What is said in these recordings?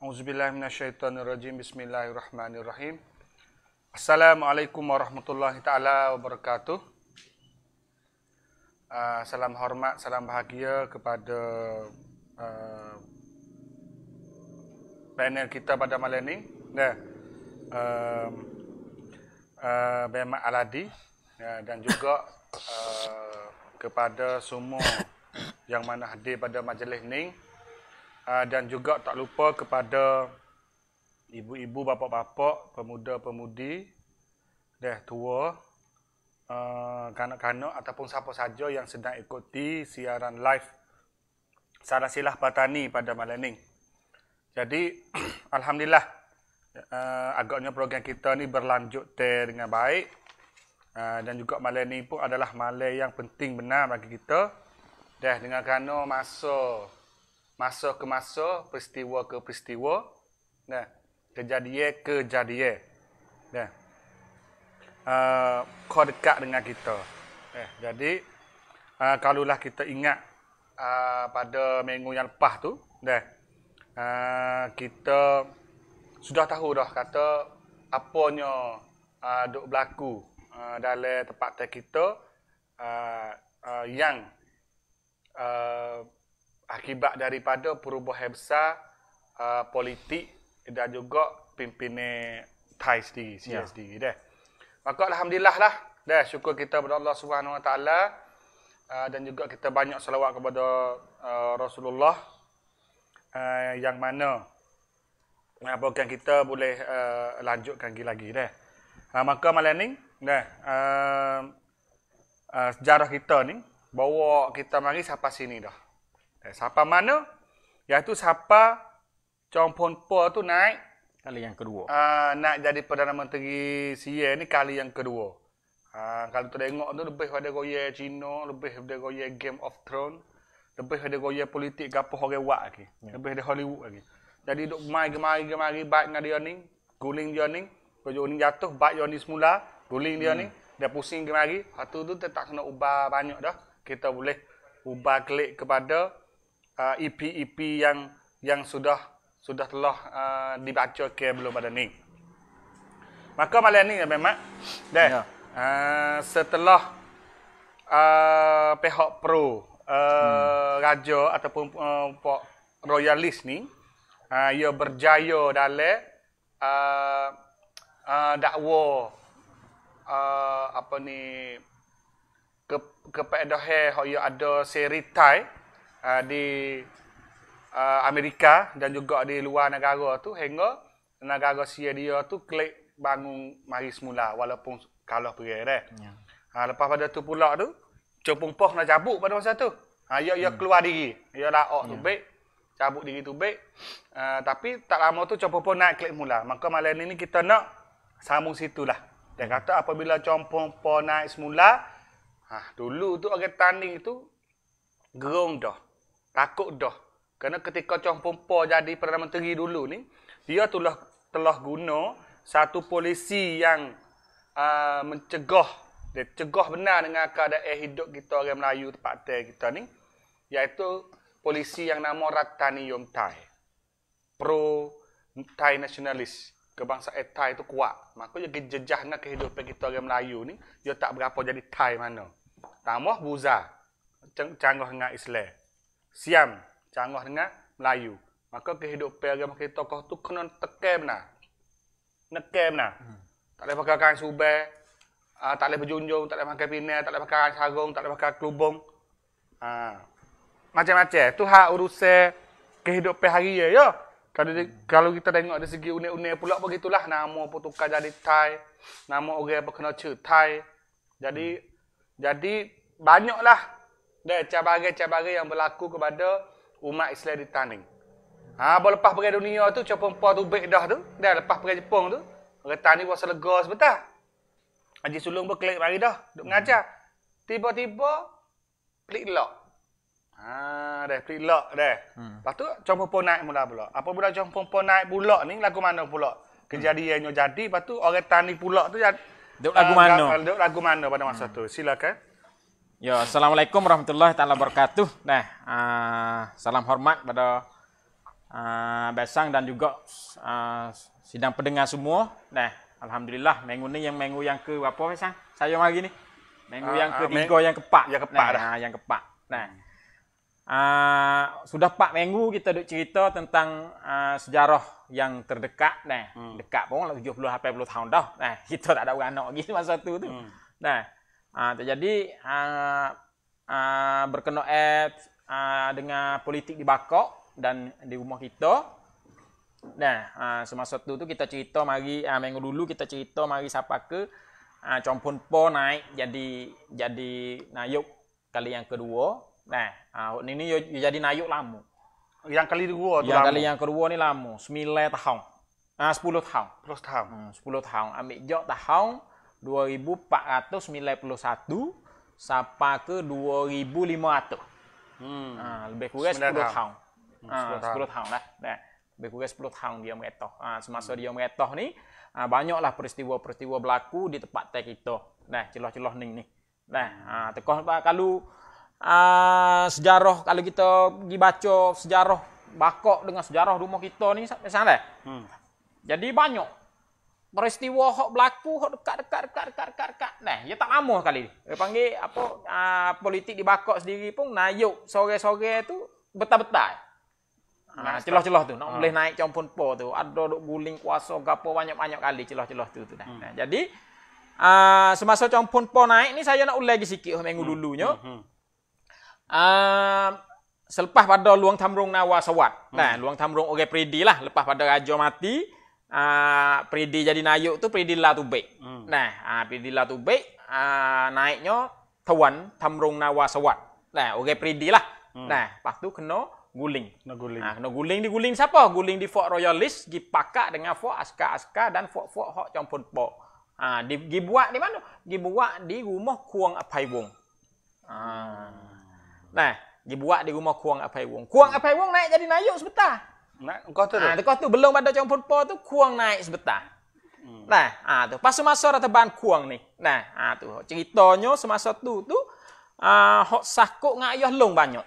Auzubillahi minasyaitonirrajim. Bismillahirrahmanirrahim. Assalamualaikum warahmatullahi taala wabarakatuh. Uh, salam hormat, salam bahagia kepada uh, panel kita pada malam ini. Nah, uh, uh, Aladi uh, dan juga uh, kepada semua yang mana hadir pada majlis ini. Ah, dan juga tak lupa kepada ibu-ibu, bapa-bapa, pemuda-pemudi, deh tua, uh, kanak-kanak ataupun siapa saja yang sedang ikuti siaran live Sarasilah Batani pada malam ini. Jadi, Alhamdulillah, uh, agaknya program kita ni berlanjut ter dengan baik. Uh, dan juga malam ini pun adalah malam yang penting benar bagi kita. Deh, dengan kerana masuk masa ke masa, peristiwa ke peristiwa, nah, kejadian ke kejadian. Nah. Eh, uh, dekat dengan kita. Eh, jadi uh, kalaulah kita ingat uh, pada minggu yang lepas tu, nah. Eh, uh, kita sudah tahu dah kata apanya uh, duk berlaku uh, dalam tempat kita uh, uh, yang uh, akibat daripada perubahan besar uh, politik dan juga pimpinan Thai sendiri, CIA ya. yeah. sendiri deh. Maka alhamdulillah lah. Deh, syukur kita kepada Allah Subhanahu Wa Taala uh, dan juga kita banyak selawat kepada uh, Rasulullah uh, yang mana uh, bukan kita boleh uh, lanjutkan lagi deh. Uh, maka malam ni deh uh, uh, sejarah kita ni bawa kita mari sampai sini dah. Eh, sapa mana? Iaitu sapa Chong Pon Po tu naik kali yang kedua. Ah uh, nak jadi Perdana Menteri Sia ni kali yang kedua. Ah uh, kalau tengok tu lebih pada goye Cina, lebih pada goye Game of Thrones, lebih pada goye politik gapo orang buat lagi. Yeah. Lebih pada Hollywood lagi. Jadi duk mai gemari gemari baik dengan dia ni, guling dia ni, kalau ni jatuh baik dia ni semula, guling dia ni, hmm. dia pusing gemari, satu tu tetap kena ubah banyak dah. Kita boleh ubah klik kepada EP-EP uh, e e yang yang sudah sudah telah uh, dibaca ke belum pada ni. Maka malam ni memang ya, dah. Yeah. Uh, setelah uh, pihak pro uh, hmm. raja ataupun uh, pak royalis ni uh, ia berjaya dalam uh, uh, dakwa uh, apa ni ke kepada hak ia ada seritai Ah, di uh, Amerika dan juga di luar negara tu hingga negara Syria dia tu klik bangun mari semula walaupun kalah perang dah. Yeah. Ha, lepas pada tu pula tu Cepung Poh nak cabuk pada masa tu. Ha ya ya hmm. keluar diri. Lah ya lah ok yeah. tu baik. Cabut diri tu baik. Uh, tapi tak lama tu Cepung Poh nak klik mula. Maka malam ni kita nak sambung situlah. Dia hmm. kata apabila Cepung Poh naik semula, ha dulu tu orang tanding tu gerong dah takut dah. Kerana ketika Chong Pompa jadi Perdana Menteri dulu ni, dia telah telah guna satu polisi yang uh, mencegah dia cegah benar dengan keadaan hidup kita orang Melayu tempat kita ni iaitu polisi yang nama Rattaniyum Thai pro Thai nasionalis kebangsaan eh, Thai itu kuat maka dia gejejah dengan kehidupan kita orang Melayu ni dia tak berapa jadi Thai mana tambah buza canggah dengan Islam Siam, Changoh dengan Melayu. Maka kehidupan agama kita tokoh tu kena tekan benar. Nekan benar. Hmm. Tak boleh pakai kain subai, uh, tak boleh berjunjung, tak boleh pakai pinai, tak boleh pakai sarung, tak boleh pakai kelubung. Uh, ah. macam-macam. Itu hak urusan kehidupan hari ya. Yo. Kalau, di, hmm. kalau kita tengok dari segi unik-unik pula begitulah. Nama pun tukar jadi Thai. Nama orang pun kena cerita Thai. Jadi, hmm. jadi banyaklah dan cabaran-cabaran yang berlaku kepada umat Islam di Taning. Ha, lepas pergi dunia tu, cuba pempa tu baik dah tu. dah lepas pergi Jepun tu, orang ni rasa lega sebetah. Haji Sulung pun klik mari dah, duk mengajar. Tiba-tiba, klik lock. Ha, dah, klik lock dah. Hmm. Lepas tu, cuba pun naik mula pula. Apa pula cuba pun naik pula ni, lagu mana pula? Kejadiannya jadi, lepas tu orang tani pula tu jadi. Ya, duk lagu uh, mana? Duk lagu mana pada masa hmm. tu. Silakan. Ya, assalamualaikum warahmatullahi taala wabarakatuh. Nah, uh, salam hormat pada uh, ah, Besang dan juga uh, sidang pendengar semua. Nah, alhamdulillah minggu ni yang minggu yang ke apa Besang? Saya hari ni. Minggu uh, yang ke tiga yang ke keempat. Yang keempat nah, dah. yang ke keempat. Nah. Uh, sudah empat minggu kita duk cerita tentang uh, sejarah yang terdekat nah. Hmm. Dekat pun 70 lah 80 tahun dah. Nah, kita tak ada orang anak lagi masa tu tu. Hmm. Nah. Uh, ah, terjadi uh, ah, uh, ah, berkena uh, dengan politik di Bakok dan di rumah kita. Nah, uh, semasa tu tu kita cerita mari uh, minggu dulu kita cerita mari siapa ke uh, compon po naik jadi jadi nayuk kali yang kedua. Nah, uh, ini, ini jadi nayuk lamu. Yang kali kedua tu Yang kali yang kedua ni lama. 9 tahun. Ah uh, 10 tahun. 10 tahun. Hmm, 10 tahun ambil jok tahun. 2491 sampai ke 2500. Hmm. Ha, lebih kurang 10 tahun. tahun. Ha, hmm, ah, 10 tahun, tahun lah. Nah, lebih kurang 10 tahun dia meretoh. Ha, semasa hmm. dia meretoh ni, ha, banyaklah peristiwa-peristiwa berlaku di tempat teh kita. Nah, celah-celah ni ni. Nah, ha, tekoh, lah kalau uh, sejarah kalau kita pergi baca sejarah bakok dengan sejarah rumah kita ni sampai sana. Hmm. Jadi banyak peristiwa hok berlaku hok dekat dekat dekat dekat dekat dekat nah ya tak lama sekali dia panggil apa aa, ah, politik di bakok sendiri pun nayuk sore-sore tu betah-betah ah, nah, celah-celah tu nak ha. boleh ah. naik campun po tu ada duk guling kuasa gapo banyak-banyak kali celah-celah tu tu dah hmm. nah, jadi aa, semasa campun po naik ni saya nak ulang lagi sikit hok minggu hmm. dulunya hmm. Uh, selepas pada luang tamrung nawa sawat hmm. nah luang tamrung orang okay, predilah lepas pada raja mati uh, predi jadi nayuk tu predi la tu baik. Hmm. Nah, uh, ha, predi la tu baik uh, ha, naiknya tawan tamrung nawa sawat. Nah, orang okay, lah. Hmm. Nah, lepas tu kena guling. Kena guling. Ah, kena guling di guling siapa? Guling di fort royalis, di pakak dengan fort askar-askar dan fort-fort hok campur pok. Ah, di dibuat di mana? Dibuat di rumah Kuang Apai Wong. Ah. Nah, dibuat di rumah Kuang Apai Wong. Kuang hmm. Apai Wong naik jadi nayuk sebentar. Naik ah, kau tu. Ah, engkau tu belum pada jong pun tu kuang naik sebetah. Hmm. Nah, ah tu. Pas semasa rata ban kuang ni. Nah, ah tu. Ceritanya semasa tu tu ah hok sakuk ngak long banyak.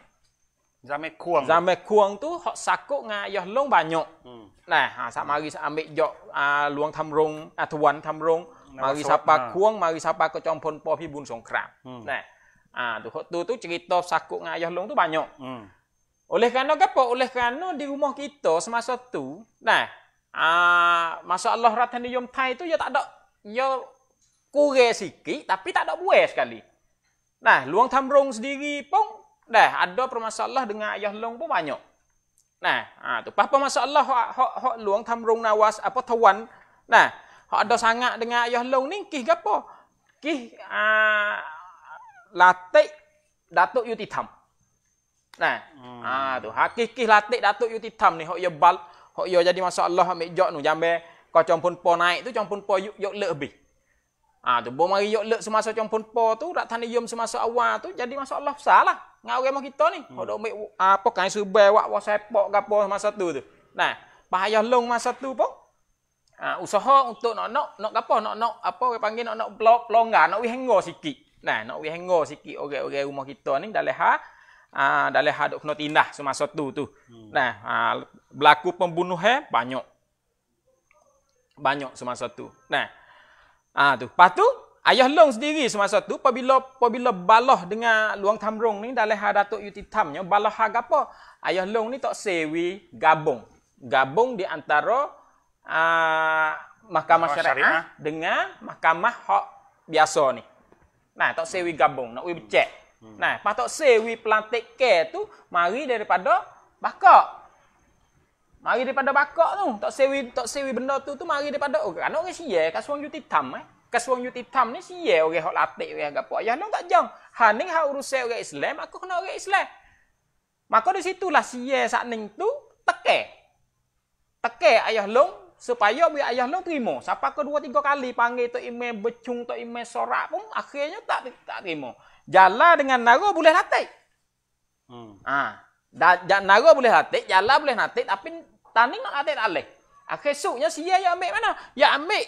Zame kuang. Zame kuang tu hok sakuk ngak long banyak. Hmm. Nah, ah sak mari sak jok ah luang tamrong atuan ah, tamrong. Mari sapa ha. kuang, mari sapa ke jong pun pi bun songkrang. Hmm. Nah. Ah tu hok tu tu cerita sakuk ngak ayah long tu banyak. Oleh kerana apa? Oleh kerana di rumah kita semasa tu, nah, uh, ah, masa Allah ratani yom thai tu, ya tak ada, ya kurang sikit, tapi tak ada buah sekali. Nah, luang tamrung sendiri pun, dah ada permasalahan dengan ayah long pun banyak. Nah, ah tu apa masalah hok hok hok luang tamrung nawas apa tawan. Nah, hok ada sangat dengan ayah long ni kih gapo? Kih ah uh, latik datuk yuti tam. Nah. Hmm. Ah, ha tu. Hakikih latik Datuk Yu Titam ni hok yo bal hok yo jadi masalah ambil jok nu jambe ko campun po naik tu campun po yuk yuk lek be. Ha tu boh mari yuk lek semasa campun po tu dak tani yum semasa awal tu jadi masalah besar lah. Ngau remo kita ni. Hmm. Hok dak ambil apa ah, kain subeh wak wak sepak gapo masa tu tu. Nah, bahaya long masa tu po, ah ha, usaha untuk nak nak nak apa nak nak apa orang panggil nak nak blok longgar nak hengo sikit. Nah, nak hengo sikit orang-orang rumah kita ni dalam hal uh, ah, dari hadok kena tindah semasa tu tu. Hmm. Nah, uh, berlaku pembunuhan eh, banyak. Banyak semasa tu. Nah. Ah uh, tu. Patu Ayah Long sendiri semasa tu apabila apabila balah dengan Luang Tamrong ni dalam ah, hak Datuk Yuti Tam nya balah hak apa? Ayah Long ni tak sewi gabung. Gabung di antara uh, mahkamah oh, syariah, dengan mahkamah hak biasa ni. Nah, tak sewi gabung, nak we check. Hmm. Hmm. Nah, patok sewi pelantik plantik ke tu mari daripada bakok. Mari daripada bakok tu. Tak sewi we sewi benda tu tu mari daripada oh, kan orang siye kasuang yuti tam eh. Kasuang yuti tam ni siye orang hok latik orang gapo. Ya nang tak jang. Ha ning ha urus se orang Islam aku kena orang Islam. Maka di situlah siye sak ning tu teke. Teke ayah long supaya bi ayah lo terima. Siapa ke dua tiga kali panggil tu imam becung tu imam sorak pun akhirnya tak tak terima jalan dengan naga boleh latih. Hmm. Ha. Da, ja, naga boleh latih, jalan boleh latih, tapi tani nak latih tak boleh. Akhirnya siya yang ambil mana? Ya ambil.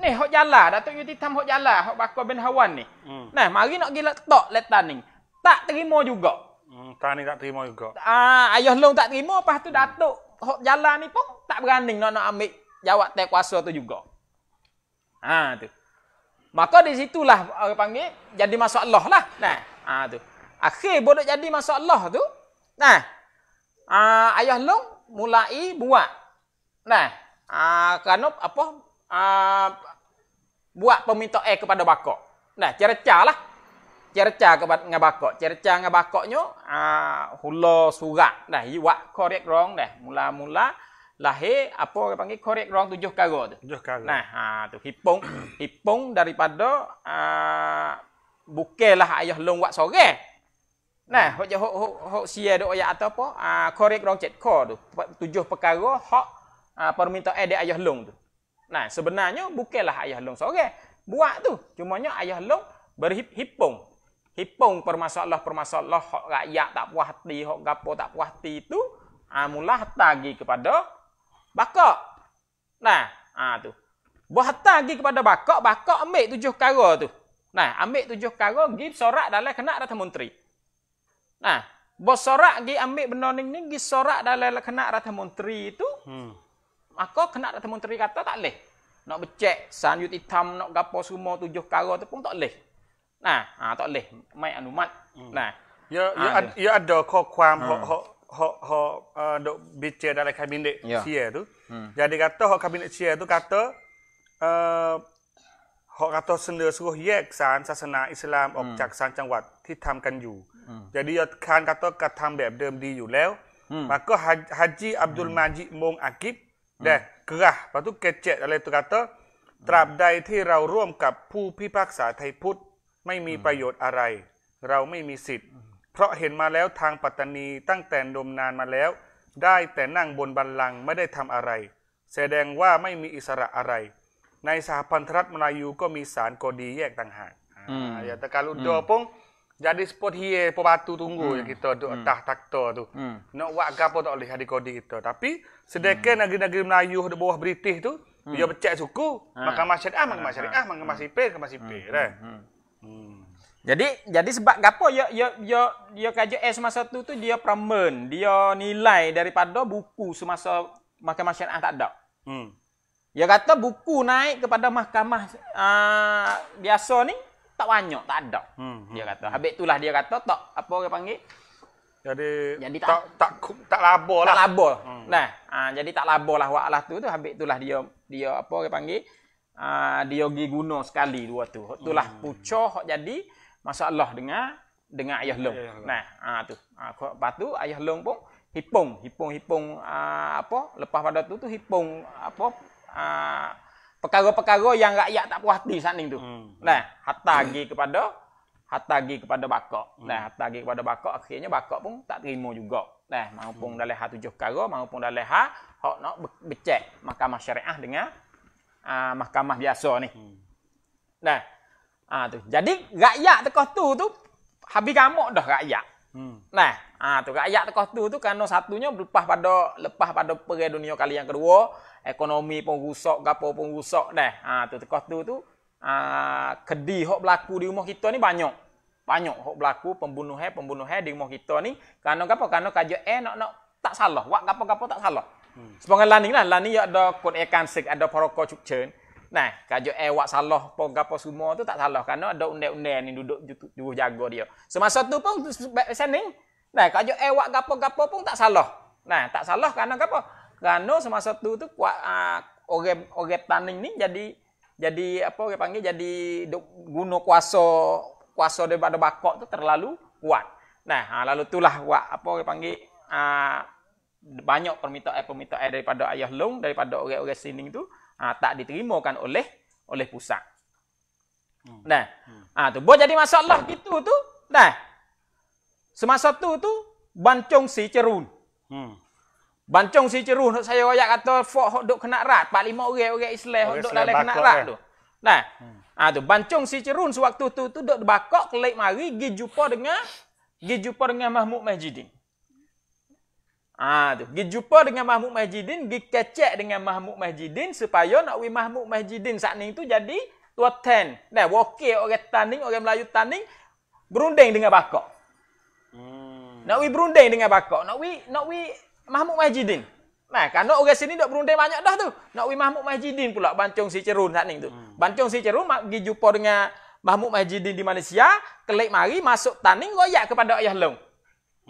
Ni, hok jalan. Datuk Yuti Tam hok jalan. Hok bakal bin Hawan ni. Hmm. Nah, mari nak pergi letak letak ni. Tak terima juga. Hmm, tani tak terima juga. Ah, ayah long tak terima. Lepas tu Datuk hmm. hok jalan ni pun tak berani nak, nak ambil jawab tak kuasa tu juga. Ha, tu. Maka di situlah orang panggil jadi masuk Allah lah. Nah, ha, tu. Akhir bodoh jadi masuk Allah tu. Nah. Ha, ayah long mulai buat. Nah, ha, kerana apa? Ha, buat peminta air kepada bakok. Nah, cerca lah. Cerca kepada dengan bakok. Cerca dengan bakoknya. Ha, hula surat. Nah, you korek correct wrong. Nah, mula Mula-mula lahir apa orang panggil korek rong tujuh karo tu. Tujuh karo. Nah, ha tu hipung hipung daripada a uh, bukelah ayah long wak sore. Nah, hmm. hok hok hok ho, sia do ayah atau apa? A uh, korek rong cet ko tu tujuh perkara hok a uh, permintaan eh, ayah long tu. Nah, sebenarnya bukelah ayah long sore. Buat tu. Cumanya ayah long berhipung. Hipung permasalah-permasalah hok rakyat tak puas hati, hok gapo tak puas hati tu, ah tagi kepada bakok. Nah, ha, tu. Buah hatta pergi kepada bakok, bakok ambil tujuh kara tu. Nah, ambil tujuh kara, gi sorak dalam kena Rata Menteri. Nah, buah sorak gi ambil benda ni, gi sorak dalam kena Rata Menteri tu, hmm. maka kena Rata Menteri kata tak boleh. Nak becek, sanjut hitam, nak gapo semua tujuh kara tu pun tak boleh. Nah, ha, tak boleh. Mai anumat. Hmm. Nah. Ya, ya ha, ya, ya ada kau kuam, hmm. hok hok uh, dok bicara dalam kabinet yeah. Sia tu. Hmm. Jadi kata hok kabinet Sia tu kata uh, hok kata sendiri suruh yek san sasana Islam hmm. ออกจากสามจัง t วัดที่ทำกันอยู่ jadi y อดคานกาตกระทำแบบเดิมดีอยู่แล้ว maka Haji Abdul Majid Mong Akib deh hmm. ได้กระปะท t กเกเจตอะไรตัวกาตตราบใดที่เราร่วมกับผู้พิพากษาไทยพุทธไม่มีประโยชน์อะไร เราไม่มีสิทธิ์ราะเห็นมาแล้วทางปัตตานีตั้งแต่นมนานมาแล้วได้แต่นั่งบนบัลลังก์ไม่ได้ทำอะไรแสดงว่าไม่มีอิสระอะไรในสหพันธรัฐมลายูก็มีศาลกดีแยกต่างหากอย่าตะการุดอปง jadi seperti hie pebatu tunggu hmm. yang kita tu hmm. tah takto tu. Hmm. Nak buat gapo tak boleh di kodi kita. Tapi sedekah hmm. negeri-negeri Melayu di bawah British tu hmm. dia pecah suku, hmm. makan masyarakat, ah, makan masyarakat, ah, makan masipir, makan masipir. Hmm. Right? Hmm. Jadi jadi sebab gapo yo yo yo dia kerja S semasa tu tu dia permen, dia nilai daripada buku semasa mahkamah syariah tak ada. Hmm. Dia kata buku naik kepada mahkamah uh, biasa ni tak banyak, tak ada. Hmm, hmm, dia kata. Habis itulah dia kata tak apa dia panggil? Jadi, jadi tak tak tak, tak, tak labalah. Tak labo. Hmm. Nah, uh, jadi tak labalah waklah tu tu habis itulah dia dia apa dia panggil? Uh, dia pergi guna sekali dua tu. Itulah hmm. pucuk jadi masalah dengan dengan ayah long. Nah, ha tu. Ha lepas tu ayah long pun hipung, hipung hipung ha, apa lepas pada tu tu hipung apa ha, perkara-perkara yang rakyat tak puas hati saat tu. Hmm. Nah, hatta lagi kepada hatta lagi kepada bakok. Nah, hmm. hatta lagi kepada bakok akhirnya bakok pun tak terima juga. Nah, maupun hmm. dalam hal tujuh perkara, maupun dalam hal hok nak becek mahkamah syariah dengan ha, mahkamah biasa ni. Hmm. Nah, Ha, tu. Jadi rakyat tekah tu tu habis gamuk dah rakyat. Hmm. Nah, ha, tu rakyat tekah tu tu kerana satunya lepas pada lepas pada perang dunia kali yang kedua, ekonomi pun rusak, gapo pun rusak dah. Ha, tu tekah tu tu ha, kedi hok berlaku di rumah kita ni banyak. Banyak hok berlaku pembunuhan pembunuhan di rumah kita ni kerana gapo? Kerana kerja eh nak nak tak salah. Wak gapo-gapo tak salah. Hmm. Sepengalan ni lah, lah ada kod ekan sek, ada parokok cuk Nah, kajuk ewak salah apa apa semua tu tak salah kerana ada undang-undang ni duduk juru jaga dia. Semasa tu pun sening. Nah, kajuk ewak gapo-gapo pun tak salah. Nah, tak salah kerana apa? Kerana semasa tu tu kuat ah, orang-orang taning ni jadi jadi apa orang panggil jadi guna kuasa kuasa daripada bakok tu terlalu kuat. Nah, ha, lalu itulah buat apa orang panggil aa, ah, banyak permintaan permintaan daripada ayah long daripada orang-orang sini tu ha, tak diterimakan oleh oleh pusat. Hmm. Nah, hmm. ha, tu boleh jadi masalah gitu tu. Nah, semasa tu tu bancung si cerun. Hmm. Bancung si cerun, saya wayak kata fok hok duk kena rat, 4 5 orang orang Islam hok duk dalam kena rat kan? tu. Nah. Ah tu bancung si cerun sewaktu tu tu duk bakok kelik mari gi jumpa dengan gi jumpa dengan Mahmud Majidin. Ah ha, tu. Pergi jumpa dengan Mahmud Mahjidin, pergi kecek dengan Mahmud Mahjidin supaya nak wi Mahmud Mahjidin saat ni tu jadi tua ten. Nah, wakil okay, orang tanding, orang Melayu tanding berunding dengan bakok. Hmm. Nak wi berunding dengan bakok, nak wi nak wi Mahmud Mahjidin. Nah, kerana orang sini dok berunding banyak dah tu. Nak wi Mahmud Mahjidin pula bancung si Cerun saat ni tu. Hmm. Bancung si Cerun mak pergi jumpa dengan Mahmud Mahjidin di Malaysia, kelik mari masuk tanding royak kepada ayah long.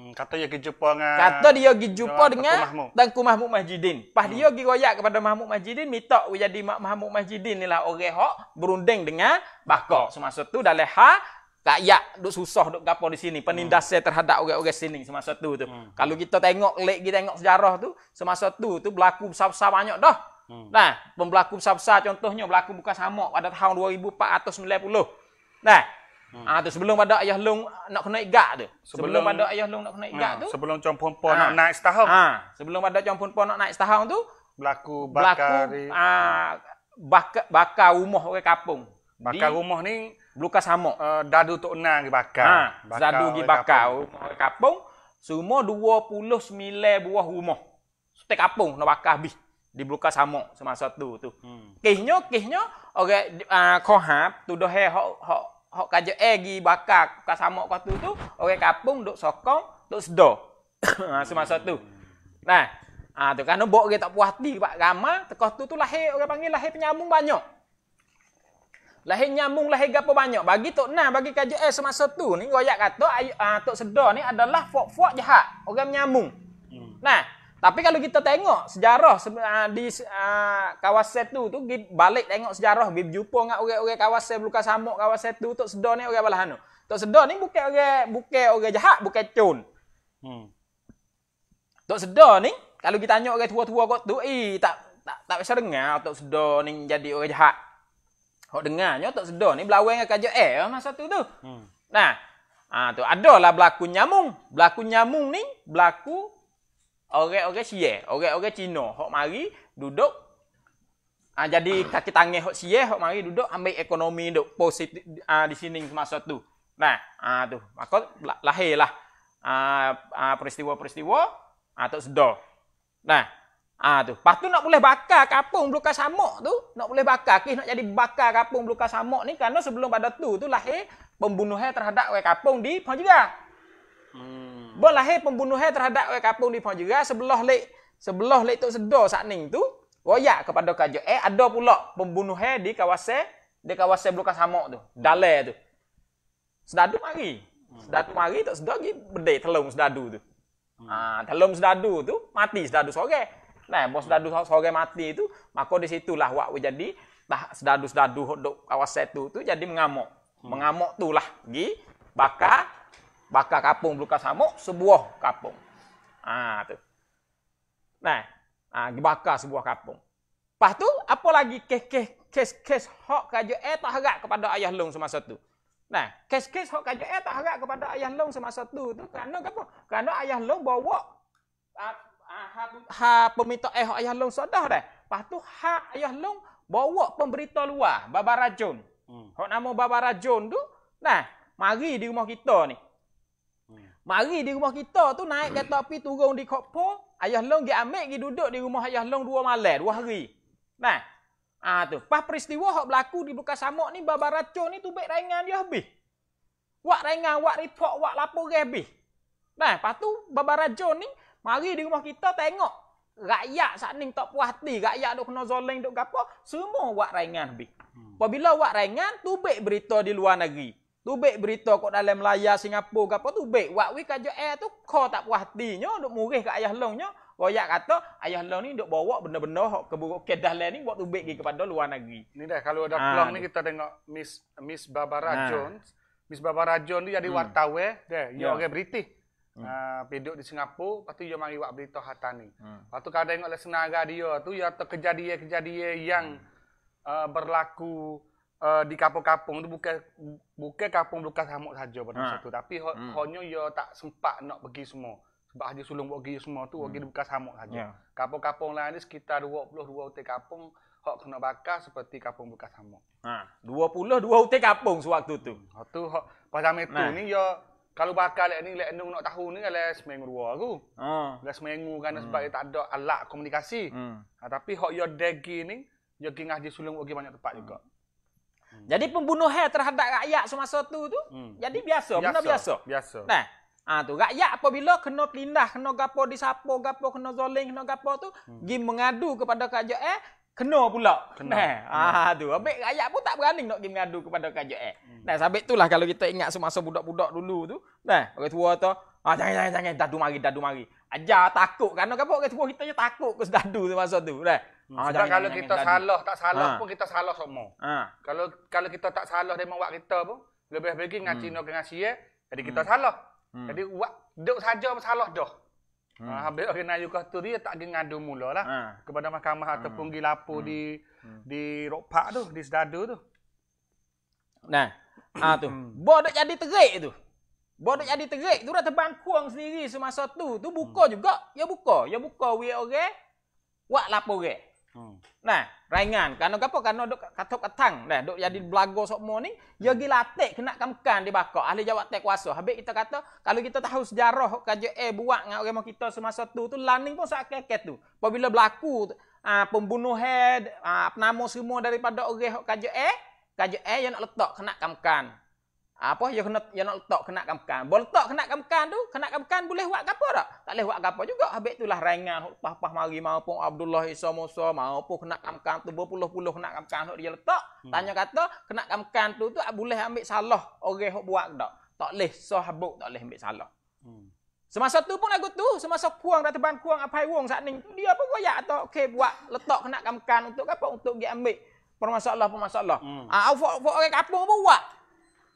Hmm, ah. kata dia pergi jumpa dengan kata dia pergi jumpa dengan dan Mahmud Masjidin. Pas hmm. dia pergi royak kepada Mahmud Masjidin minta jadi Mak Mahmud Masjidin ni lah orang hok berunding dengan bako. Semasa tu dah ha tak yak duk susah duk gapo di sini penindasan hmm. terhadap orang-orang sini semasa tu tu. Hmm. Kalau kita tengok lek kita tengok sejarah tu semasa tu tu berlaku besar-besar banyak dah. Hmm. Nah, pembelaku besar-besar contohnya berlaku bukan sama pada tahun 2490. Nah, Hmm. Ah tu sebelum pada ayah long ah, nak kena igat tu. Sebelum, pada ayah long nak kena igat hmm, tu. Sebelum campur pon ah. nak naik setahun. ha. sebelum pada campur pon nak naik setahun tu berlaku bakar berlaku, ah bakar baka rumah orang kampung. Bakar rumah ni luka sama. Uh, eh, dadu tok nang ke bakar. Ha. bakar. Zadu gi bakar orang kampung. Semua 29 buah rumah. Setiap kampung nak bakar habis di buka sama semasa tu tu. Hmm. Kehnya kehnya orang okay, uh, kohap tuduh hak hak hok kajak eh gi bakar kat samak kau tu tu orang kampung duk sokong duk sedo. semasa tu. Nah, ha tu kan bok dia tak puas hati pak gama tekah tu tu lahir orang panggil lahir penyambung banyak. Lahir nyambung lahir gapo banyak bagi tok nah bagi kajak eh semasa tu ni royak kata ayu, ha, tok sedo ni adalah fok-fok jahat orang menyambung. Hmm. Nah, tapi kalau kita tengok sejarah uh, di uh, kawasan tu tu balik tengok sejarah bib jumpa dengan orang-orang kawasan Beluka samok kawasan tu tok sedar ni orang balahan tu. Tok sedar ni bukan orang bukan orang jahat, bukan cun. Hmm. Tok sedar ni kalau kita tanya orang tua-tua kot tu, eh tak tak tak bisa dengar tok sedar ni jadi orang jahat. Hok dengarnya tok sedar ni berlawan dengan kerja eh masa tu tu. Hmm. Nah, ah tu adalah berlaku nyamung. Berlaku nyamung ni berlaku orang-orang Sie, orang-orang Cina hok mari duduk ah jadi kaki tangih hok Sie hok mari duduk ambil ekonomi duk positif ah di sini semasa tu. Nah, ah tu maka lahirlah ah, ah peristiwa-peristiwa atau ah, sedo. Nah, ah tu. pastu nak boleh bakar kapung Bluka Samok tu, nak boleh bakar ke nak jadi bakar kapung Bluka Samok ni kerana sebelum pada tu tu lahir pembunuhan terhadap orang kampung di Panjiga. Hmm berlahir pembunuhan terhadap orang kampung di Pujera sebelah lek sebelah lek Tok Sedo saat ni tu royak kepada kajo eh ada pula pembunuhan di kawasan di kawasan Blokan Samok tu dalai tu sedadu mari sedadu mari Tok Sedo lagi bedek telung sedadu tu hmm. ah telung sedadu tu mati sedadu sore nah bos sedadu sore mati tu maka di situlah wak jadi tah sedadu-sedadu dok kawasan tu tu jadi mengamuk hmm. mengamuk tu lah gi bakar bakar kapung belukar samuk sebuah kapung. Ha tu. Nah, ha, bakar sebuah kapung. Lepas tu apa lagi kes-kes kes-kes hak kerja eh tak harap kepada ayah long semasa tu. Nah, kes-kes hak kerja eh tak harap kepada ayah long semasa tu tu kerana apa? Kerana ayah long bawa ha, ha, ha, ha peminta eh hak ayah long sudah dah. Lepas tu hak ayah long bawa pemberita luar, Babarajun. Hmm. Hak nama Babarajun tu, nah, mari di rumah kita ni. Mari di rumah kita tu naik kereta api turun di Kopo, ayah long dia ambil dia duduk di rumah ayah long dua malam, dua hari. Nah. ha, tu, pas peristiwa hok berlaku di bekas Samok ni babar ni tu tubek rengan dia habis. Wak rengan, wak report, wak laporan habis. Nah, lepas tu babar ni mari di rumah kita tengok rakyat saat ning tak puas hati, rakyat duk kena zoleng, dok gapo, semua wak rengan habis. Hmm. Apabila wak rengan, tubek berita di luar negeri. Tu baik berita kat dalam Melayu Singapura ke apa tu baik. Wak wi kajo air tu ko tak puas hatinya duk murih ke ayah longnya. Royak kata ayah long ni duk bawa benda-benda hak ke buruk kedah lain ni buat tu baik kepada luar negeri. Ni dah kalau ada peluang ha. ni kita tengok Miss Miss Barbara ha. Jones. Miss Barbara Jones ni jadi hmm. wartawan deh. Ya yeah. orang British. Hmm. Uh, di Singapura, lepas tu dia mari buat berita hatani. Hmm. Lepas tu kadang-kadang oleh senaga dia tu, ya kejadian kejadian yang hmm. uh, berlaku uh, di kampung kapung tu bukan bukan kapung bekas Hamuk saja pada masa ha. tu tapi ha, hmm. hanya ia tak sempat nak pergi semua sebab dia sulung buat pergi semua tu pergi hmm. Lukas Hamuk saja yeah. kampung-kampung lain ni sekitar 22 hutan kampung hak kena bakar seperti kampung Lukas Hamuk ha 22 hutan kapung sewaktu tu ha hmm. tu hak pada zaman tu ni yo kalau bakar lek ni lek nak tahu ni ala seminggu dua aku. Ha. Lek seminggu kan hmm. sebab dia tak ada alat komunikasi. Hmm. Ha, tapi hak yo degi ni yo kingah di sulung ogi banyak tempat hmm. juga. Jadi pembunuhan terhadap rakyat semasa tu tu hmm. jadi biasa, biasa, benda biasa. Biasa. Nah. Ha, tu rakyat apabila kena tindah, kena gapo disapo, gapo kena zoling, kena gapo tu, hmm. gi mengadu kepada kerajaan, eh, kena pula. Kena. Nah. Ha, hmm. Ah ha, tu, ambil rakyat pun tak berani nak gi mengadu kepada kerajaan. Eh. Hmm. Nah, sabit itulah kalau kita ingat semasa budak-budak dulu tu, nah, orang tua tu, ah jangan jangan jangan dadu mari, dadu mari. Ajar takut kan, gapo orang tua kita je takut ke dadu semasa tu. Nah. Ha, hmm. ah, tak kalau kita tadi. salah, tak salah ha. pun kita salah semua. Ha. Kalau kalau kita tak salah dia buat kita pun lebih lagi ngaji hmm. dengan sia, jadi kita hmm. salah. Hmm. Jadi buat duk saja salah dah. Hmm. Ha, habis orang nak tu dia tak pergi ngadu mula lah. Ha. Kepada mahkamah hmm. ataupun pergi lapor hmm. di hmm. di Rokpak tu, di Sedadu tu. Nah, ha, tu. Hmm. Bodoh jadi terik tu. Bodoh jadi terik tu dah terbangkuang sendiri semasa tu. Tu buka hmm. juga. Ya buka. Ya buka. Ya buka. Ya buka. Wak lapor ke? Ha. Nah, raingan. Kerana apa? Kerana duk katuk katang. Nah, dok jadi hmm. belagu sokmo ni, dia gila atik kena kamkan di bakar. Ahli jawab tak kuasa. Habis kita kata, kalau kita tahu sejarah kerja eh buat dengan orang kita semasa tu, tu landing pun sak sakit tu. Apabila berlaku uh, ah, pembunuhan, uh, ah, nama semua daripada orang kerja eh, kerja eh yang nak letak kena kamkan. Apa yang kena yang nak letak kena kamkan. Boleh letak kena kamkan tu, kena kamkan boleh buat apa tak? Tak boleh buat apa juga. Habis itulah rengan pah-pah mari maupun Abdullah Isa Musa maupun kena kamkan tu berpuluh-puluh kena kamkan dia letak. Hmm. Tanya kata kena kamkan tu tu boleh ambil salah orang hok buat tak? Tak boleh sahabat tak boleh ambil salah. Hmm. Semasa tu pun lagu tu, semasa kuang dah teban kuang apa wong saat ni, dia apa royak tu, okey buat letak kena kamkan untuk apa? Untuk dia ambil permasalahan-permasalahan. Hmm. Ah, orang kampung buat.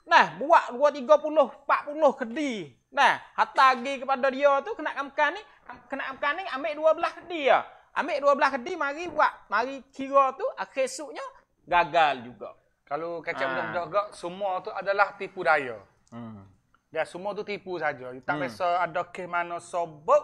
Nah, buat dua tiga puluh, empat puluh kedi. Nah, hatta pergi kepada dia tu, kena amkan ni, kena amkan ni, ambil dua belah kedi ya. Ambil dua belah kedi, mari buat, mari kira tu, akhir suknya, gagal juga. Kalau kacau ha. Ah. budak-budak, semua tu adalah tipu daya. Hmm. Dia ya, semua tu tipu saja. Tak hmm. ada ke mana sobek,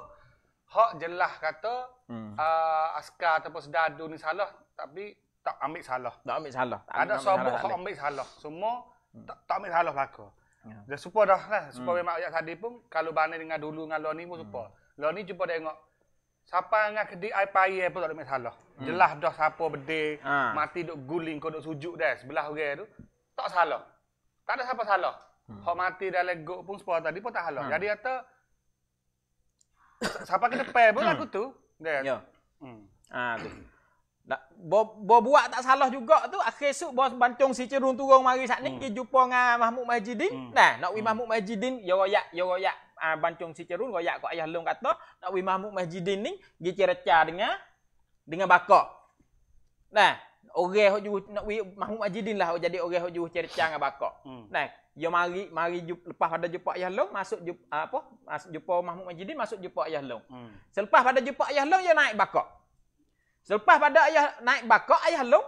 hak jelas kata, hmm. uh, askar ataupun sedadu ni salah, tapi tak ambil salah. Tak ambil salah. Tak ada sobek, hak ambil salah. Semua, Hmm. tak, tak ambil salah belaka. Ya. Dia super dah lah. Kan? Super hmm. memang ayat tadi pun kalau bani dengan dulu dengan Loni pun super. Hmm. Lo ni cuba tengok siapa dengan kedai air payah eh, pun tak ada masalah. Hmm. Jelas dah siapa berde ha. mati duk guling kau duk sujuk dah sebelah orang tu. Tak salah. Tak ada siapa salah. Hmm. Hak mati dah legok pun sepuluh tadi pun tak salah. Ha. Jadi kata siapa kena pay pun hmm. aku tu. Dia. Ya. Hmm. Ah, nak buat tak salah juga tu akhir esok bos bancung si cerun turun mari sat ni hmm. jumpa dengan Mahmud Majidin. Hmm. Nah, nak wi hmm. Mahmud Majidin yo royak yo royak uh, bancung si cerun royak kok ayah long kata nak wi Mahmud Majidin ni gi cereca dengan dengan bakok. Nah, orang hok juh nak wi Mahmud Majidin lah jadi orang hok juh cereca dengan bakok. Hmm. Nah, yo mari mari jup, lepas pada jumpa ayah long masuk jup, ah, apa? Masuk jumpa Mahmud Majidin masuk jumpa ayah long. Hmm. Selepas pada jumpa ayah long yo naik bakok. Selepas pada ayah naik bakok ayah long.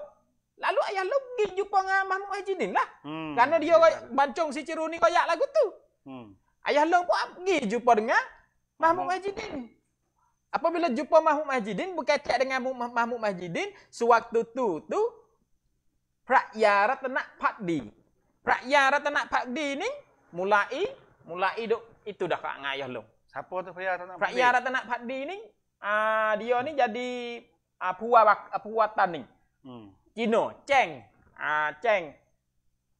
Lalu ayah long pergi jumpa dengan Mahmud Hajinin lah. Hmm. Kerana dia bancung si Ciru ni koyak lagu tu. Hmm. Ayah long pun pergi jumpa dengan Mahmud Hajinin. Apabila jumpa Mahmud Hajidin, berkaitan dengan Mahmud majidin, sewaktu tu tu, Prakya Ratanak Pakdi. Prakya Ratanak Pakdi ni, mulai, mulai duk, itu dah kak ayah lo. Siapa tu Prakya Ratanak Pakdi? Prakya Ratanak Pakdi ni, uh, dia ni jadi อาผู้ว่าผู้ว่าตันนี่จีโน่แจ้งอ่าแจ้ง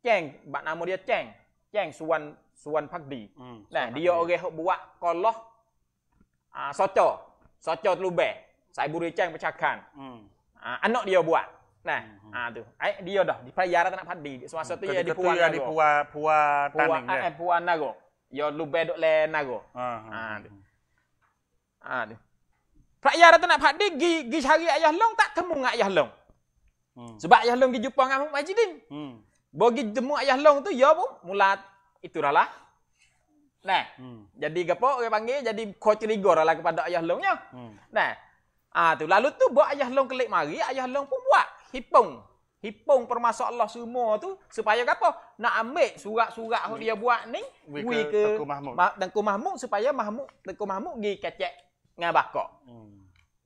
แจ้งบานาโมเดียแจ้ง แจ้งส่วนส่วนพักดีนะดีโอเกาบุวะกอลล์อ่าสจสจลูเบสายบุรีแจ้งประชาการอันนั้นเดียวบวกนะอ่าดูไอ้ดีโอดอกพระยาตนพัฒดีสวาสติดิพัวดิพัวพัวตันเนี่ยพัวนาโกยอลูแบดุลนาโกอ่าดูอ่าดู Rakyat rata nak pakde gi gi cari ayah long tak temu dengan ayah long. Hmm. Sebab ayah long gi jumpa dengan Muhammad Jidin. Hmm. Bagi temu ayah long tu ya pun mula itulah lah. Nah, hmm. jadi gapo orang panggil jadi coach rigor lah kepada ayah longnya. Hmm. Nah. Ah tu lalu tu buat ayah long kelik mari, ayah long pun buat hipung. Hipung permasa Allah semua tu supaya gapo? Nak ambil surat-surat yang dia buat ni wui ke, ke Tengku Mahmud. Ma, Mahmud supaya Mahmud Tengku Mahmud gi kecek dengan bakok. Hmm.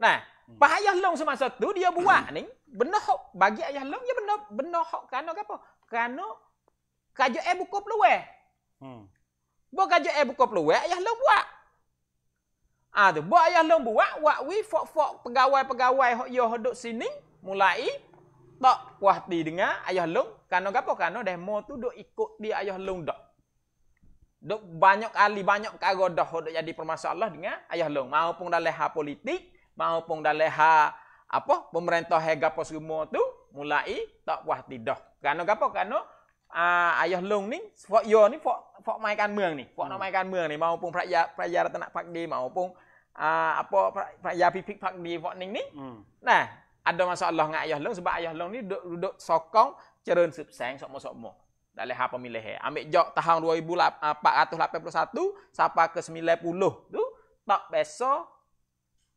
Nah, hmm. pas ayah long semasa tu dia buat hmm. ni, benar bagi ayah long dia benar benar hok kerana apa? Kerana kerja eh buka peluang. Hmm. Buat kerja eh buka peluang ayah long buat. Ah tu, buat ayah long buat, buat wi fok-fok pegawai-pegawai hok yo hok sini mulai tak puas hati dengan ayah long kerana apa? Kerana demo tu duk ikut dia ayah long dak. Duk banyak kali, banyak kali dah duk jadi permasalah dengan ayah long. Maupun dah leha politik, maupun dah leha apa, pemerintah hega pos rumah tu, mulai tak puas tidak. Kerana apa? Kerana uh, ayah long ni, fok yo ni, fok, fok mainkan meng ni. Fok hmm. nak mainkan meng ni, maupun praya, praya rata nak pakdi, maupun uh, apa, praya pipik di fok ni ni. Hmm. Nah, ada masalah dengan ayah long sebab ayah long ni duduk, duduk sokong, cerun sepsang, sokmo-sokmo. Dalam hal pemilih. Eh. Ambil jok tahun 2481 sampai ke 90 tu tak beso, uh,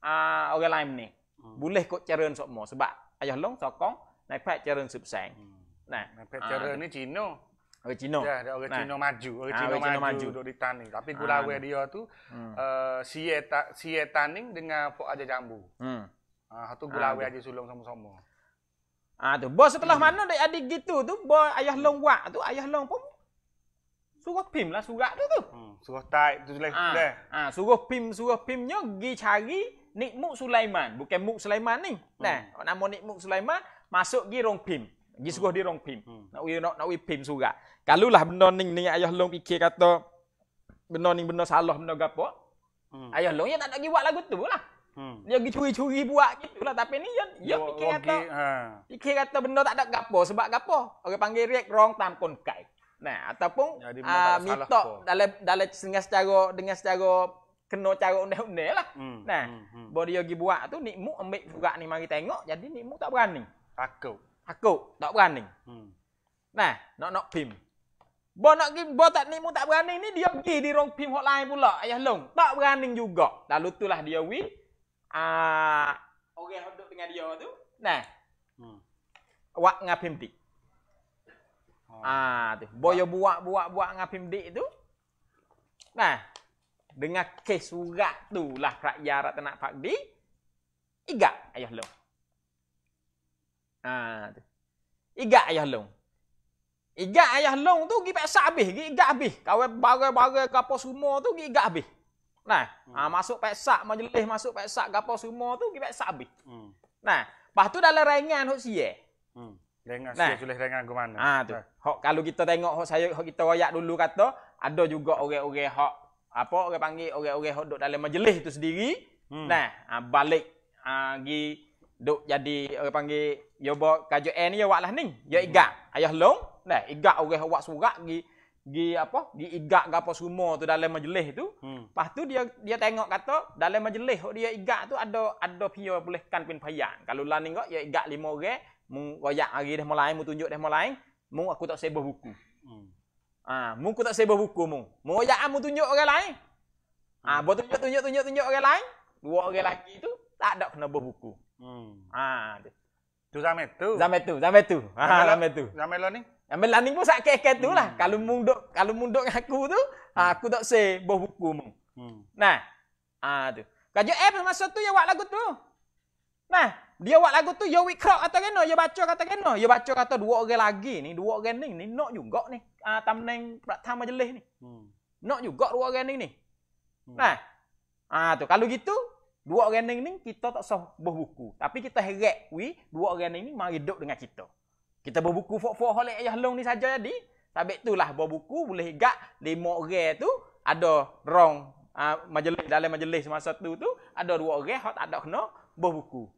ah, orang lain ni. Hmm. Boleh kok cerun semua sebab ayah long sokong naik pet cerun subsang. Hmm. Nah, naik cerun uh, ni Cina. Orang Cina. Ya, ada orang Cina maju, ah, orang Cina maju, maju. duk di Tapi gula uh. dia tu hmm. uh, sieta sieta dengan pok aja jambu. Hmm. Ah, uh, tu gula uh, aja sulung sama-sama. Ah ha, tu. Bos setelah hmm. mana dek adik gitu tu, bos ayah long wak tu, ayah long pun suruh pim lah surat tu tu. Hmm, suruh tai tu lain ha, dah. Ha, suruh pim suruh pimnya gi cari nikmuk Sulaiman, bukan muk Sulaiman ni. Hmm. Nah, hmm. nama nikmu Sulaiman masuk gi rong pim. Gi suruh di rong pim. Hmm. Nak wi nak, nak wi pim surat. Kalau lah benda ni ni ayah long pikir kata benda ni benda salah benda gapo. Hmm. Ayah long ya tak nak gi buat lagu tu lah. Hmm. Dia pergi curi-curi buat gitu lah. Tapi ni dia, dia fikir okay. kata, ha. fikir kata benda tak ada gapo sebab gapo. Orang panggil react wrong time pun kai. Nah, ataupun Jadi, uh, ah, minta dalam, dalam dengan secara, dengan secara kena cara undang-undang lah. Hmm. Nah, hmm. hmm. bodi dia pergi buat tu nikmu ambil juga ni mari tengok. Jadi nikmu tak berani. Takut. Takut. Tak berani. Hmm. Nah, nak nak film. Bo nak pergi, bo tak nikmu tak berani ni dia pergi di rong pim hotline pula. Ayah long. Tak berani juga. Lalu itulah dia wi ah oke hodok dengan dia tu nah hmm. wak ngapim di. oh. ah tu boyo buat buat buat ngapim di itu. nah dengan kes tu lah rakyat rak tenak pak di iga ayah lo ah tu iga ayah lo Iga ayah long tu gi sabih, habis, abih. igak habis. bagai bare kapo semua tu gi abih. Nah, hmm. ha, masuk peksak majlis, masuk peksak gapo semua tu gi peksak habis. Hmm. Nah, lepas tu dalam rengan hok sie. Hmm. Rengan nah. sie tulis rengan ke mana? Ha tu. Hok kalau kita tengok hok saya hok kita royak dulu kata ada juga orang-orang hok apa orang panggil orang-orang hok duk dalam majlis tu sendiri. Hmm. Nah, ha, balik ha, gi duk jadi orang panggil yo bo kajo en yo wak lah ning. Yo hmm. igak. Hmm. Ayah long. Nah, igak orang wak surat gi gi apa gi igak ke apa semua tu dalam majlis tu hmm. lepas tu dia dia tengok kata dalam majlis dia igak tu ada ada pia bolehkan pin payang kalau lan ni ya igak lima orang mung royak hari dah mulai mu tunjuk dah mulai mung aku tak sebah buku hmm. ah ha, mung aku tak sebah buku mung mu royak mu tunjuk orang lain ah ha, hmm. tunjuk tunjuk tunjuk tunjuk orang lain dua orang lagi tu tak ada kena buku hmm. ah tu zamet tu zamet tu zamet tu ha, zamet tu zamet ni Melan ni pun sak kek-kek tu lah. Hmm. Kalau munduk, kalau munduk dengan aku tu, hmm. Ah, aku tak say buah hukum. Hmm. Nah. Ah tu. Kaja F masa tu yang buat lagu tu. Nah, dia buat lagu tu yo wick atau kena, yo baca kata kena, yo baca kata dua orang lagi ni, dua orang ni ni nak juga ni. Ah uh, tamneng pertama majelis ni. Hmm. Nak juga dua orang ni ni. Hmm. Nah. Ah tu kalau gitu dua orang ni kita tak sah buah buku. Tapi kita heret wi dua orang ni mari hidup dengan kita. Kita buku fok-fok oleh ayah long ni saja jadi. Sabit tu lah buku boleh gak lima orang tu ada rong uh, majlis dalam majlis masa tu tu ada dua orang hot tak ada kena berbuku.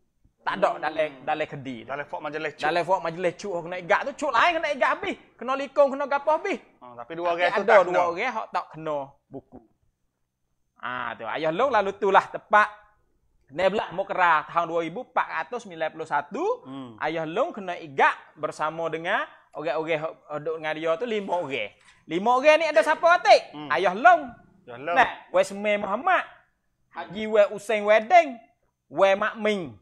Tak ada hmm. dalam dalam kedi. Dalam fok majlis cuk. Dalam fok majlis cuk kena gak tu cuk lain kena gak habis. Kena likong kena gapo habis. Hmm, tapi dua orang tu ada tak dua orang hot tak kena buku. Ah tu ayah long lalu tu lah tepat ini belah mukra tahun 2491 hmm. ayah long kena iga bersama dengan oge oge duk dengan tu lima orang. Lima orang ni ada siapa atik? Hmm. Ayah long. Ayah long. Nah, Wesme Muhammad. Haji Wei Usain Wedeng. Wei Ming,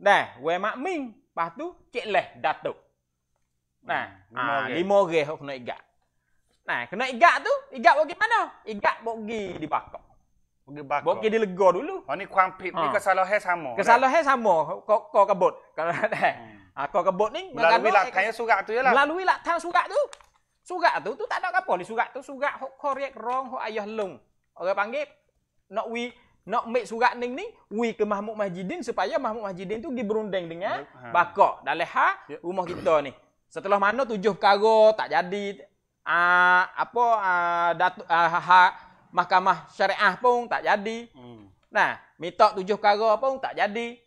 Nah, Wei Ming Lepas tu Cik Leh Datuk. Nah, hmm, lima, ah, kena iga, Nah, kena iga tu, iga bagaimana? Igak bagi Pakok. Bergebak. Bok dia lega dulu. Oh ni kuang pip ha. ni kesalahan sama. Kesalahan sama. Kau kau kebot. Kalau ada. Eh. Hmm. Ha kau kebot ni melalui lakang tanya surat tu jelah. Melalui lakang surat tu. Surat tu tu tak ada apa ni surat tu surat hok korek rong hok ayah lung. Orang panggil nak wi nak make surat ning ni wi ke Mahmud Majidin supaya Mahmud Majidin tu gi berunding dengan ha. bakok dalam ha ya. rumah kita ni. Setelah mana tujuh perkara tak jadi. Ah uh, apa uh, datu, uh, ha, ha mahkamah syariah pun tak jadi. Hmm. Nah, minta tujuh kara pun tak jadi.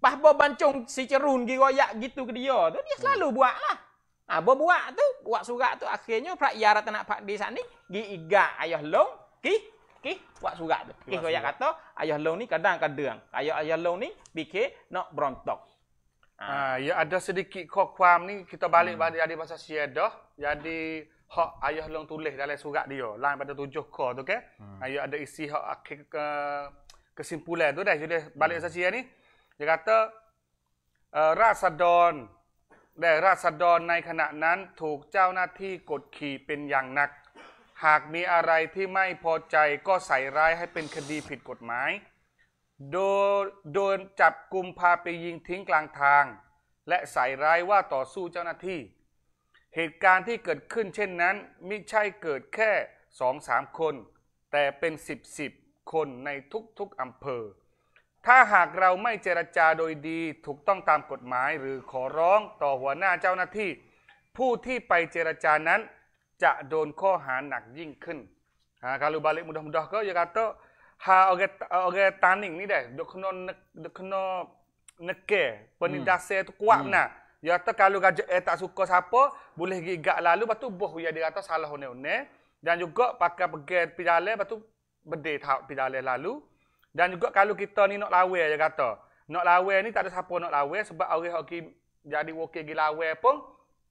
Pas bo bancung si cerun gi royak gitu ke dia tu dia selalu hmm. buat lah. Ha, bo buat tu, buat surat tu akhirnya prak ya rata nak pak di sana ni gi igak ayah long ki ki buat surat tu. Ki royak kata ayah long ni kadang-kadang ayah ayah long ni fikir nak berontok. Ha. ha ya ada sedikit kokwam ni kita balik hmm. balik ada bahasa siadah. Jadi ha. hak ayah long tulis dalam surat dia. Lain pada tujuh k o tu k e Hmm. Ayah ada isi hak akhir ke, kesimpulan tu dah j a d i balik hmm. s a j a ni. Dia kata uh, รา don แด้ราษฎรในขณะนั้น ถูกเจ้าหน้าที่กดขี่เป็นอย่างหนัก หากมีอะไรที่ไม่พอใจ ก็ใส่ร้ายให้เป็นคดีผิดกฎหมาย โดนโดนจับกลุ่มพาไปยิงทิ้งกลางทาง และใส่ร้ายว่าต่อสู้เจ้าหน้าที่เหตุการณ์ที่เกิดขึ้นเช่นนั้น ไม่ใช่เกิดแค่สองสามคน แต่เป็นสิบสิบคนในทุกๆอำเภอ ถ้าหากเราไม่เจรจาโดยดีถูกต้องตามกฎหมายหรือขอร้องต่อหัวหน้าเจ้าหน้าที่ ผู้ที่ไปเจรจานั้นจะโดนข้อหาหนักยิ่งขึ้นฮาคารูบาลิมุดอมดอก็ยากาโตฮาโอเกตานิงนี่ได้ดกนนดกนนเกปนิดาเซตกวนะ Ya kata kalau gajah eh, tak suka siapa, boleh gak lalu, lepas tu buh ya, dia di atas salah one-one. Dan juga pakai pergi pidale, lepas tu berdeh tak pidale lalu. Dan juga kalau kita ni nak lawe, dia kata. Nak lawe ni tak ada siapa nak lawe, sebab orang hoki jadi wakil pergi lawe pun,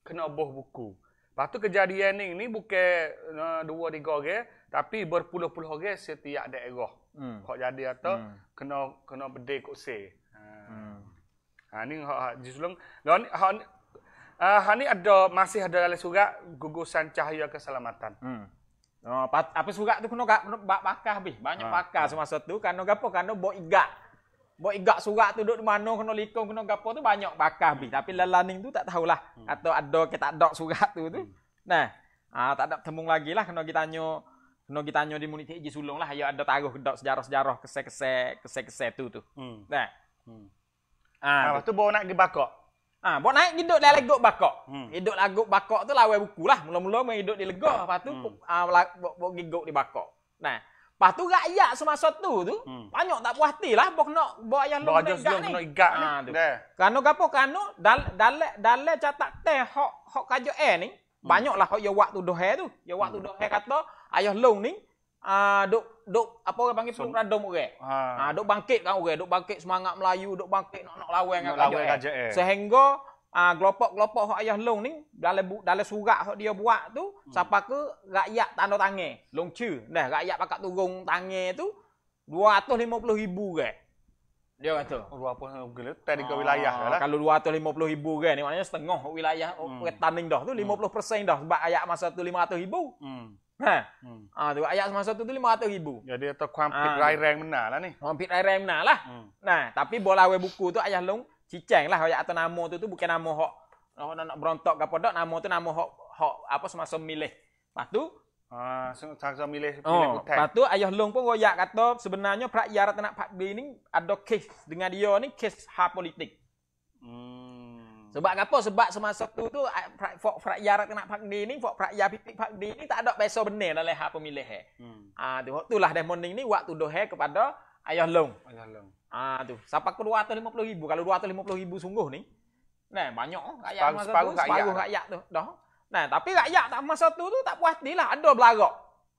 kena buh buku. Lepas tu kejadian ni, ni bukan uh, dua, tiga orang, tapi berpuluh-puluh orang setiap daerah. Hmm. Kok jadi atau hmm. kena kena berdeh kok say. Ha ni hak jisulung. Lah ni hak Uh, ni ada masih ada dalam surga gugusan cahaya keselamatan. Hmm. Oh, pat, apa surga tu kena kak kena pakah bih. Banyak ha, pakah ha. semasa tu kan apa? Kan bo igak. Bo igak surga tu duduk di mana kena likung kena gapo tu banyak pakah bih. Tapi lalaning tu tak tahulah hmm. atau ada ke tak ada surga tu tu. Hmm. Nah, uh, tak ada temung lagi lah kena kita tanya kena kita tanya di muniti ji sulung lah ya ada taruh dok sejarah-sejarah kesek kesek kesek kesek tu tu. Hmm. Nah. Hmm. Ha, ha lepas tu bawa nak pergi bakok. Ha, bawa naik hidup dalam legok bakok. Hmm. Hidup lagu bakok tu lawai buku lah. Mula-mula main hidup di legok. Lepas tu, hmm. ha, bawa gigok di bakok. Nah, Lepas tu rakyat semasa tu tu, hmm. banyak tak puas hati lah. Bawa kena bawa ayah lu kena igak ni. Kena igak ha, ni. Kerana apa? Kerana dalam dal, dal, dal catak teh hok, hok kajo air ni, hmm. banyak lah hok yang waktu dohe tu. Yang waktu hmm. dohe kata, ayah lu ni, Ah uh, duk duk apa orang panggil ah. Ah, duk random orang. Ha. Ah bangkit kan orang, duk bangkit semangat Melayu, duk bangkit nak nak lawan dengan lawan kerajaan. Eh. eh. Sehingga ah uh, kelopak-kelopak hak ayah long ni dalam dalam surat hak dia buat tu hmm. siapa ke rakyat tanda tangan, long cu. Nah, rakyat pakak turun tangan tu 250,000 orang. Eh. Dia kata. Oh, dua apa gila? Tadi ke wilayah ah, lah. Kalau dua ratus lima puluh ribu kan, ni maknanya setengah wilayah hmm. retaning dah tu hmm. lima puluh persen dah sebab ayat masa tu lima ratus ribu. Hmm. Ha. Hmm. Ha tu ayat semasa tu tu lima 500 ribu. Ya dia tu kuam ha. pit ah, rai benar lah ni. Kuam pit rai benar lah. Hmm. Nah, tapi bola we buku tu ayah long cicang lah ayat atau nama tu tu bukan nama hok hok nak berontak ke podok nama tu nama hok hok apa semasa milih. Patu ha ah, semasa milih pilih oh. putih. ayah long pun royak kata sebenarnya prak nak pak bini ada kes dengan dia ni kes hak politik. Hmm. Sebab apa? Sebab semasa tu tu ah, Fok Frakyar nak Pak D ni, Fok Frakyar pipik Pak ni tak ada besok benar dalam hak pemilih. Eh. Hmm. Ah tu waktu lah morning ni waktu doh eh kepada Ayah Long. Ayah Long. Ah tu. Siapa ke ribu? Kalau ribu sungguh ni. Nah, banyak rakyat separuh, masa separuh tu, separuh rakyat, lah. rakyat tu. Dah. Nah, tapi rakyat tak masa tu tu tak puas lah. ada belarak.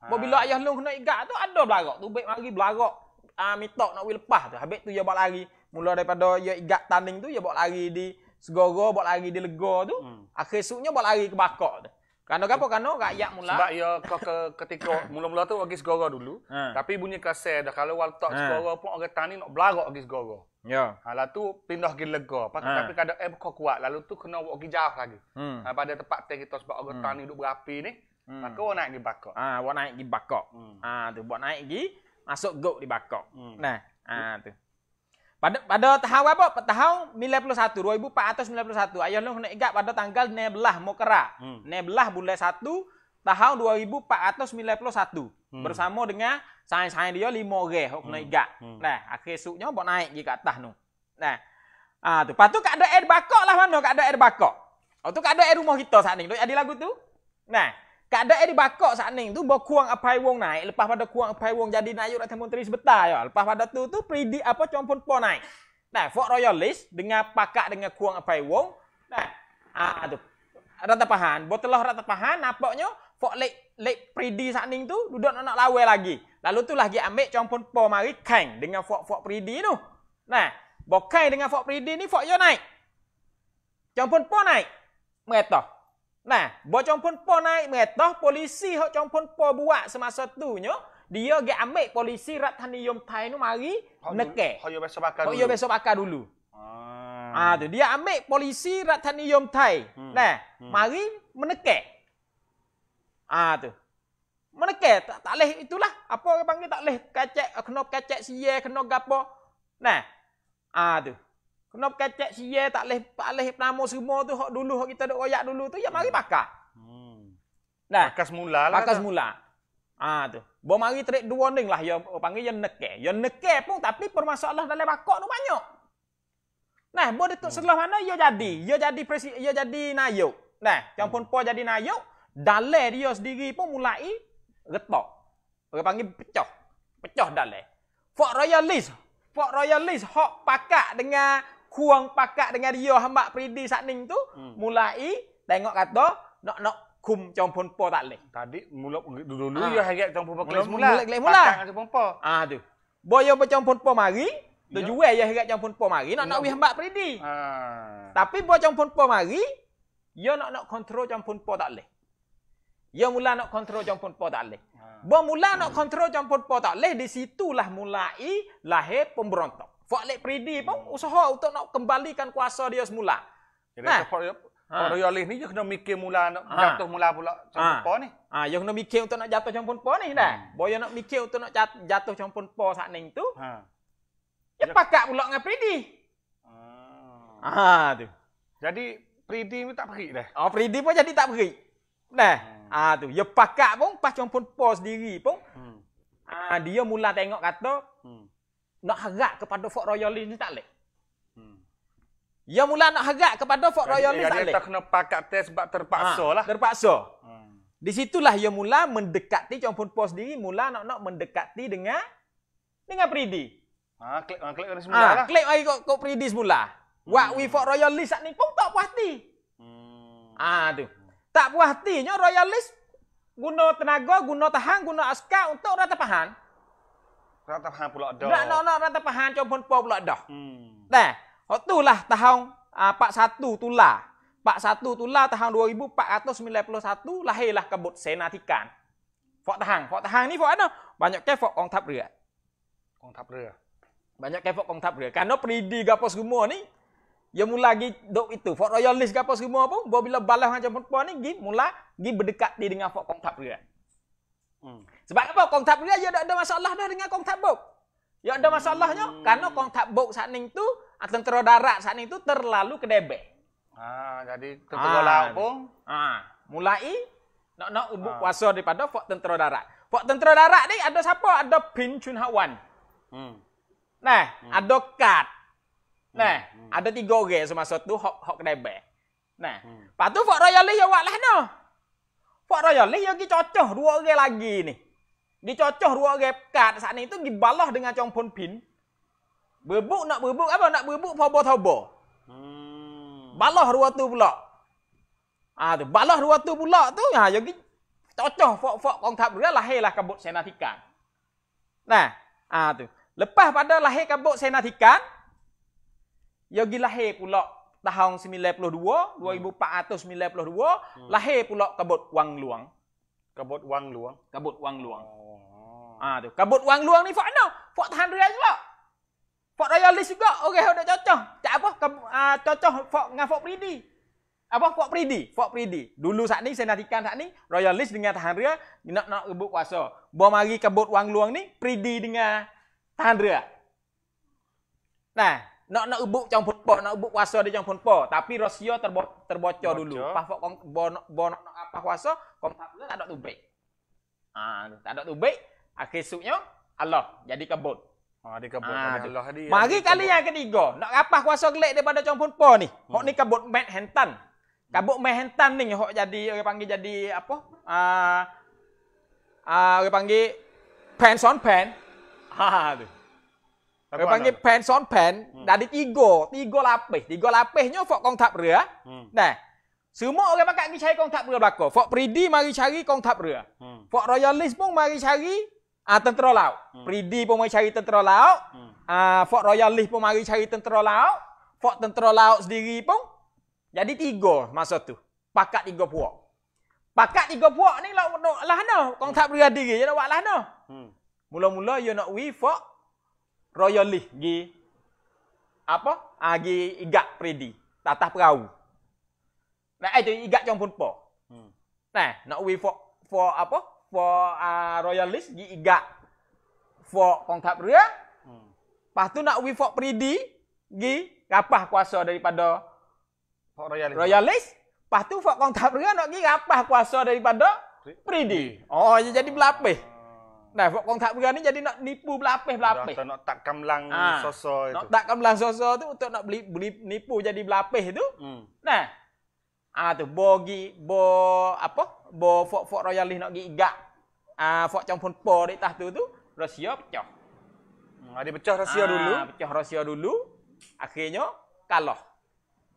Ha. Bila ah. ayah lu kena igak tu ada belarak. Tu baik lagi belarak. Ah uh, nak wi lepas tu. Habis tu dia bawa lari. Mula daripada dia igak tanding tu dia bawa lari di segoro buat lari di lega tu hmm. akhir esoknya buat lari ke bakok tu kerana apa kerana rakyat mula sebab ya kau ke ketika mula-mula tu bagi segoro dulu hmm. tapi bunyi kasih dah kalau wal tok hmm. Ha. segoro pun orang tani nak belarak bagi segoro ya Alah ha, tu pindah ke lega hmm. tapi kadang eh kau kuat lalu tu kena buat jauh lagi hmm. Ha, pada tempat teh kita sebab orang hmm. tani hmm. duduk berapi ni hmm. maka orang naik di bakok ah ha, buat naik di bakok hmm. ah ha, tu buat naik gi masuk gok di bakok hmm. nah ah ha, tu pada pada tahun apa? Tahun 91, 2491. Ayah lu nak ingat pada tanggal 11 Mokra. Hmm. 11 bulan 1 tahun 2491. Hmm. Bersama dengan sains-sains dia 5 orang hmm. nak ingat. Hmm. Nah, akhir suknya buat naik je ke atas tu. Nah. Ah tu. Patu kat ada air bakok lah mana? Kat ada air bakok. Oh tu kat ada air rumah kita saat ni. Ada lagu tu. Nah. Keadaan di bakok saat ni tu bawa kuang apai wong naik. Lepas pada kuang apai wong jadi naik rakyat menteri sebetar. Ya. Lepas pada tu tu predi apa campun pon naik. Nah, for royalist dengan pakak dengan kuang apai wong. Nah, ah, tu. Rata pahan. Botelah rata pahan. Nampaknya for lek lek predi saat ni tu duduk nak lawe lagi. Lalu tu lagi ambil campun pon mari kain dengan fok fok predi tu. Nah, bokai dengan fok predi ni fok yo naik. Campun pon naik. Mereka. Nah, buat jompon po naik metoh, polisi hak jompon po buat semasa tu nyo, dia ge ambil polisi rat tani yom tai nu mari neke. Hak yo besok bakar dulu. Hak yo besok bakar dulu. Ah. Ah dia ambil polisi rat tani yom tai. Hmm. Nah, hmm. mari meneke. Ah tu. Meneke tak tak itulah. Apa orang panggil tak leh kacek kena kacek siye kena gapo. Nah. Ah tu. Kena kecek siye tak leh tak leh nama semua tu hok dulu hok kita dok royak dulu tu ya mari pakak. Hmm. Nah, hmm. pakas semula. lah. Pakas tak? Ah tu. Bo mari trek dua ning lah ya panggil ya neke. Ya neke pun tapi permasalahan dalam pakak tu banyak. Nah, bo detuk hmm. mana ya jadi. Ya jadi presi ya jadi nayuk. Nah, campun hmm. po jadi nayuk, dale dia sendiri pun mulai retak. Orang panggil pecah. Pecah dale. Fok royalist, Fok royalist hok pakak dengan kuang pakak dengan dia hamba predi sakning tu hmm. mulai tengok kata nak nak kum campun po tak leh. Tadi mula dulu ah. dulu ha. ya harga campun po kelas mula. Mula kelas campun po. Ah ha, tu. Boyo bo campun po mari, tu ya. jual ya harga campun po mari nak nak ya. wih hamba predi. Ha. Ah. Tapi bo campun po mari, yo nak nak kontrol campun po tak leh. Yo mula nak kontrol campun po tak leh. Ha. Bo mula nak kontrol campun po tak leh di situlah mulai lahir pemberontak. Fuad Lek Pridi pun usaha untuk nak kembalikan kuasa dia semula. Jadi nah. Ha. Royalis ni dia kena mikir mula nak ha. jatuh mula pula campur ha. ni. Ha, dia kena mikir untuk nak jatuh campur pa ni dah. Hmm. Boya nak mikir untuk nak jatuh campur pa saat ni tu. ya, ha. pakak pula dengan Pridi. Ah Ha tu. Jadi Pridi ni tak pergi dah. Oh Pridi pun jadi tak pergi. Dah. Hmm. Ha tu. Ya pakak pun pas campur pa sendiri pun. Hmm. Ha, dia mula tengok kata hmm nak harap kepada Fort Royal ni tak leh. Hmm. Yang mula nak harap kepada Fort Royal ni tak leh. Dia kena pakat test sebab terpaksa ha, lah. Terpaksa. Hmm. Di situlah yang mula mendekati, macam pun pos diri, mula nak-nak mendekati dengan dengan Pridi. Ha, klik, ha, klik dari semula ha, lah. Klik lagi kok, Pridi semula. Hmm. Wak we Fort Royal ni saat ni pun tak puas hati. Hmm. Ah ha, tu. Tak puas hatinya Royalist guna tenaga, guna tahan, guna askar untuk rata pahan. រដ្ឋប្រហារពលរដ្ឋដោះណោណោរដ្ឋប្រហារចំភុនពលរដ្ឋដោះតែហត់ទូលាតហោងប៉សាទូទូឡាប៉សាទូទូឡាតហោង2491លះហេលះកបុតសេនាធិការហ្វកតហាងហ្វកតហាងនេះហ្វកអីណោះបាញ់កែហ្វកអងថាប់រឿកងថាប់រឿបាញ់កែហ្វកកងថាប់រឿកានោះព្រីឌីកាប់ស្គមនេះយំឡាគីដូចអ៊ីទូហ្វករយ៉ាល់លីសកាប់ស្គមអពបបិលបាលះហាងចំភុនពលនេះគីមូឡាគីបដិកាឌីងហ្វកកងថាប់រឿអឺ sebab apa? Kong tabuk dia, dia tak ada masalah dah dengan kong tabuk. Dia ada masalahnya. Hmm. Kerana kong tabuk saat ini tu, tentera darat saat ini tu terlalu kedebek. Ha, ah, jadi tentera ah, laut Ah, ha, mulai, nak nak ubuk ah. kuasa daripada fok tentera darat. Fok tentera darat ni ada siapa? Ada Pin Chun Hwan. Hmm. Nah, hmm. ada Kat. Nah, hmm, hmm. ada tiga orang semasa tu hok hok kedebek. Nah, hmm. patu fok royalis ya wak lah no. Fok royalis ya ki cocoh dua orang lagi ni. Dicocoh dua orang pekat saat ni tu pergi dengan Chong Pin. Berbuk nak berbuk apa? Nak berbuk poba-toba. Hmm. Balah dua tu pula. Ah ha, tu balah dua tu pula tu ha yo ki cocoh fok-fok kong tap dia lah kabut senatikan. Nah, ah ha, tu. Lepas pada lahir kabut senatikan, yo gi lahir pula tahun 92, 2492, hmm. lahir pula kabut Wang Luang. Kabut wang luang. Kabut wang luang. Oh. Ah tu. Kabut wang luang ni fakno. Fak tahan lah. raya juga. Fak raya juga. Okey, ada cocok. Tak apa. Ah, cocok fak dengan fak Apa? Fak peridi. Fak peridi. Dulu saat ni, saya saat ni, royalis dengan tahan raya, nak nak rebut kuasa. Bawa mari kabut wang luang ni, peridi dengan tahan raya. Nah, nak nak ubuk campur pa nak ubuk kuasa dia campur pa tapi rahsia terbo, terbocor dulu pas kau bo nak nak apa kuasa kau tak tak ada tubik ha tak ada tubik akhir suknya Allah jadi kebut ha dia kebut ha, dia. Allah dia mari dia kali yang ketiga nak apa kuasa gelek daripada campur pa ni hmm. hok ni kebut mad hentan hmm. kebut mad hentan ni hok jadi orang panggil jadi apa ha uh, orang panggil pants on pants ha, ha dia panggil pants on pen hmm. dari tiga, tiga lapis. Tiga lapisnya fok kong tap ria. Ya. Hmm. Nah, semua orang pakai pergi cari kong tap ria belakang. Fok Pridi mari cari kong tap ria. Hmm. Fok Royalist pun mari cari ah, tentera laut. Hmm. Pridi pun mari cari tentera laut. Hmm. Ah, fok Royalist pun mari cari tentera laut. Fok tentera laut sendiri pun. Jadi tiga masa tu. Pakat tiga puak. Pakat tiga puak ni lah, lah, lah, lah, lah, lah, lah, lah, lah, lah, nak lah, lah, lah, lah, lah, royalis gi apa? Ah gi igak predi, tatah perahu. Nah itu eh, igak jong pun po. Hmm. Nah, nak we for for apa? For a uh, royalis gi igak for pangkat ria. Hmm. Pastu nak we for predi gi kapah kuasa daripada for Royalist, Royalis Pastu for kontrak ria nak gi kapah kuasa daripada predi. Oh, jadi belapih. Nah, buat kong tak berani jadi nak nipu belapih belapih. Dah, nak tak kamlang ha. Ah. soso itu. Nak tak kamlang soso tu untuk nak beli, beli nipu jadi belapih tu. Hmm. Nah. Ah ha, tu bogi bo apa? Bo fok fok royalis nak gi gak. Ah ha, fok campun po di tah tu tu rahsia pecah. Hmm, ada pecah rahsia ha, dulu. pecah rahsia dulu. Akhirnya kalah.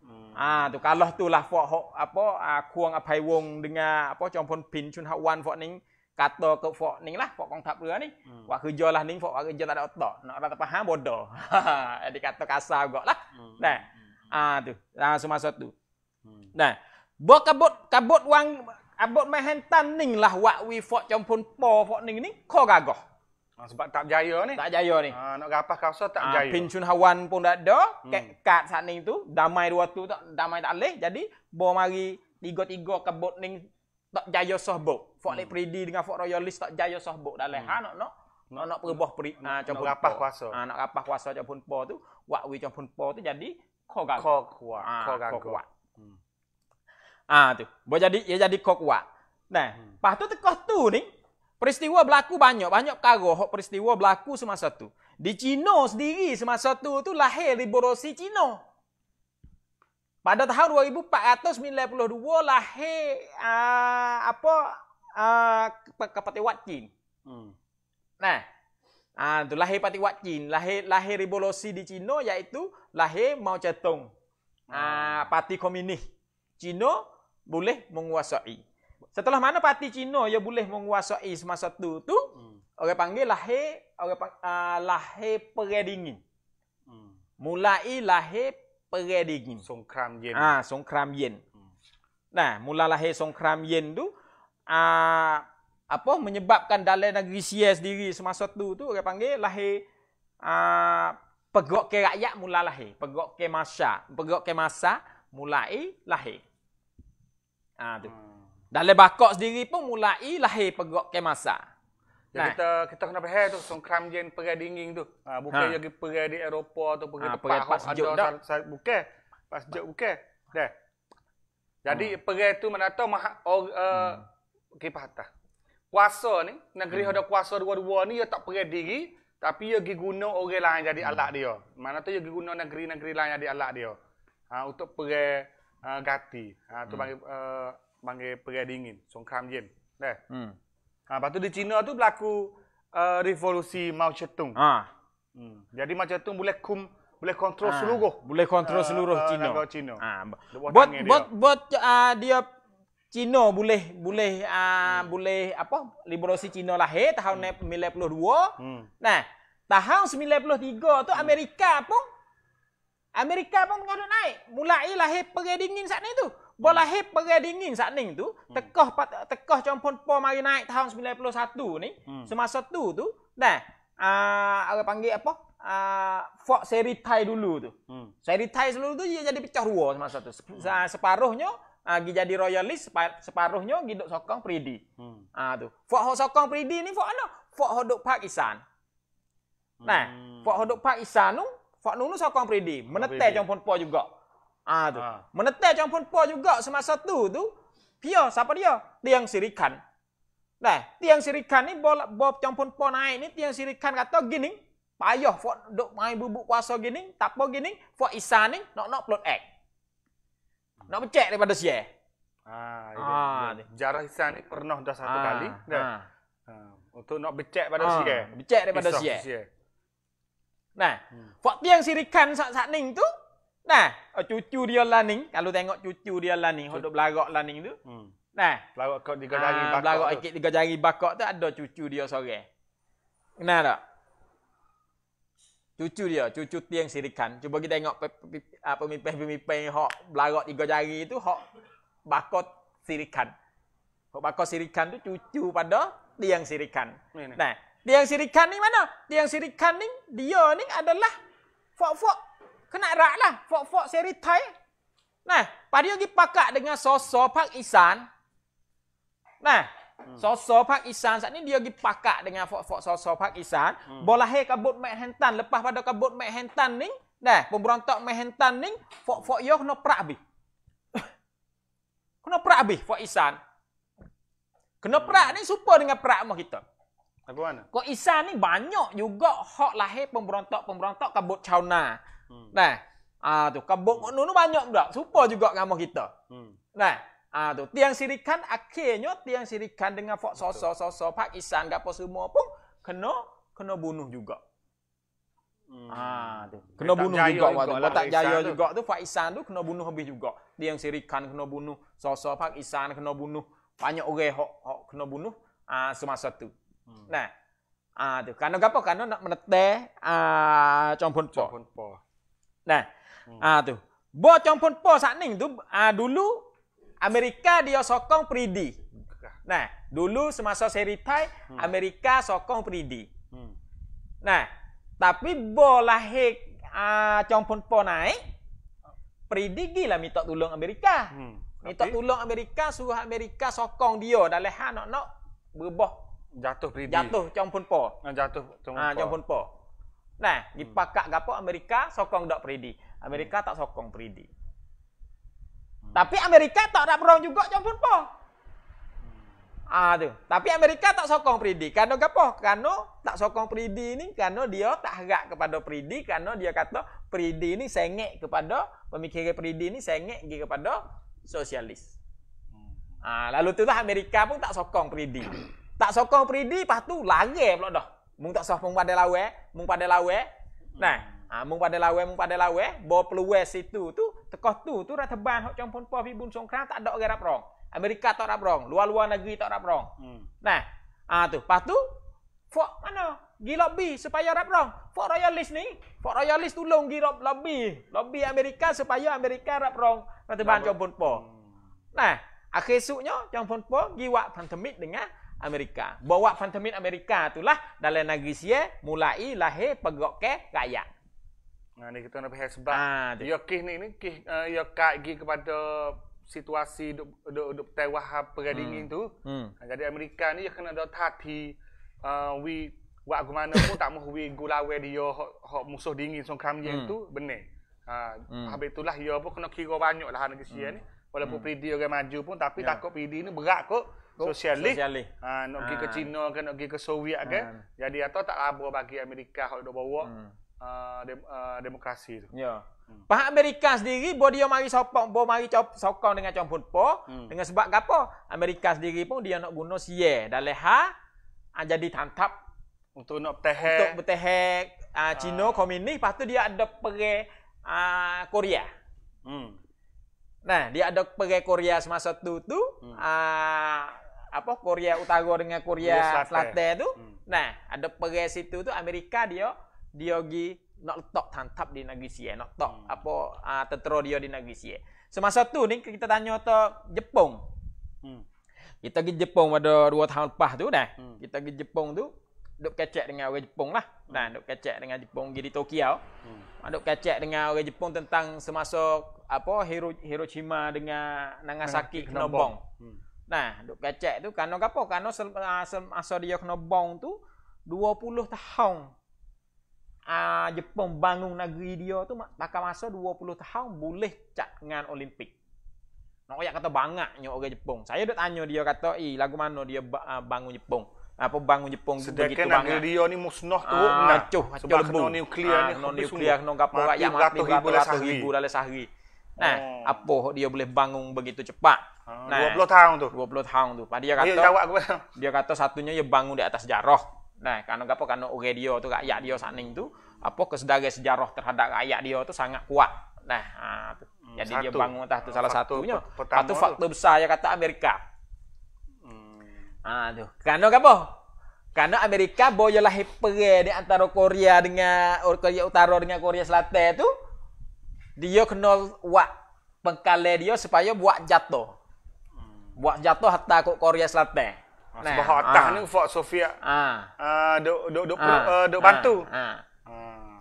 Hmm. Ah ha, tu kalah tu lah fok apa? Ah kuang apai wong dengan apa campun pin chun hak fok ning kata ke fok ni lah, fok kong tap dua ni. Hmm. Wak kerja lah ni, fok wak kerja tak ada otak. Nak rata faham, bodoh. Jadi kata kasar juga lah. Hmm, hmm. Nah. Hmm. hmm. Ah, tu. Langsung ah, masa tu. Hmm. Nah. Buat kabut, kabut wang, kabut mehentan ni lah, wak wi fok campun po fok ni ni, kau gagah. Ah, sebab tak jaya ni. Tak jaya ni. Ah, nak gapah kasar tak ah, jaya. Pincun hawan pun tak ada. Hmm. Kek, kat saat ni tu, damai dua tu tak, damai tak boleh. Jadi, bawa mari tiga-tiga kabut ni tak jaya sahbuk. Fok hmm. predi dengan fok royalist tak jaya sahbuk. Dah leha hmm. nak nak. Nak perubah peri. Nak, nak, nak, kuasa. Ha, nak apa kuasa macam pun po tu. Wak wi macam pun po tu jadi kok gagu. Kok kuat. Ha, kok gagu. Kok hmm. ha, tu. Boleh jadi, ia jadi kok kuat. Nah, hmm. Pas tu tekoh tu ni. Peristiwa berlaku banyak. Banyak perkara. Hak peristiwa berlaku semasa tu. Di Cina sendiri semasa tu tu lahir liberasi Cina. Hmm. Pada tahun 1492 lahir uh, apa uh, Kepati Watkin. Hmm. Nah, uh, tu lahir Pati Watkin, lahir lahir revolusi di Cina iaitu lahir Mao Zedong. Hmm. Uh, parti Komunis Cina boleh menguasai. Setelah mana parti Cina ya boleh menguasai semasa tu tu hmm. orang panggil lahir orang uh, lahir perang dingin. Hmm. Mulai lahir perang dingin sung kram yen ah sung kram yen hmm. nah mula lahir sung kram yen tu ah apa menyebabkan dalam negeri Sia sendiri semasa tu tu orang panggil lahir ah pegok ke rakyat mula lahir pegok ke masa pegok ke masa mulai lahir ah tu hmm. dalam bakok sendiri pun mulai lahir pegok ke masa Nah. Kita kita kena pergi tu song kram jen pergi dingin tu. Ha, bukan ha. lagi pergi di Eropah atau pergi ha, pergi pas jok dah. Sal- sal- bukan pas jok bukan. Dah. Jadi hmm. pergi tu mana tahu mah uh, eh, hmm. kipah tah. Kuasa ni negeri hmm. ada kuasa dua-dua ni dia tak pergi diri tapi dia guna orang lain jadi hmm. alat dia. Mana tu dia guna negeri-negeri lain jadi alat dia. Ha, untuk pergi uh, gati. Ha, tu hmm. panggil uh, eh, panggil pergi dingin, songkram jen, Dah. Hmm. Ha, lepas tu di China tu berlaku uh, revolusi Mao Zedong. Ha. Hmm. Jadi Mao Zedong boleh kum boleh kontrol ha. seluruh, boleh kontrol uh, seluruh eh, China. Uh, China. Ha. Buat buat dia. uh, dia Cina boleh boleh uh, hmm. boleh apa liberasi Cina lahir tahun hmm. 92. Hmm. Nah, tahun 93 tu hmm. Amerika pun Amerika pun mengadu naik. Mulai lahir perang dingin saat ni tu. Bola hmm. hip perai dingin saat ni tu. Tekah hmm. tekah campun po mari naik tahun 91 ni. Hmm. Semasa tu tu. Dah. Uh, orang panggil apa? Uh, ah, Fok seri Thai dulu tu. Hmm. Seri Thai seluruh tu dia jadi pecah ruang semasa tu. Se hmm. Ah, separuhnya uh, dia jadi royalist. Separuhnya dia duduk sokong Pridi. Hmm. Uh, tu. Fok yang sokong Pridi ni Fok mana? Fok yang duduk Pak Isan. Nah, hmm. Fok yang duduk Pak Isan tu. Fok nunu sokong Pridi. Menetek campun pom juga. Ah tu. Ah. Menetai macam perempuan juga semasa tu tu. Pia siapa dia? Tiang sirikan. Nah, tiang sirikan ni bola bob macam perempuan naik ni tiang sirikan kata gini, payah fok duk main bubuk kuasa gini, tak apa gini, fok isa ni nak nak plot act. Nak becek daripada siye. Ah, ya, jarah isa ni pernah dah satu ah, kali. Dah. Ah. Ha, untuk nak becek pada ha, sikit. Becek daripada sikit. Nah, hmm. waktu yang sirikan saat-saat ni tu, Nah, oh, cucu dia Laning, kalau tengok cucu dia Laning, hodok belagak Laning tu. Hmm. Nah, belagak kau tiga jari ah, bakok. Belagak ikit tiga jari bakok tu ada cucu dia seorang. Kenal tak? Cucu dia, cucu tiang sirikan. Cuba kita tengok ah, pemimpin-pemimpin yang hok belagak tiga jari itu hok bakot sirikan. Hok bakot sirikan tu cucu pada tiang sirikan. Nah, tiang sirikan ni mana? Tiang sirikan ni dia ni adalah fok-fok Kena rak lah. Fok-fok seri Thai. Nah, pada dia dipakat dengan sosok Pak Isan. Nah, hmm. sosok Pak Isan. Saat ini dia dipakat dengan fok-fok sosok Pak Isan. Hmm. Bola hei kabut Mek Hentan. Lepas pada kabut Mek Hentan ni. Nah, pemberontak Mek Hentan ni. Fok-fok yo kena prak habis. kena prak habis Fok Isan. Kena hmm. prak ni super dengan prak rumah kita. Bagaimana? Kok Isan ni banyak juga hak lahir pemberontak-pemberontak kabut Chauna. Hmm. Nah, ah tu kabuk hmm. nunu banyak juga. Supo juga ngamuk kita. Hmm. Nah, ah tu tiang sirikan akhirnya tiang sirikan dengan fok soso soso pak isan gapo semua pun kena kena bunuh juga. Hmm. Ah tu. Kena bunuh juga, juga waktu lah, tak jaya juga tu Pak Isan tu kena bunuh habis juga. Tiang sirikan kena bunuh, Sosok Pak Isan kena bunuh. Banyak orang hok hok kena bunuh ah semasa tu. Hmm. Nah. Ah tu. Karena apa? Karena nak menetek ah compon po. Compon po. Nah, hmm. ah tu. Bo cong pun po sakning tu ah dulu Amerika dia sokong Pridi. Nah, dulu semasa seri Thai hmm. Amerika sokong Pridi. Hmm. Nah, tapi bo lahir ah cong pun po naik Pridi gila minta tolong Amerika. Hmm. Minta tolong Amerika suruh Amerika sokong dia dalam hal nak-nak berubah jatuh Pridi. Jatuh cong pun po. Ah jatuh cong ah, pun po. Cong Nah, hmm. dipakak gapo Amerika sokong dok Pridi. Amerika hmm. tak sokong Pridi. Hmm. Tapi Amerika tak ada perang juga jom pun po. Hmm. Ah tu. Tapi Amerika tak sokong Pridi. Kano gapo? Kano tak sokong Pridi ini kano dia tak agak kepada Pridi kano dia kata Pridi ini sengek kepada pemikir Pridi ini sengek gi kepada sosialis. Hmm. Ah, lalu tu lah Amerika pun tak sokong Pridi. tak sokong Pridi patu lari pula dah mung tak sah mung pada lawe, mung pada lawe. Nah, ha, mung pada lawe, mung pada lawe, bo peluwe situ tu, tekoh tu, tu rata ban hok campun pa bun songkrang tak ada gerap rong. Amerika tak rap rong, luar-luar negeri tak rap rong. Hmm. Nah, ha tu, pas tu fok mana? Gi lobby supaya rap rong. Fok royalist ni, fok royalist tolong gi lobby, lobby Amerika supaya Amerika rap rong rata ban campun pa. Hmm. Nah, akhir suknya campun pa gi wak pandemik dengan Amerika. Bawa fantamin Amerika itulah dalam negeri saya mulai lahir pegok ke kaya. Nah ni kita nak pergi sebab. Ah, ya kih ni ni kih uh, ya kaki kepada situasi duk duk, duk tewah pergadingin hmm. tu. Hmm. Nah, jadi Amerika ni ya kena ada tadi uh, we buat ke mana pun tak mahu we gulawe dia hok, musuh dingin song dia hmm. tu benar. Ah, ha, hmm. habis itulah ya pun kena kira banyaklah negeri saya hmm. ni walaupun hmm. PD orang maju pun tapi yeah. takut PD ni berat kok sosialis ha nak pergi ke ha. China ke nak pergi ke Soviet ke ha. jadi atau tak labur bagi Amerika kalau dok bawa hmm. uh, dem, uh, demokrasi tu ya yeah. hmm. Pak Amerika sendiri bo dia mari sokong bo mari sokong dengan campur po hmm. dengan sebab apa Amerika sendiri pun dia nak guna sie dalam ha jadi tantap untuk nak tehek untuk betehek uh, Cina uh. komunis lepas dia ada perang uh, Korea hmm. Nah, dia ada pergi Korea semasa tu tu hmm. uh, apa Korea Utara dengan Korea Selatan tu. Hmm. Nah, ada pergi situ tu Amerika dia dia gi nak letak tantap di negeri sia, nak letak hmm. apa uh, tentera dia di negeri sia. Semasa tu ni kita tanya to Jepung. Hmm. Kita pergi Jepung pada 2 tahun lepas tu dah. Hmm. Kita pergi Jepung tu duk kacak dengan orang Jepun lah. Hmm. Dan duk kacak dengan Jepun pergi di Tokyo. Hmm. Duk kacak dengan orang Jepun tentang semasa apa Hiro, Hiroshima dengan Nagasaki hmm. kena bom. Hmm. Nah, duk kacak tu kerana apa? Kerana semasa ah, dia kena bom tu 20 tahun uh, Jepun bangun negeri dia tu maka masa 20 tahun boleh cak dengan Olimpik. Nak no, kata bangaknya orang Jepun. Saya duk tanya dia kata, "Eh, lagu mana dia ah, bangun Jepun?" apa bangun Jepun begitu bangun. Sedangkan dia ni musnah tu ah, nak cuh hacuh lebu. Sebab nuklear ah, ni kena nuklear kena gapo rakyat yang mati ribu lah sehari. Ribu lah sehari. Oh. Nah, oh. apa dia boleh bangun begitu cepat? Ah, nah, 20 tahun tu. 20 tahun tu. Pak dia kata. Dia kata, dia kata satunya dia bangun di atas jarah. Nah, karena gapo karena ore dia tu rakyat dia saning tu apa kesedaran sejarah terhadap rakyat dia tu sangat kuat. Nah, ah, hmm, jadi satu. dia bangun atas tu ah, salah satunya. Satu faktor besar yang kata Amerika. Ah tu. Kerana apa? Kerana Amerika boyolah perang eh, di antara Korea dengan Korea Utara dengan Korea Selatan tu dia kena buat pengkale dia supaya buat jatuh. Hmm. Buat jatuh hatta ke Korea Selatan. Ah, nah, sebab hatta ah. ni Fort Sofia. Ah. Uh, duk duk eh, bantu. Ah.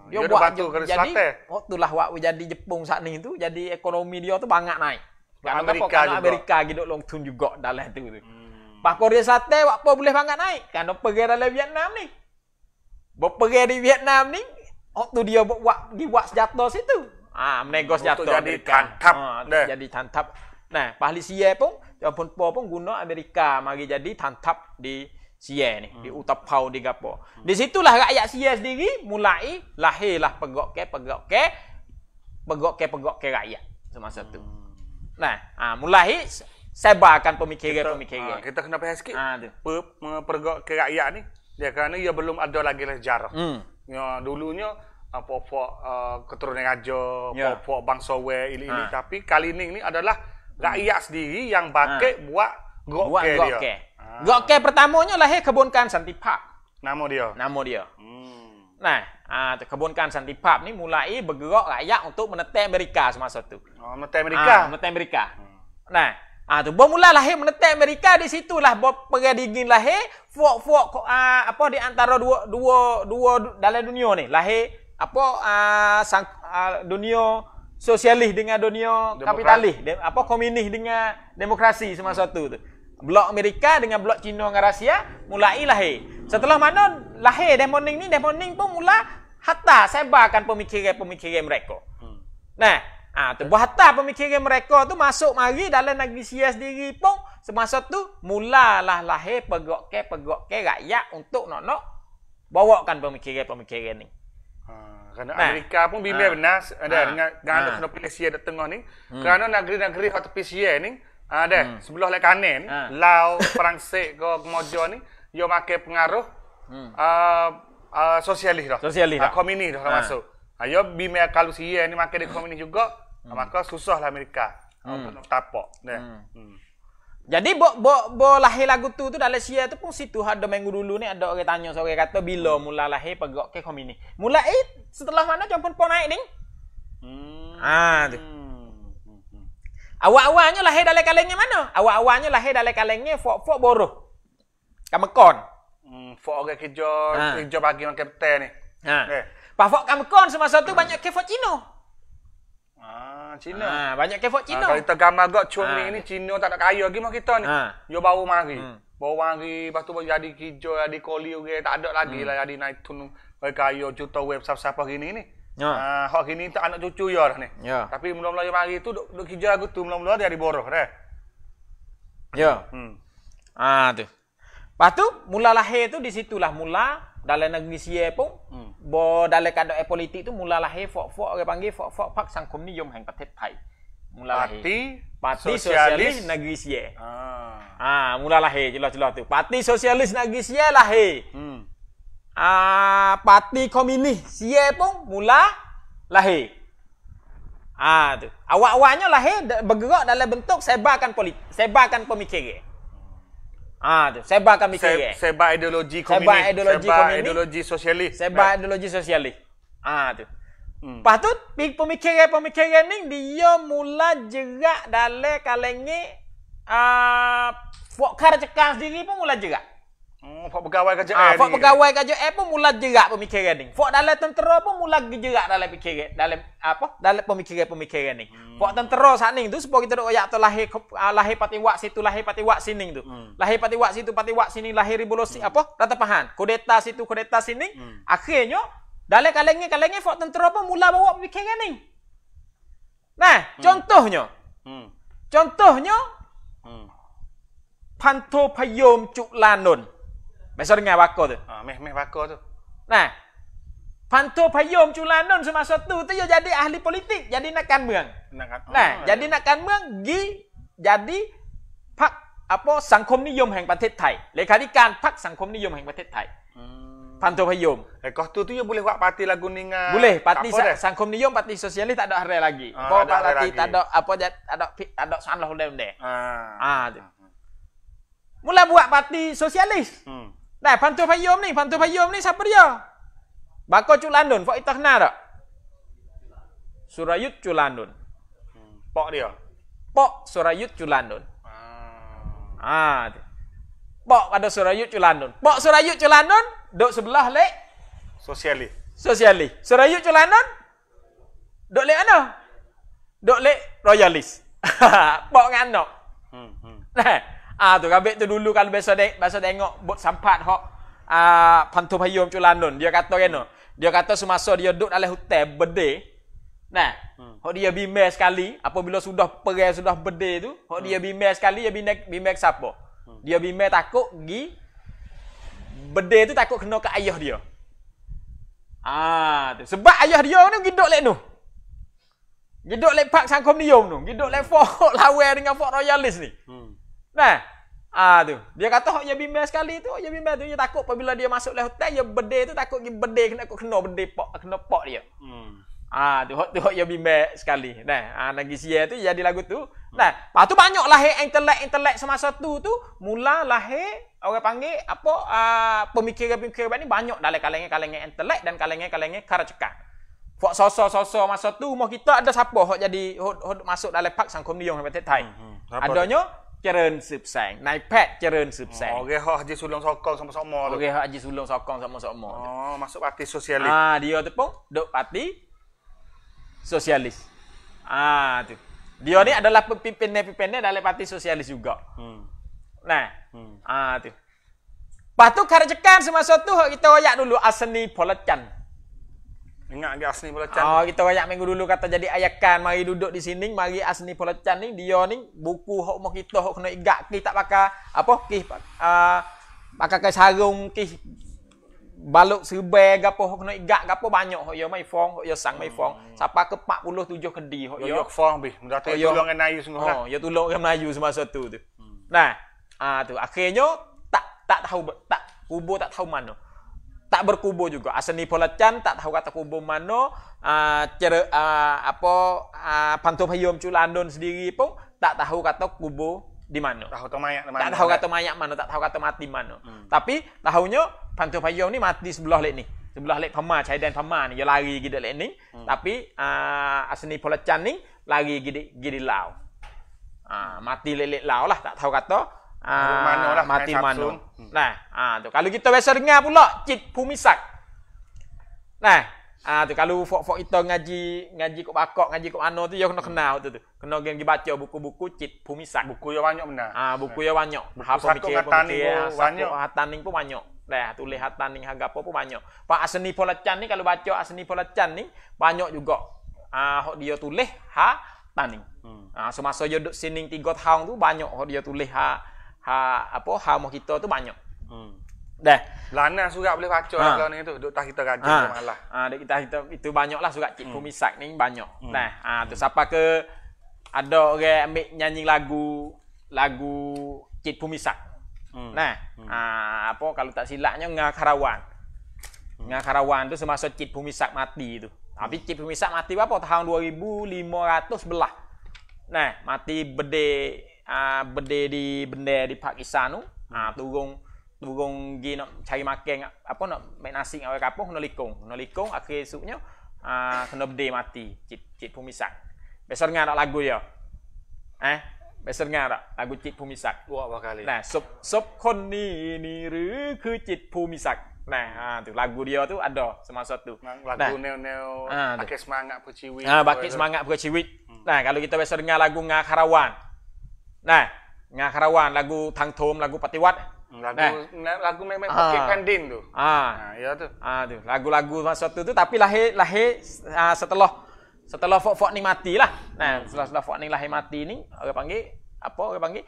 Dia, buat bantu ke Selatan. Oh, waktu lah buat jadi Jepun saat ni tu jadi ekonomi dia tu banyak naik. Kerana Amerika juga. Amerika gitu long tun juga dalam tu. tu. Hmm. Pakor dia sate, apa boleh sangat naik. Kan dia pergi dalam Vietnam ni. Berpergi di Vietnam ni, waktu dia buat, dibuat senjata situ. Ah, ha, menegos jatuh jadi kan. tantap. Ha, jadi tantap. Nah, pahli siye pun, ataupun po pun guna Amerika mari jadi tantap di siye ni, hmm. di Utapau di Gapo. Hmm. Di situlah rakyat siye sendiri mulai lahirlah pegok ke pegok ke pegok ke pegok ke rakyat semasa hmm. Nah, ha, mulai sebarkan pemikiran-pemikiran. Kita, uh, kita kena sikit. Ha, ah, uh, mempergok ke rakyat ni. Dia kerana ia belum ada lagi sejarah. Hmm. Ya, dulunya apa ah, apa uh, keturunan raja, apa ya. bangsa we ini ini ha. tapi kali ini ni adalah rakyat hmm. sendiri yang bakai ha. buat gokke buat dia. Gokke. Ha. Gokke pertamanya lahir kebunkan Santipak. Nama dia. Nama dia. Hmm. Nah, uh, kebunkan Santipak ni mulai bergerak rakyat untuk menetap Amerika semasa tu. Oh, menetap Amerika. Ha, menetap Amerika. Hmm. Nah, Ah ha, tu bom mula lahir menetek Amerika di situlah bom dingin lahir fuak-fuak uh, ah, apa di antara dua dua dua dalam dunia ni lahir apa uh, sang, uh, dunia sosialis dengan dunia demokrasi. kapitalis de, apa komunis dengan demokrasi semasa hmm. tu tu blok Amerika dengan blok Cina dengan Rusia mulai lahir setelah mana lahir demoning ni demoning pun mula hatta sebarkan pemikiran-pemikiran mereka hmm. nah Ah, ha, buah hatta pemikiran mereka tu masuk mari dalam negeri Syria sendiri pun semasa tu mulalah lahir pegok-pegok-pegok rakyat untuk nak-nak bawakan pemikiran-pemikiran ni. Ha, kerana nah. Amerika pun bimbang ha. benar ada ha. dengan gang ha. Indonesia di tengah ni. Hmm. Kerana negeri-negeri hot PCA ni ha, ada hmm. sebelah lek kanan ni, ha. Laos, Perancis, ke Kemojo ni, dia pakai pengaruh hmm. uh, uh, sosialis dah. Sosialis dah. Uh, komunis dah ha. masuk. Ayo bimbang kalau si ni makan di komunis juga hmm. maka susahlah Amerika ah, hmm. untuk tapak dia. Hmm. hmm. Jadi bo bo bo lahir lagu tu tu dalam Asia tu pun situ ada minggu dulu ni ada orang tanya seorang kata bila hmm. mula lahir pegok ke komini. Mulai eh, setelah mana jumpun pun naik ni? Hmm. Ah ha, tu. Hmm. Awal-awalnya lahir dalam kalengnya mana? Awak-awaknya lahir dalam kalengnya fok fok boroh. Kamekon. Hmm, fok orang kerja, ha. kerja pagi makan petai ni. Ha. Eh. Pak fok kamekon semasa tu hmm. banyak ke fok Cina. Cina. Ha, banyak kefot ah, Cina. Ha, kalau kita gambar gak cuan ha. Ah. ni Cina tak ada kaya lagi mah kita ni. Ha. Yo baru mari. Hmm. Baru mari lepas tu jadi hijau, jadi koli ge tak ada lagi hmm. lah jadi naik tun kaya juta web siapa-siapa gini ni. Ya. Ha, hak gini tak anak cucu ya dah ni. Ya. Tapi mula-mula yo mari tu duk, duk hijau aku tu mula-mula dia di boroh dah. Ya. Hmm. Ah ha, tu. Lepas tu mula lahir tu di situlah mula dalam negeri Sia pun hmm. bo dalam kadok e politik tu mula lahir fok-fok orang panggil fok-fok pak sangkum ni yom hang patet thai mula lahir parti parti sosialis, sosialis negeri Sia ah. ah mula lahir jelah jelas tu parti sosialis negeri Sia lahir hmm. ah parti komunis Sia pun mula lahir ah tu awak-awaknya lahir bergerak dalam bentuk sebarkan politik sebarkan pemikiran Ah, tu. Sebar kami Se kiri. Eh? Sebar ideologi komunis. Sebar ideologi sebar komunis. ideologi sosialis. Sebar right. Eh. ideologi sosialis. Ah, tu. Hmm. Lepas tu, pemikiran-pemikiran ini dia mula jaga dalam kalengi uh, ah, Fokar cekang sendiri pun mula jerak. Hmm, fok pegawai kerja ah, Fok pegawai kerja eh pun mula jerak pemikiran ni. Fok dalam tentera pun mula jerak dalam pemikiran, Dalam apa? Dalam pemikiran-pemikiran ni. Hmm. Fok tentera saat ni tu sebab kita duk ayak tu lahir uh, lahir pati wak situ, lahir pati wak sini tu. Hmm. Lahir pati wak situ, pati wak sini, lahir revolusi hmm. apa? Rata pahan. Kudeta situ, kudeta sini. Hmm. Akhirnya, dalam kalengnya-kalengnya fok tentera pun mula bawa pemikiran ni. Nah, hmm. contohnya. Hmm. Contohnya. Hmm. Pantopayom Cuklanun. Biasa dengar bakar tu. Ha, meh meh bakar tu. Nah. Pantau payung culanon semasa tu tu dia jadi ahli politik, jadi nak kan meung. Nah, oh, jadi ya. nak kan meung gi jadi pak apa sangkom niyom hang pantet Thai. Lekha dikan pak sangkom niyom hang pantet Thai. Hmm. Pantau payung. Eh kau tu tu dia ya boleh buat parti lagu ni dengan Boleh, parti sa- sangkom niyom parti sosialis tak ada hari lagi. Ah, Bo, tak ada tak ada apa jat, ada tak ada sanlah undang-undang. Ah. Ah. Mula buat parti sosialis. Hmm. Nah, pantu payum ni, pantu payum ni siapa dia? Bako culandun, pok itah kenal tak? Surayut culandun. Pok dia. Pok Surayut culandun. Ah. ah pok pada Surayut culandun. Pok Surayut culandun duk sebelah lek sosialis. Sosialis. Surayut culandun duk lek ana? Duk lek royalis. pok nganok. Hmm. hmm. Nah. Ah tu Rabik tu dulu kalau biasa dek biasa tengok bot sampat hok ah pantu payung culandun dia kata kan dia kata semasa dia duduk dalam hotel berde. nah hmm. hok hmm. dia bimbel sekali apabila sudah perai sudah berde tu hok hmm. dia bimbel sekali dia bimbel bimbel siapa hmm. dia bimbel takut gi berde tu takut kena ke ayah dia ah tu. sebab ayah dia ni gi duduk lek tu gi duduk lek pak sangkom ni yo tu gi duduk lek fok lawan dengan fok royalis ni hmm. nah Ah tu. Dia kata hok ya bimbel sekali tu, ya bimbel tu dia takut apabila dia masuk leh hotel ya bede tu takut dia bede kena aku kena bede pak kena pak dia. Hmm. Ah tu hok tu hok dia ya bimbel sekali. Nah, ah lagi sia tu jadi lagu tu. Hmm. Nah, lepas tu banyak lah intelek-intelek semasa tu tu mula lahir orang panggil apa ah pemikiran-pemikiran ni banyak dalam kalangan-kalangan intelek dan kalangan-kalangan karacak. Fok soso-soso masa tu rumah kita ada siapa hok jadi hok masuk dalam pak sang komunion sampai tai. Hmm. hmm. Adanya จริญสืบแสงนายแพทย์เจริญสืบแสงโอเคฮะอาจิสุลงสอกองสมสอมอโอเคฮะอาจิสุลงสอกองสมสอมออ๋อมาสุปฏิโซเชียลิสต์อ่าเดียวเดี๋ยวปุ๊บดุปฏิโซเชียลิสต์อ่าทุกเดียวนี้ adalah pemimpinnya pemimpinnya dari parti sosialis juga nah อ่าทุก patuh kerjakan semua sesuatu kita wajak dulu aseni politik Ingat lagi Asni Polacan. Oh, ah, kita banyak minggu dulu kata jadi ayakan. Mari duduk di sini. Mari Asni Polacan ni. Dia ni buku hok mau kita. Hok kena igak. Kita tak pakai apa? Kih, uh, ah, pakai sarung. Kih, balok serbe apa hok nak igak apa banyak hok yo mai fong hok yo sang mai fong hmm. sapa ke 47 kedi hok yo yo fong bi mudate tolong ngan ayu sungguh lah. oh yo tolong ngan ayu semasa tu tu hmm. nah ah tu akhirnya tak tak tahu tak kubur tak tahu mana tak berkubur juga. Aseni ah, polacan tak tahu kata kubur mana. Uh, ah, cer, uh, ah, apa uh, pantau payum culandon sendiri pun tak tahu kata kubur di mana. Tahu kata mayat mana. Tak tahu kata mayat mana, tak tahu kata mati mana. Hmm. Tapi tahunya pantau payum ni mati sebelah lek ni. Sebelah lek pama, cai dan pama ni dia lari gitu lek ni. Hmm. Tapi uh, aseni polacan ni lari gidi gidi lau. Uh, mati lek lek lau lah tak tahu kata Ah, mana lah mati mana. Hmm. Nah, ah tu. Kalau kita biasa dengar pula cit sak, Nah, ah tu kalau fok-fok kita ngaji ngaji kok bakok, ngaji kok mana tu ya kena kenal tu tu. Kena geng baca buku-buku cit sak Buku yang banyak benar. Ah buku yang banyak. Apa mikir pun ah, banyak. Hataning pun banyak. Nah, tulis hataning harga apa pun banyak. Pak Asni ah, Polacan ni kalau baca Asni Polacan ni banyak juga. Ah dia tulis ha taning. Hmm. Ah semasa dia duduk sini 3 tahun tu banyak dia tulis ha ha apa mo kita tu banyak. Hmm. Dah. lana surat boleh baca lah ha. kalau ni tu duk tah kita gaji ha. malah. Ha duk kita kita itu banyaklah surat cik hmm. pemisak ni banyak. Hmm. Nah, ha tu hmm. siapa ke ada orang ambil nyanyi lagu lagu cik pemisak. Hmm. Nah, hmm. ha apa kalau tak silapnya ngah karawan. Hmm. Ngah karawan tu semasa cik pemisak mati tu. Tapi hmm. cik pemisak mati apa tahun 2500 belah. Nah, mati bedek Ah, benda di benda di Pakistan tu ah, hmm. uh, turun turun gi nak cari makan apa nak main nasi dengan orang kampung kena likung kena likung akhir esoknya uh, kena bedi mati cik cik pumisak besar dengar tak lagu dia eh besar dengar tak lagu cik pumisak dua wow, kali nah sob sob kon ni ni r ือ คือ cik pumisak nah ha tu lagu dia tu ada semasa tu lagu nah. neo neo ha, pakai semangat puciwit ha pakai semangat puciwit hmm. nah kalau kita besar dengar lagu ngah karawan Nah, ngah karawan lagu Tang Tom, lagu Patiwat. Lagu nah. lagu memang ah. Pakai Kandin tu. Ah. Nah, ya tu. Ah tu, lagu-lagu masa tu tu tapi lahir lahir uh, setelah setelah Fok Fok ni mati lah. Nah, hmm. setelah setelah Fok ni lahir mati ni, orang panggil apa orang panggil?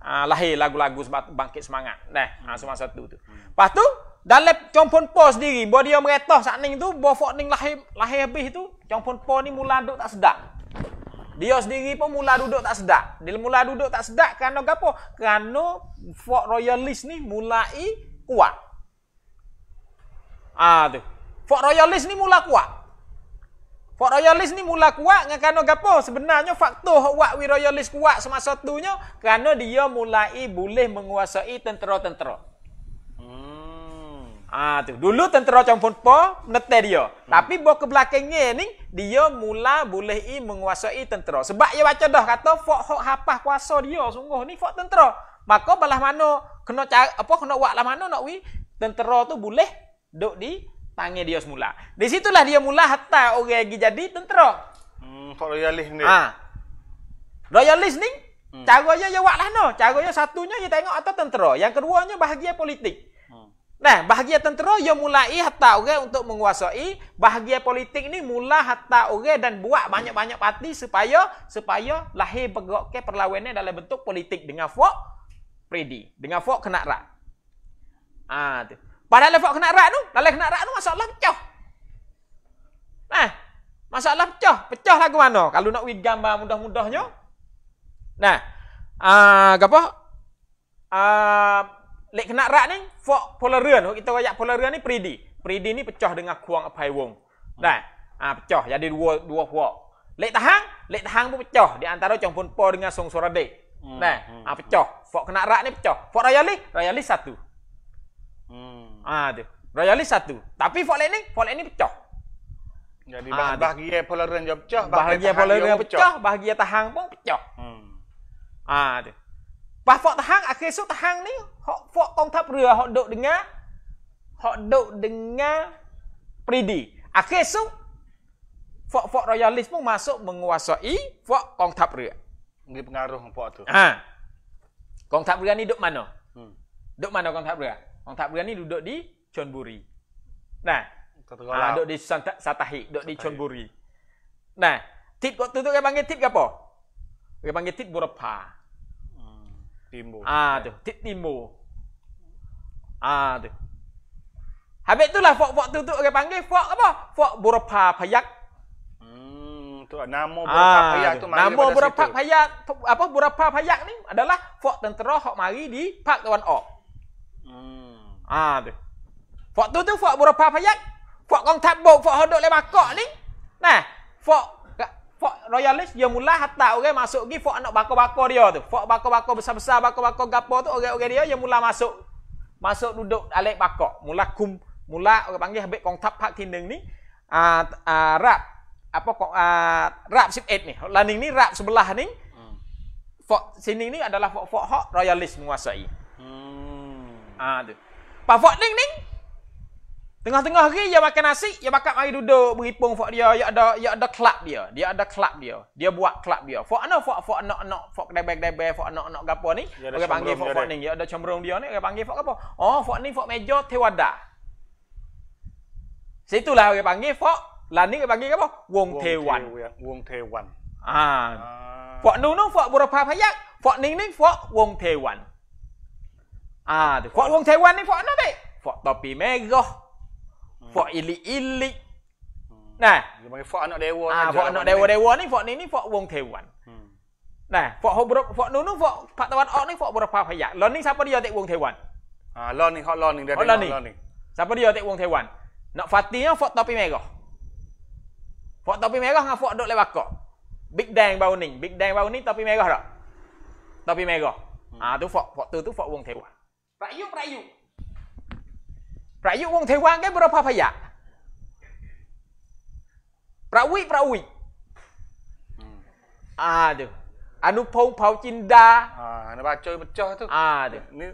Ah lahir lagu-lagu bangkit semangat. Nah, hmm. semasa masa tu tu. Lepas tu dalam Chompon Po sendiri, bawa dia meretoh saat ni tu, bawa Fok ni lahir, lahir habis tu, Chompon Po ni mula duk tak sedap. Dia sendiri pun mula duduk tak sedap. Dia mula duduk tak sedap kerana apa? Kerana Fort Royalist ni mulai kuat. Ah ha, tu. Fort Royalist ni mula kuat. Fort Royalist ni mula kuat dengan kerana apa? Sebenarnya faktor buat Royalist kuat semasa tu nya kerana dia mulai boleh menguasai tentera-tentera. Ah tu. Dulu tentera Chong Phun Po nete dia. Hmm. Tapi bawa ke belakangnya ni dia mula boleh i menguasai tentera. Sebab dia baca dah kata fok hok hapah kuasa dia sungguh ni fok tentera. Maka balah mana kena cara, apa kena wak lah mana nak wi tentera tu boleh dok di tangan dia semula. Di situlah dia mula hatta orang lagi jadi tentera. Hmm, fok royalis ni. Ah. Royalis ni hmm. Caranya ya wak lah no. Caranya satunya ya tengok atau tentera. Yang keduanya bahagia politik. Nah, bahagia tentera yang mulai hatta orang untuk menguasai bahagia politik ini mula hatta orang dan buat banyak-banyak parti supaya supaya lahir bergerak ke perlawanan dalam bentuk politik dengan fok predi dengan fok kena rak. Ah tu. Padahal fok kena rak tu, dalam kena rak tu masalah pecah. Nah, masalah pecah, pecah lagu mana? Kalau nak wig gambar mudah-mudahnya. Nah, ah ha, apa? Ha, ah lek kena rak ni fok pola rian kita kaya pola rian ni peridi peridi ni pecah dengan kuang apai wong hmm. dah ha, pecah jadi dua dua fok lek tahang lek tahang pun pecah di antara cong pun po dengan song sorade hmm, dah hmm. ha, hmm. pecah fok kena rak ni pecah fok raya li satu hmm. ah ha, raya li satu tapi fok lek ni fok lek ni pecah jadi ha, bahagia pola rian dia pecah bahagia pola rian pecah bahagia tahang pun pecah ah ha, tu Pak Fok tahang, akhir esok tahang ni Hok fuak ong tap rua hok duk dengar hok duk dengar pridi. Akhir su fuak fuak royalis pun masuk menguasai fuak ong tap rua. Ngi pengaruh hok tu. Ha. Ong tap rua ni duk mana? Hmm. Duk mana ong tap rua? Ong tap rua ni duduk di Chonburi. Nah, Ha, duduk di Santa Satahi, duduk di Chonburi. Nah, tit kok tutuk kau panggil tit apa? Kau panggil tit Burapha. Hmm, timbo. Ah, tu, tit timbo. Ah tu. Habis tu lah fok-fok tu tu orang panggil fok apa? Fok burpa payak. Hmm, Tu, lah. nama ah, burapak payak tu mari nama burapak payak apa burapak payak ni adalah fok tentera hok mari di pak tuan ok hmm. ah tu fok tu tu fok burapak payak fok kong tabuk fok hodok lemakok ni nah fok fok royalis dia mula hatta orang masuk gi fok anak bako-bako dia tu fok bako-bako besar-besar bako-bako gapo tu orang-orang dia dia mula masuk masuk duduk alik bakok mula kum mula orang panggil habis kontak pak tindeng ni uh, uh, rap apa kok uh, ah, rap sip ni laning ni rap sebelah ni hmm. fok sini ni adalah fok fok hok royalis menguasai hmm. ah uh, tu pak fok ning ning Tengah-tengah hari dia makan nasi, dia bakat mari duduk berhipung fok ya ya dia, dia ada dia ada club dia. Dia ada club dia. Dia buat club dia. Fok ana fok fok nak nak fok kedai bag kedai bag fok nak nak gapo ni? Dia panggil fok fok ni, dia ya ada cemerung dia ni, dia panggil fok apa? Oh, fok ni fok meja tewada. Situlah dia panggil fok, lah ni dia panggil apa? Wong Taiwan. Wong Taiwan. Ah. ah. Fok nu nu fok burapha payak? Fok ni ni fok Wong Taiwan. Ah, fok Wong Taiwan ni fok ana dek? Fok topi merah. Fok ilik-ilik. Nah. Dia panggil fok anak dewa. Ah, fok anak dewa-dewa ni, fok ni ni fok wong Taiwan. Nah, fok huruf fok nunu fok Pak Tawan Ok ni fok berapa payak. Lon ni siapa dia tek wong Taiwan? Ah, lon ni hok lon ni dia tek lon ni. Siapa dia tek wong Taiwan? Nak Fatihnya fok topi merah. Fok topi merah dengan fok dok lewakak. Big Dang bau ni, Big Dang bau ni topi merah tak? Topi merah. Hmm. Ah tu fok fok tu tu fok wong Taiwan. Rayu rayu. ประยุวงเทวังแกบรพพยะประวิประวิอ่าเดี๋ยวอนุพงศ์เผาจินดาอ่านบ้านเจอมาเจอทุกอ่าเดี๋ยวนี่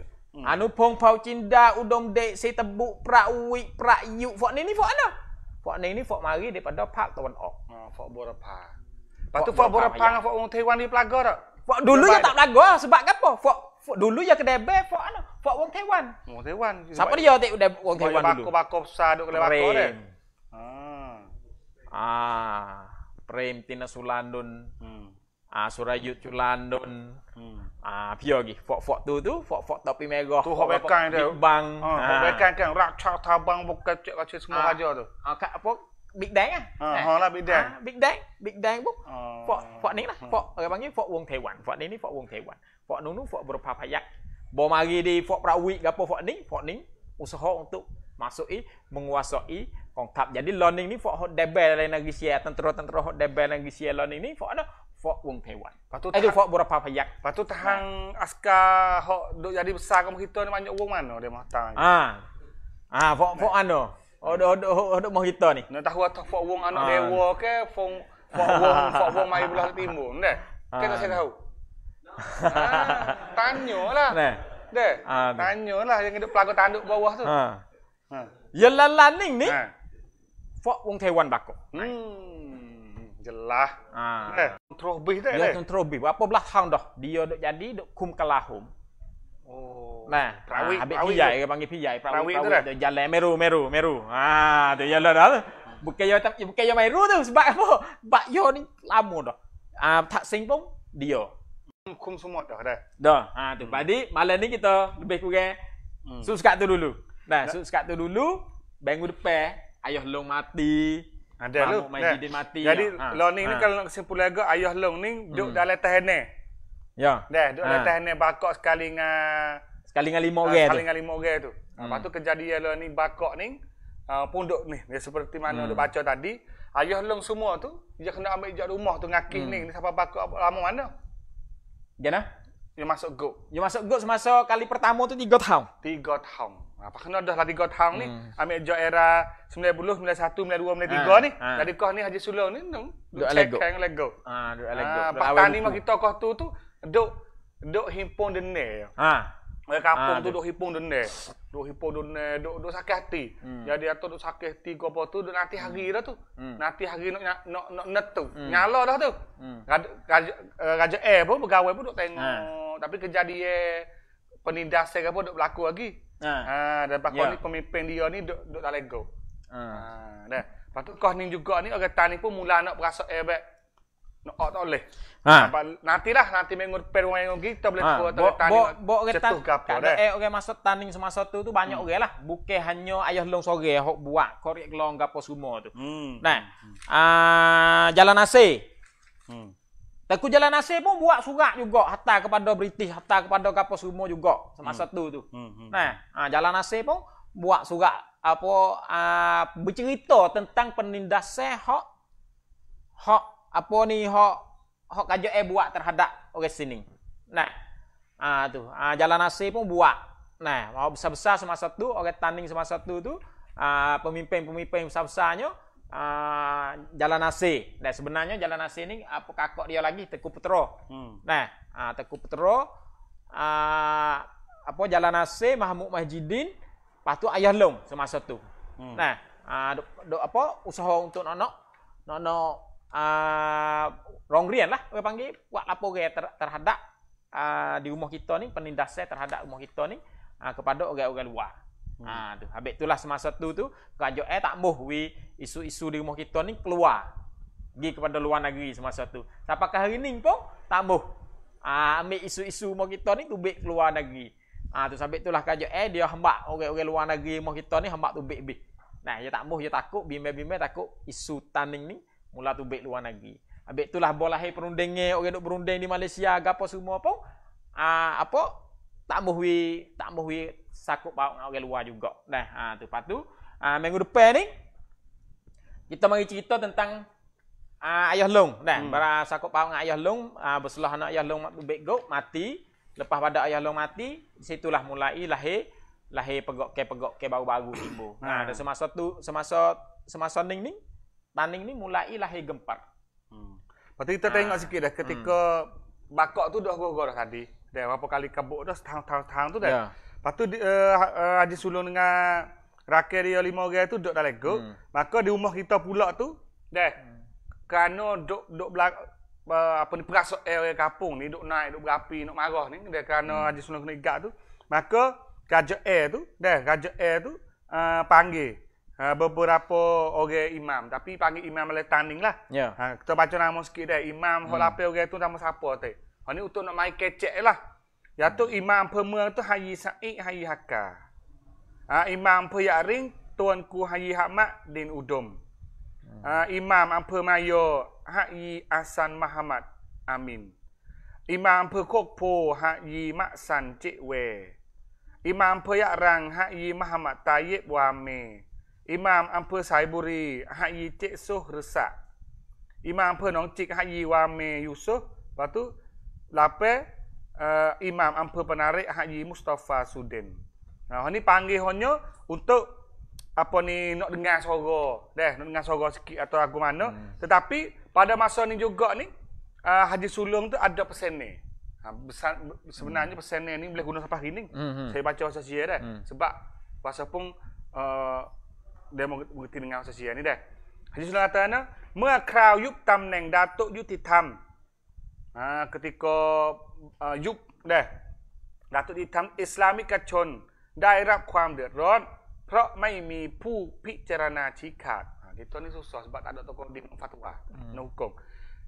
อนุพงศ์เผาจินดาอุดมเดชเษตบุประวิประยุฝอนี่นี่ฝอนะฝอนี่นี่ฝอมารีเดี๋ยวปัดดอพภาคตะวันออกอฝอบรพาปัตุฝอบรพาฝอองเทวังนี่ปลากรฝอดูลุยจะตับปลากรสบักกับฝอ dulu ya kedai be fok ano fok wong Taiwan wong Taiwan siapa dia tek udah wong Taiwan dulu bako bako besar duk kelebako dia ha ah prem tina sulandun hmm ah surayu sulandun, hmm ah pio gi fok fok tu tu fok fok topi merah tu hok bekan dia bang ha hok ah. bekan kan rakca bang buka cek kaca semua ah. aja tu ah kak apa Big Dang ah. Ha, eh? ha lah ah, Big Dang. Big Dang, Big Dang buk, Fok fok ni lah. Hmm. Fok orang panggil fok wong Taiwan. Fok ni ni fok wong Taiwan. Fok nunu fok berapa payak. Bo mari di fok prawik gapo fok ning, fok ning usaha untuk masuk i menguasai kongkap. Jadi learning ni fok hot debel lain lagi sia tentera-tentera hot debel lagi sia learning ni fok ana fok wong Taiwan. Patu eh, tahang fok berapa payak. Patu tahang nah. askar hok duk jadi besar kamu kita ni banyak wong mana dia mahtang. Ha. Ah. Ha fok fok ana. Odoh odoh odoh mau kita ni. Nak tahu atau fok wong anak ah. dewa ke fok fok wong fok wong mai belah timur, ne? Kita ah. saya tahu ha, tanyalah. Ne. De. Ha, tanyalah yang hidup pelaga tanduk bawah tu. Ha. Ah. Ha. Yang lalaning ni. Ha. Ah. Fok wong Taiwan bako. Hmm. Jelah. Ha. Kontrol eh, bih tu. Ya kontrol bih. Apa belah hang dah. Dia dok jadi dok kum kelahum. Oh. Nah, prawi, ha, habis piyai ke panggil piyai, prawi, prawi, prawi, prawi jalan meru, meru, meru. Ha, tu jalan ya dah. Bukan yo ya, tak bukan yo ya, meru tu sebab apa? Bak yo ni lama dah. Ah, tak sing pun dia hukum semua dah dah. Dah. Ha tu. Hmm. Jadi malam ni kita lebih kurang hmm. subscribe tu dulu. Nah, nah. subscribe tu dulu. Bengu depan ayah long mati. Ada lu. Mamu mati. Jadi ha. learning ha. ni kalau nak kesimpulan agak ayah long ni duduk hmm. dalam tahanan. Ya. Dah, duduk ha. dalam tahanan bakok sekali dengan sekali dengan lima ah, orang tu. Sekali dengan lima orang tu. Ah, hmm. Lepas tu kejadian lah ni bakok ni uh, ah, pun duduk ni. Dia seperti mana hmm. baca tadi. Ayah long semua tu dia kena ambil jejak rumah tu ngaki hmm. ni. siapa bakok lama mana. Gimana? Ah? Dia masuk go. Dia masuk go semasa kali pertama tu di God Hound. Di God Hound. Apa kena dah lagi God Hound ni? Hmm. Ambil jo era 90, 91, 92, 93 tiga ah, ni. Ha. Ah. Dari kau ni Haji Sulo ni nung. Duk Lego. Kang Ah, duk Lego. Ah, Pak Tani mak kau tu tu duk duk himpun denil. Ha. Mereka kampung ah, tu duk hipung dende. Duk hipung dende, duk duk sakit hati. Hmm. Jadi atau duk sakit hati ke apa tu, duk nanti hmm. hari dah tu. Hmm. Nanti hari nak nak nak, nak net tu. Hmm. Nyala dah tu. Hmm. Raja, raja, eh, raja, eh pun pegawai pun duk tengok. Ha. Tapi kejadian eh, penindas ke pun duk berlaku lagi. Ha. ha dan pak yeah. ni pemimpin dia ni duk duk tak lego. Ha. ha. Dah. Patut kau ni juga ni orang tani pun mula nak berasa eh No, tak boleh. Ha. nanti lah nanti mengur perwang kita boleh ha. tua tadi bo, Bo, kita ada eh, eh orang masuk tanding semasa tu tu banyak hmm. orang lah. bukan hanya ayah long sore hok buat korek long gapo semua tu. Hmm. Nah. Hmm. Uh, jalan AC. Hmm. jalan AC pun buat surat juga hatta kepada British, hatta kepada gapo semua juga semasa hmm. tu tu. Hmm. Hmm. hmm. Nah, uh, jalan AC pun buat surat apa uh, bercerita tentang penindasan hok hok apa ni hok hok kajak eh buat terhadap orang sini. Nah. Ah tu, ah jalan nasib pun buat. Nah, mau besar-besar semasa tu orang tanding semasa tu tu ah pemimpin-pemimpin besar-besarnya ah jalan nasib. Dan nah, sebenarnya jalan nasib ni apa kakak dia lagi Teku Putra. Hmm. Nah, ah Teku Putra ah apa jalan nasib Mahmud Mahjidin patu ayah long semasa tu. Hmm. Nah, ah apa usaha untuk anak-anak nak uh, ah, rongrian lah orang panggil buat laporan ter, terhadap uh, ah, di rumah kita ni penindasan terhadap rumah kita ni uh, kepada orang-orang luar. Hmm. Ha tu habis itulah semasa tu tu kerajaan eh, tak moh we isu-isu di rumah kita ni keluar pergi kepada luar negeri semasa tu. Sampai hari ni pun tak moh Ah, ambil isu-isu rumah kita ni tubik keluar negeri. Ha tu sampai itulah kerajaan eh, dia hamba orang-orang luar negeri rumah kita ni hembak tubik bih. Nah, dia tak moh dia takut bimbel-bimbel takut isu tanning ni Mula tu baik luar lagi, Habis ah, itulah bola hai perundingnya orang duk berunding di Malaysia gapo semua apa? ah apa tak mahu, tak mahu sakup bau orang luar juga. Nah, ha tu patu. Ah minggu depan ni kita mari cerita tentang uh, ayah long nah hmm. bara sakup pau dengan ayah long uh, berselah anak ayah long mati go mati lepas pada ayah long mati situlah mulai lahir lahir pegok ke pegok ke baru-baru ibu nah hmm. dan semasa tu semasa semasa ning ni Taning ni mulai lahir gempar. Hmm. Lepas tu kita ha. tengok sikit dah ketika hmm. bakok tu dah gogor dah tadi. Dah berapa kali kabuk dah tahun tahun tu dah. Patut ya. Lepas tu uh, Haji Sulung dengan rakyat dia lima orang tu dok dah lego. Hmm. Maka di rumah kita pula tu dah. Hmm. Kerana dok duduk belak uh, apa ni perasok air eh, kampung ni dok naik dok berapi nak marah ni Dah kerana hmm. Haji Sulung kena igat tu. Maka raja air tu dah raja air tu uh, panggil Ha, beberapa orang imam tapi panggil imam le tanding lah. Ya. Yeah. Ha, kita baca nama sikit dah imam hmm. hola orang tu nama siapa tu? Ha ni untuk nak mai kecek lah. Ya tu imam pemuang tu Hayi Said Hayi Hakka. Ha, imam tuan ku Hayi Hamad Din Udom. Ha, imam Ampe Mayo Haji Hasan Muhammad Amin. Imam Ampe Kokpo Haji Maksan Cikwe. Imam Puyarang Hayi Muhammad Tayyib Wameh. Imam resak. Imam eh, Imam Wame penarik Mustafa Nah, อำเภอไซบุรีฮายีเจโซรสะอิมามอำเภอหนองจิกฮายีวาเมยูซุฟวัตุลาเปอิมามอำเภอปนารีฮายีมุสตอฟาสุดเดนนะฮันนี่ปังเกฮันยู untuk apa ni nak dengar suara deh nak dengar suara sikit atau lagu mana hmm. tetapi pada masa ni juga ni uh, Haji Sulung tu ada pesan ni ha, besar, sebenarnya hmm. pesan ni boleh guna sampai hari ni hmm. hmm. saya baca bahasa sihir deh hmm. sebab pasal pun uh, เดี๋ยวมึงทีมงานเสียนี่แดลฮะฮิษนาตานะเมื่อคราวยุบตำแหน่งดาตุยุติธรรมอ่าก e t i k ยุบเด้ดาตุยุติธรรมอิสลามิกชนได้รับความเดือดร้อน เพราะไม่มีผู้พิจารณาชี้ขาดที่ตอนนี้สุสสบัตอัลตกดิมฟัตวานุกง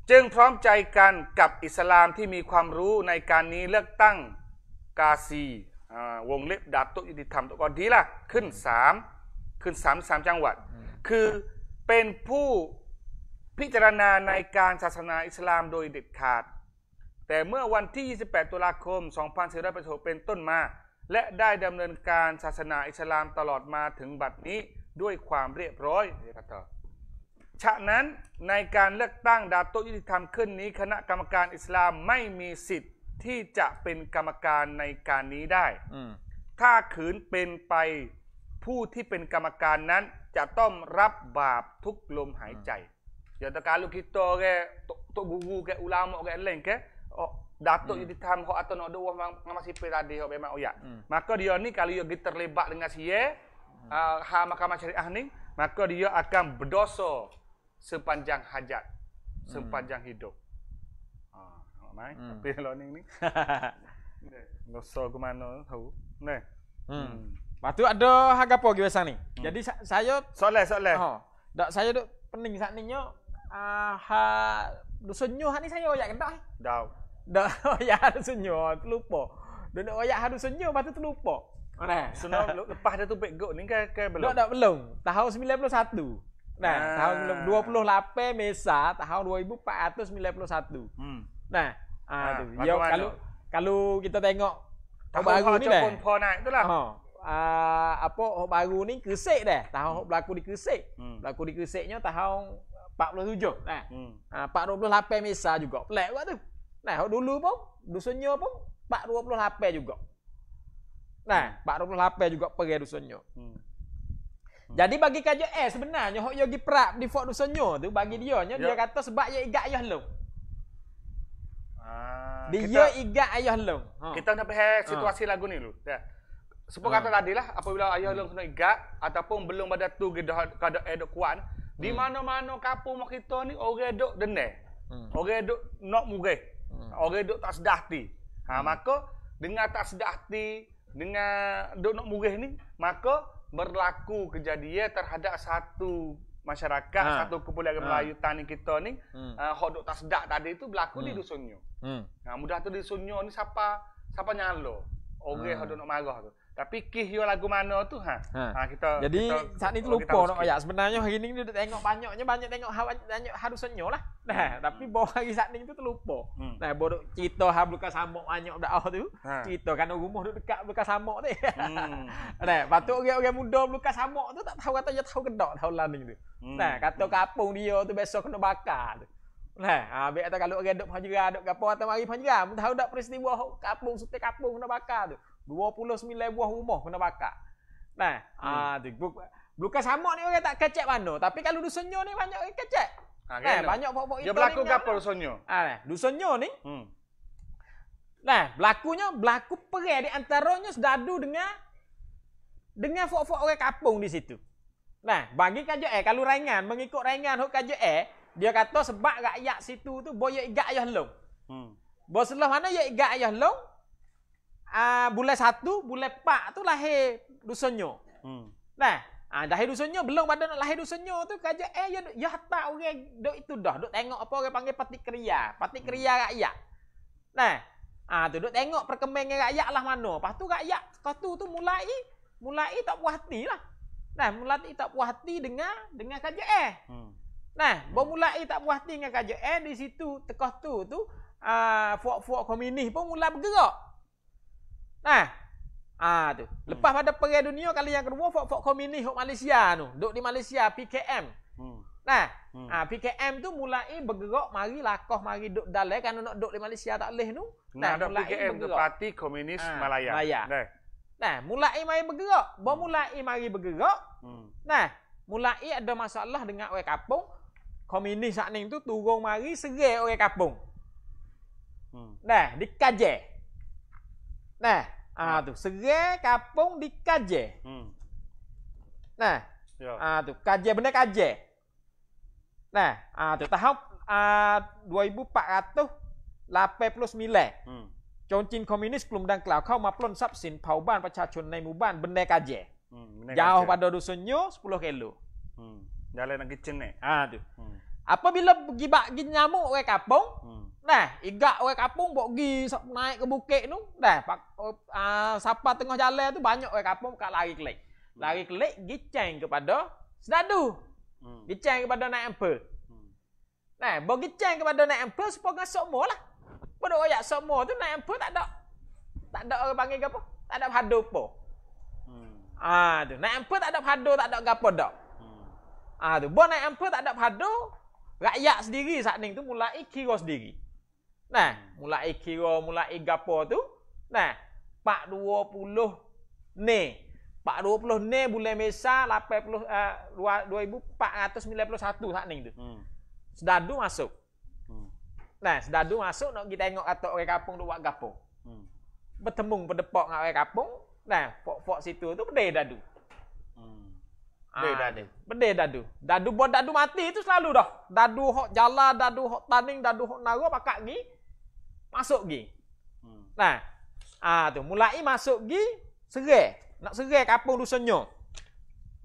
จึงพร้อมใจกันกับอิสลามที่มีความรู้ในการนี้เลือกตั้งกาซีวงเล็บดาตตุยุติธรรมตะกอดีล่ะขึ้นสามคือสามสามจังหวัด คือเป็นผู้พิจารณาในการศาสนาอิสลามโดยเด็ดขาด แต่เมื่อวันที่ 28 ตุลาคม2486เป็นต้นมา และได้ดำเนินการศาสนาอิสลามตลอดมาถึงบัดนี้ด้วยความเรียบร้อยเรียบร่อฉะนั้นในการเลือกตั้งดาบโตยุติธรรมขึ้นนี้ คณะกรรมการอิสลามไม่มีสิทธิ์ที่จะเป็นกรรมการในการนี้ได้ถ้าขืนเป็นไปผู้ที่เป็นกรรมการนั้นจะต้องรับบาปทุกลมหายใจยตการลูกคิตโตแกโตบูบูแกอุลามอแกเล่งแกดาตุยติธรรมขออัตโนดูว่ามันมาสิเปรดีเขาเป็นมาอย่า maka dia ni kalau dia terlibat dengan siye ha mahkamah syariah ni maka dia akan berdosa sepanjang hajat sepanjang hidup ha ah, mai hmm. tapi learning tahu tu ada harga apa ke biasa ni? Hmm. Jadi sa- saya soleh soleh. Ha. Dak saya tu pening sak ninyo. Ah ha duk senyo ni saya oyak kentak. Dau. Dak oyak harus senyo terlupa. Dak nak oyak harus senyo batu terlupa. Ore, sono lepas dah tu pek go ni ke ke belum? Dak dak belum. Tahun 91. Nah, ah. tahun 28 Mesa tahun 2491. Hmm. Nah, ah, ah tu. Yo kalau kalau kita tengok tahun baru ni dah. Tahun naik tu lah. Oh uh, apa hok baru ni kesek dah. Tahun hok berlaku di kesek. Hmm. Berlaku di keseknya hmm. tahun 47 nah. Hmm. Uh, 428 misal juga. Pelak juga tu. Nah, hok dulu pun dusunnya pun 428 juga. Nah, 428 hmm. juga pergi dusunnya. Hmm. hmm. Jadi bagi kajo eh sebenarnya hok yogi prap di fok dusunnya tu bagi dia nya dia kata sebab ah, dia igak ayah lu. Dia ha. igak ayah lu. Kita nak bahas situasi ha. lagu ni lu Ya. Sebab ah. kata tadi lah apabila ayah belum kena igat ataupun belum ada tu gedah kada edukuan hmm. di mana-mana kapung mak kita ni orang dok dene. Hmm. Orang dok nak murai. Hmm. Orang dok tak sedah hati. Hmm. maka dengan tak sedah hati dengan dok nak murai ni maka berlaku kejadian terhadap satu masyarakat ha. satu kumpulan ha. Melayu tani kita ni hmm. uh, tak sedah tadi tu berlaku di hmm. dusunnya. Hmm. Ha, mudah tu di dusunnya ni siapa siapa nyalo. Orang hmm. hok dok nak marah tu tapi kih yo lagu mana tu ha, ha. ha kita jadi saat itu lupa nak ya sebenarnya hari ni dia tengok banyaknya banyak tengok hawa banyak harus lah hmm. nah tapi hmm. bawa hari saat ni tu terlupa hmm. nah baru cerita ha buka samok banyak dak oh tu ha. cerita kan rumah duk dekat buka samok tu nah patut orang orang muda buka samok tu tak tahu kata dia tahu kedok tahu lah ni tu nah kata kapung dia tu besok kena bakar Nah, ha, biar kata kalau orang duk panjera, duk kapung, atau mari panjera, tahu tak peristiwa kapung, sutik kapung kena bakar tu. 29 buah rumah kena bakar. Nah, hmm. ah tu bu, bukan sama ni orang tak kecek mana, tapi kalau dusunnya ni banyak orang kecek. Ha, nah, banyak pokok itu. Dia berlaku gapo dusunnya? Ah, nah, dusunnya ah, ni. Hmm. Nah, berlakunya berlaku perai di antaranya sedadu dengan dengan fok-fok orang kampung di situ. Nah, bagi kajo eh kalau rengan mengikut rengan hok kajo eh, dia kata sebab rakyat situ tu boyo igak ayah long. Hmm. Bos lah mana ya igak ayah long? uh, bulan 1, bulan 4 tu lahir dusunnya. Hmm. Nah, ah dah hidup sunyo belum pada nak lahir dusunnya tu kaje eh ya ya hata orang dok itu dah dok tengok apa orang panggil patik kerja, patik kerja hmm. rakyat. Nah, ah tu dok tengok perkembangan rakyat lah mana. Lepas tu rakyat satu tu mulai mulai tak puas hati lah. Nah, mulai tak puas hati dengan dengan kaje eh. Hmm. Nah, hmm. mulai tak puas hati dengan kaje eh di situ tekah tu tu ah uh, fuak-fuak komunis pun mula bergerak. Nah. Ah tu. Hmm. Lepas pada perang dunia kali yang kedua fok-fok komunis hok Malaysia tu, duk di Malaysia PKM. Hmm. Nah. Hmm. Ah PKM tu mulai bergerak mari lakoh mari duk dalai kan nak duk di Malaysia tak leh tu. Nah, nah mulai PKM bergerak. tu Parti Komunis ah, Malaya. Malaya. Nah. Nah, mulai mari bergerak. Bo mulai mari bergerak. Hmm. Nah, mulai ada masalah dengan orang kampung. Komunis sak tu turun mari serai orang kampung. Hmm. Nah, dikaje. Nah, hmm. ah tu segera kapung dikaje. Hmm. Nah, ya. ah tu kaje benda kaje. Nah, ah tu tahap ah 2489. Hmm. จนจีนคอมมิวนิสต์กลุ่มดังกล่าวเข้ามาปล้นทรัพย์สินเผาบ้านประชาชนในหมู่บ้านบันไดกาเจยาวปัดดูสุญญ์สิบกิโลเมตรดูแลนักกิจเนี่ยอ่าดู Apabila pergi bak pergi nyamuk orang kampung, hmm. nah, igak orang kampung bok gi naik ke bukit tu, nah, pak uh, sapa tengah jalan tu banyak orang kampung kat lari kelik. Hmm. Lari kelik giceng kepada sedadu. Hmm. Giceng kepada naik ampa. Hmm. Nah, bok giceng kepada naik ampa supaya ngasok molah. Pada orang semua tu naik ampa tak ada. Tak ada orang panggil apa? Tak ada hado apa. Hmm. Ah, tu. Naik ampa tak ada hado tak ada gapo dak. Hmm. Ah, tu. Bo naik ampa tak ada hado rakyat sendiri saat ni tu mulai kira sendiri. Nah, mulai kira, mulai gapo tu. Nah, pak dua puluh ne, pak dua puluh ne boleh Mesa puluh eh, dua ribu 80 puluh satu saat ni tu. Hmm. Sedadu masuk. Hmm. Nah, sedadu masuk nak kita tengok atau orang kampung tu buat gapo. Hmm. Bertemung berdepok dengan orang kampung. Nah, pok-pok situ tu pedih dadu. Dia ah, dadu. Bedih dadu. Dadu buat dadu mati itu selalu dah. Dadu hok jala, dadu hok taning, dadu hok naro pakak gi masuk gi. Hmm. Nah. Ah tu mulai masuk gi serai. Nak serai kampung dusunnya.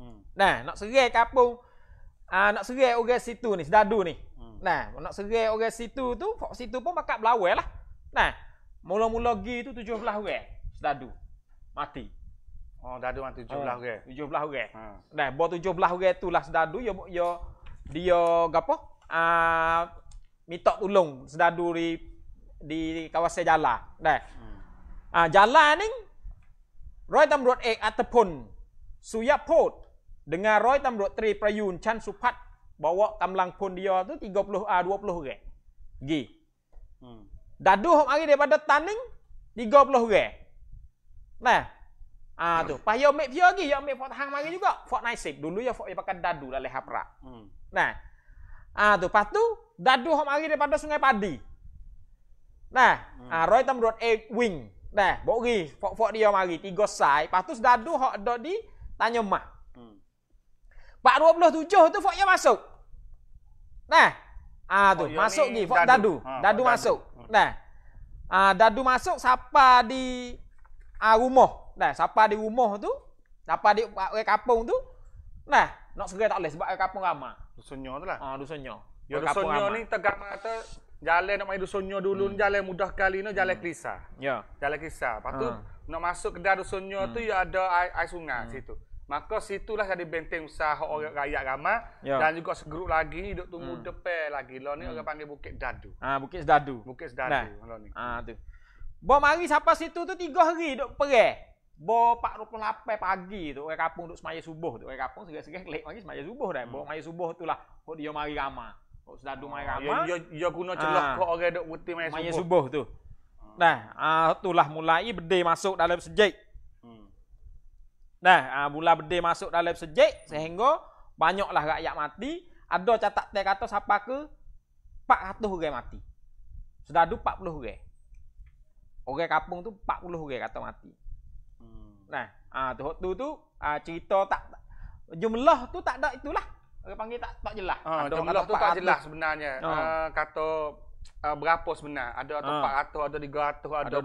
Hmm. Nah, nak serai kampung ah ha, nak serai orang situ ni, dadu ni. Hmm. Nah, nak serai orang situ tu, hok situ pun pakak belawel lah. Nah, mula-mula gi tu 17 orang dadu mati. Oh, dah ada tujuh belah orang. Ah, tujuh belah orang. Nah Ha. buat tujuh belah orang tu lah sedadu, ya, ya, dia, apa? Ah, uh, minta tolong sedadu di, di kawasan jalan. Nah Hmm. Ah, jalan ni, Roy Tamrut Ek ataupun Suya Pot dengan Roy Tamrut Tri Prayun Chan Supat bawa kamlang pun dia tu 30 ah uh, 20 orang. Gi. Hmm. Dadu hok mari daripada tiga puluh orang. Nah, Ah tu. Pas yo ambil dia lagi, yo ambil Fort Hang mari juga. Fort Naisip. Dulu yo Fort yo pakai dadu dalam hapra. Hmm. Nah. Ah tu, pas tu dadu hok mari daripada Sungai Padi. Nah, hmm. ah Roy tam A wing. Nah, bogi Fort-Fort dia mari tiga sai. Pas tu dadu hok dok di tanya mak. Hmm. Pak 27 tu Fok yang masuk. Nah. Ah tu, oh, masuk ni Fok Dadu. Dadu, ha, dadu masuk. Dadu. Hmm. Nah. Ah Dadu masuk siapa di ah, rumah. Nah, siapa di rumah tu? Siapa di orang kampung tu? Nah, nak segera tak boleh sebab orang kampung ramai. Dusunnya tu lah. Ah, ha, dusunnya. Ya dusunnya ni tegak kata jalan nak mai dusunnya dulu hmm. jalan mudah kali ni jalan hmm. kisah. Ya. Yeah. Jalan kisah. Lepas tu hmm. nak masuk ke dalam dusunnya hmm. tu ya ada air, air sungai hmm. situ. Maka situlah jadi benteng usaha orang hmm. rakyat ramai yeah. dan juga segeruk lagi duk tunggu hmm. depan lagi. Lah ni hmm. orang panggil Bukit Dadu. Ah, ha, Bukit Sedadu. Bukit dadu. Nah. Lah ni. Ah, ha, tu. Bawa mari siapa situ tu tiga hari duk perih. Bo 48 pagi tu ke kampung duk semaya subuh tu ke kampung segak-segak lek lagi semaya subuh dah. Bo hmm. semaya subuh tu lah kok dia mari rama. Kok sedadu mari ah, rama. Ya, ya ya guna celah ah. kok orang duk buti semaya subuh. Semaya subuh tu. Ah. Nah, ah uh, itulah mulai bedi masuk dalam sejik. Hmm. Nah, uh, bula bedi masuk dalam sejik sehingga banyaklah rakyat mati. Ada catat teh kata siapa ke 400 orang mati. Sedadu 40 orang. Orang kampung tu 40 orang kata mati. Nah, ah tu tu tu ah, cerita tak jumlah tu tak ada itulah. Orang panggil tak tak jelas. Ha, ah, ada jumlah tu tak jelas sebenarnya. Ha. Uh, kata uh, ah, berapa sebenarnya? Ada atau ha. 400, ada 300, ada, ada 200,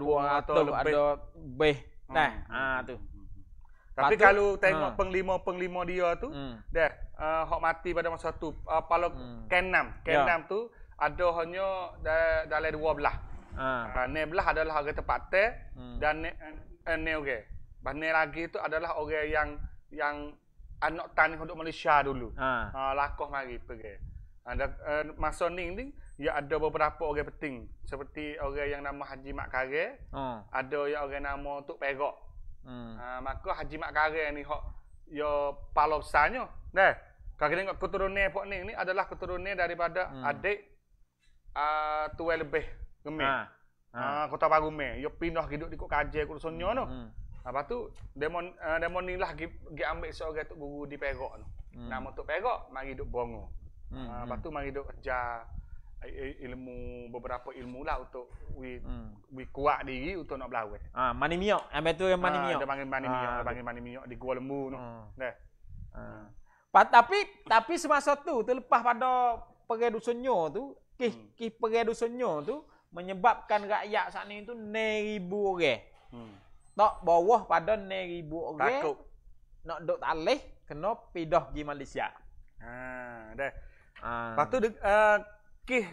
lebih. ada lebih. Hmm. Nah, hmm. ah tu. Tapi Patut, kalau tengok penglima-penglima dia tu, hmm. dah uh, hok mati pada masa tu. Uh, kalau hmm. Kenam, Kenam ya. yeah. tu ada hanya dalam dua belah. Ha. Uh, ne belah adalah harga tepat hmm. dan ne, eh, ne okay. Bandar lagi tu adalah orang yang yang anak tani untuk Malaysia dulu. Ha. ha lakoh mari pergi. Ha, dan, uh, masa ni ni ya ada beberapa orang penting seperti orang yang nama Haji Mak Kare. Ha. Ada yang orang nama Tok Perak. Hmm. Ha, maka Haji Mak Kare ni hok yo palo besarnya. Nah, kalau tengok keturunan pok ni ni adalah keturunan daripada hmm. adik uh, ah, tua lebih Gemeh. Ha. ha. Ha. Kota Pagume. Yo pindah hidup di Kok Kaje, Kok Sonyo hmm. no. Ha, lepas tu demon uh, demon ni lah pergi ambil seorang tu guru di Perak tu. Hmm. Nama tok Perak mari duk bongo. Hmm. Uh, lepas hmm. tu mari duk ajar ilmu beberapa ilmu lah untuk we hmm. we kuat diri untuk nak belawe. Ah ha, mani miok. Ambil tu yang mani ha, miok. Ha, panggil mani miok, ha, panggil mani miok di gua lembu tu. Hmm. Nah. Hmm. Pa, tapi tapi semasa tu terlepas pada perai dusunnya tu, ki hmm. ki perai dusunnya tu menyebabkan rakyat sana itu 1000 orang. Hmm tak bawah pada 9000 orang takut nak duk talih kena pindah di Malaysia ha dah ha patu de uh, eh, kih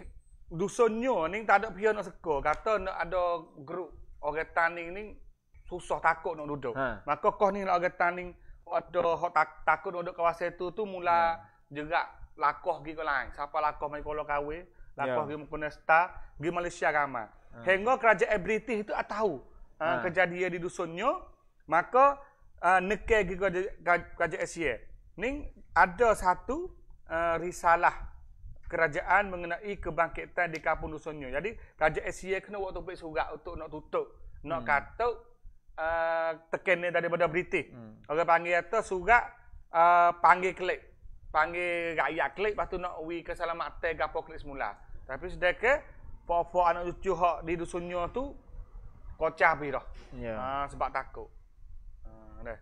dusunnya ni tak ada pihak nak seko kata nak ada grup orang tanding ni susah takut nak duduk ha. maka kau ni lah orang tanding ada hok tak, takut nak duduk kawasan tu tu mula ha. juga lakoh gi ke lain siapa lakoh mai kolo kawe lakoh yeah. Ya. gi mukunesta gi Malaysia kama ha. hingga kerajaan British itu tahu Ha, ha. kejadian di dusunnya maka uh, ha, neke ke kerajaan Asia e ni ada satu uh, risalah kerajaan mengenai kebangkitan di kampung dusunnya jadi kerajaan e Asia kena waktu pergi surat untuk nak tutup nak hmm. kata uh, tekennya daripada British hmm. orang panggil itu surat uh, panggil klik panggil rakyat klik lepas tu nak uwi ke selamat teh gapo klik semula tapi sedekah Pak-pak anak cucu hak di dusunnya tu kocah pi dah. Ya. Ha, sebab takut. Ha deh.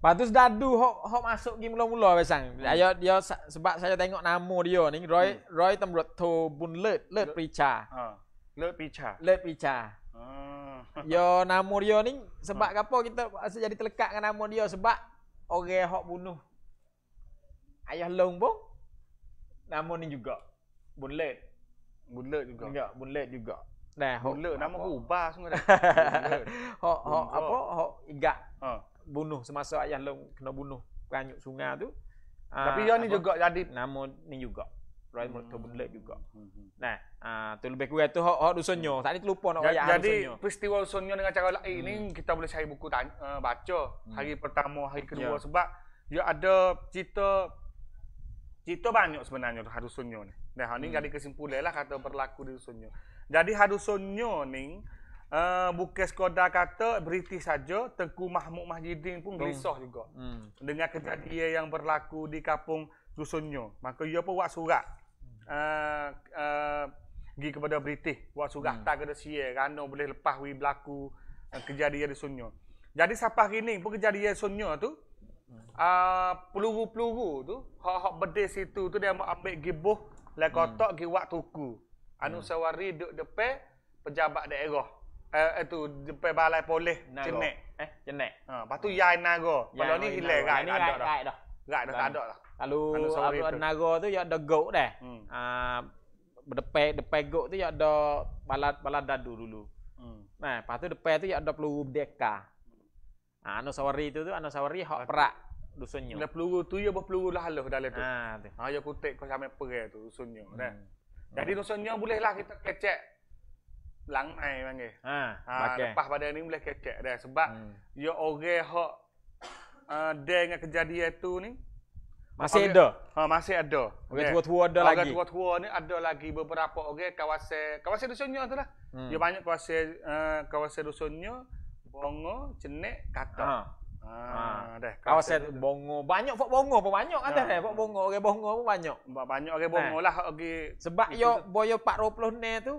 Patus dadu hok hok masuk gi mula-mula pasang. Hmm. Ayo dia sebab saya tengok nama dia ni Roy hmm. Roy Tamrut Tho Bun Leut Leut Pricha. Ha. Leut Pricha. Leut Pricha. Ha. Yo nama dia ni sebab ha. apa kita rasa jadi terlekat dengan nama dia sebab orang hok bunuh. Ayah Long pun nama ni juga. Bun Leut. Bun Leut juga. Ya, Bun Leut juga. Nah, hula nama apa? ubah semua dah. ha, ha, apa? Ha, igat. Bunuh semasa ayah long kena bunuh peranyuk sungai tu. Tapi uh, ni juga jadi nama ni juga. Roy hmm. Mortobun Lake juga. Nah, uh, tu lebih kurang tu hak hak dusunnya. Tak ni terlupa nak ayah Jadi dusunnya. peristiwa dusunnya dengan cara lain hmm. ini kita boleh cari buku baca hari pertama, hari kedua sebab dia ada cerita cerita banyak sebenarnya harus dusunnya ni. Nah, ini hmm. jadi kesimpulan lah kata berlaku di dusunnya. Jadi hadusonyo ni uh, eh, bukan sekadar kata British saja, Tengku Mahmud Mahjidin pun hmm. gelisah juga. Hmm. Dengan kejadian yang berlaku di kampung dusunnya. Maka ia pun buat surat. Uh, eh, uh, eh, gi kepada British buat surat hmm. tak kena siya kerana boleh lepas wi berlaku uh, kejadian di sunnya. Jadi siapa kini pun kejadian sunnya tu uh, peluru-peluru tu hak-hak bedes itu tu dia ambil gibuh lekotok hmm. gi tuku. Anu hmm. sawari duduk depan pejabat daerah. Eh uh, eh, itu depan balai polis Cenek. Eh, Cenek. Ha, uh, patu Yai Naga. Kalau ni hilang kan ada dah. Tak ada dah. Gak dah tak ada dah. Lalu Anu Naga tu ya ada gok dah. Ha, hmm. ah, berdepek depek gok tu ya ada balat balat dadu dulu. Hmm. Nah, eh, lepas tu depek tu ya ada peluru deka. Ah, anu sawari tu tu anu sawari hok perak dusunnya. Bila peluru tu ya bah peluru lah lah dalam tu. Ha, tu. Ha, ya kutik kau sampai perai tu dusunnya. Hmm. Jadi maksudnya hmm. bolehlah kita kecek lang ai panggil. Eh. Ha, ha okay. lepas pada ni boleh kecek dah sebab hmm. ya orang hak uh, eh, dengan kejadian tu ni masih okay. ada. Ha masih ada. Orang okay. tua-tua ada okay. lagi. Orang tua-tua ni ada lagi beberapa orang okay. kawasan kawasan dusunnya tu lah. Hmm. Ya banyak kawasan uh, eh, kawasan dusunnya Bongo, Cenek, Kata. Ha. Ha, kawasan dah. bongo. Banyak fok bongo pun banyak kan ya. dah. Fok bongo, orang bongo pun banyak. Banyak orang bongo lah. Okay. Sebab yo boyo 40 ne tu,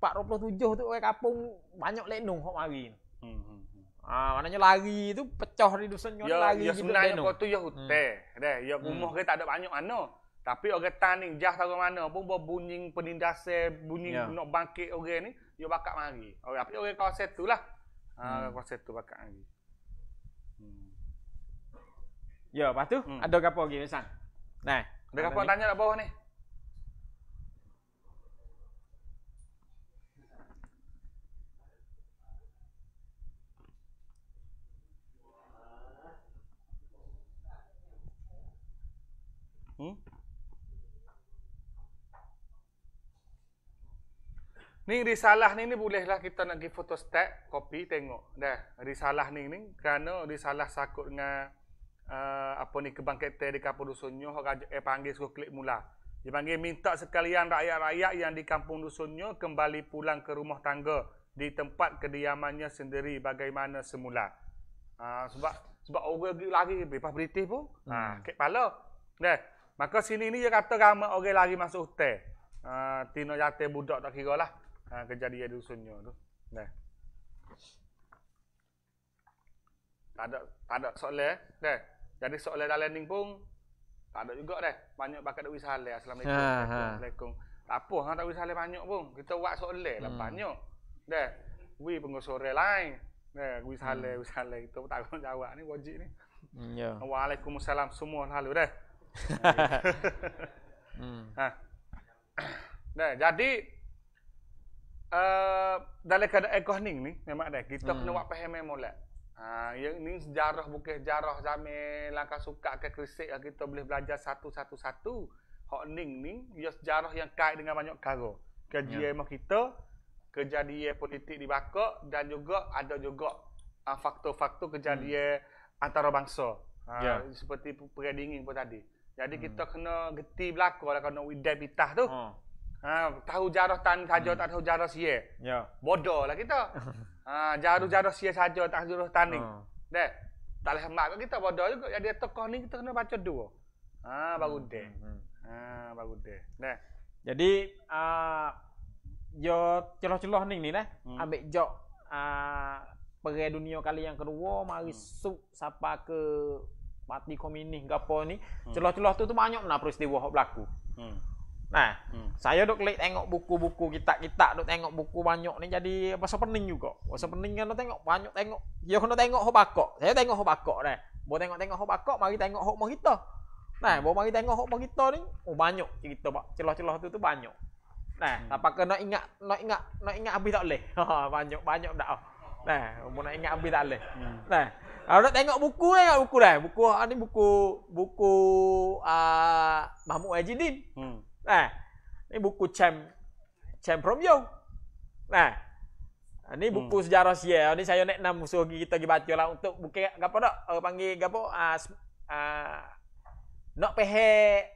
47 tu orang kampung banyak lenung fok mari. Hmm. hmm, hmm. Ah, ha, maknanya lari tu pecah di dusun yo lari gitu. Ya sebenarnya kau tu yo hutan. Hmm. Dah, yo hmm. rumah hmm. kita tak ada banyak mana. Tapi orang tani jah tahu mana pun bawa bunyi penindasan, bunyi yeah. nak bangkit orang ni, yo bakat mari. Orang, tapi orang kawasan tu lah. Ah, kawasan tu bakat mari. Ya, lepas tu hmm. ada gapo lagi pesan. Nah, ada gapo tanya dak bawah ni. Hmm? Ni risalah ni ni bolehlah kita nak pergi photostat, kopi tengok. Dah, risalah ni ni kerana risalah sakut dengan Ah, apa ni kebangkitan di kampung dusunnya orang raja eh, panggil suruh klik mula dia panggil minta sekalian rakyat-rakyat yang di kampung dusunnya kembali pulang ke rumah tangga di tempat kediamannya sendiri bagaimana semula uh, sebab sebab orang lagi bebas British pun hmm. ha, kek pala Deh. maka sini ni dia kata ramai orang lagi masuk hotel uh, tina jatuh budak tak kira lah uh, kejadian dusunnya tu Deh. tak ada tak ada soleh. eh? Deh. Jadi soalan dalam ni pun tak ada juga dah. Banyak bakat duit sehari. Assalamualaikum. Ha, ha. Assalamualaikum. Tak apa hang tak usah banyak pun. Kita buat soalan lah hmm. banyak. Dah. Wei pengusaha sore lain. Nah, gue sale, gue itu tak kau jawab ni wajib ni. Hmm, ya. Yeah. Waalaikumsalam semua lalu dah. hmm. Ha. Nah, jadi uh, dalam keadaan ekoh ni memang dah kita hmm. kena buat pemain molek. Ha, yang ini sejarah bukan sejarah zaman langkah suka ke krisik yang lah, kita boleh belajar satu-satu-satu. Hak ning ni, ia sejarah yang kait dengan banyak perkara. Kejadian ya. yeah. kita, kejadian politik di Bakok dan juga ada juga uh, faktor-faktor kejadian hmm. bangsa. Ha, yeah. Seperti perang dingin pun tadi. Jadi hmm. kita kena geti belakang lah kena widai bitah tu. Oh. Ha, tahu jarah tan saja hmm. tak tahu jarah sia. Ya. Yeah. Bodohlah kita. ha, jarah jarah sia saja tak tahu jarah tan ni. Hmm. Ha. Dah. Tak leh mak kita bodoh juga. Ya dia tokoh ni kita kena baca dua. Ha, baru hmm. deh. Hmm, hmm. Ha, baru deh. Dah. Jadi a uh, yo celah-celah ni ni lah. Hmm. Ambil jok a uh, perang dunia kali yang kedua mari hmm. sup siapa ke mati komunis gapo ni. Hmm. Celah-celah tu tu banyak nak peristiwa hak berlaku. Hmm. Nah, hmm. saya dok lihat tengok buku-buku kita kita dok tengok buku banyak ni jadi apa pening juga. Apa pening kan dok tengok banyak tengok. Ya kan dok tengok hok Saya tengok hok bakok dah. Bo tengok-tengok hok bakok mari tengok hok mo kita. Nah, bo mari tengok hok mo kita ni oh banyak cerita pak. Celah-celah tu tu banyak. Nah, hmm. apa kena ingat nak ingat nak ingat habis tak leh. banyak-banyak ha, dak. Nah, bo nak ingat habis tak leh. Hmm. Nah, kalau nak tengok buku ni, tengok buku dah. Buku ah, ni buku buku a ah, Mahmud Ajidin. Hmm. Nah, ini buku Cem Cem you. Nah, ini buku hmm. sejarah sia. Ini saya nak enam musuh kita gi baca lah untuk buku Apa dak? Uh, eh, panggil apa? uh, uh, ah, nak PH,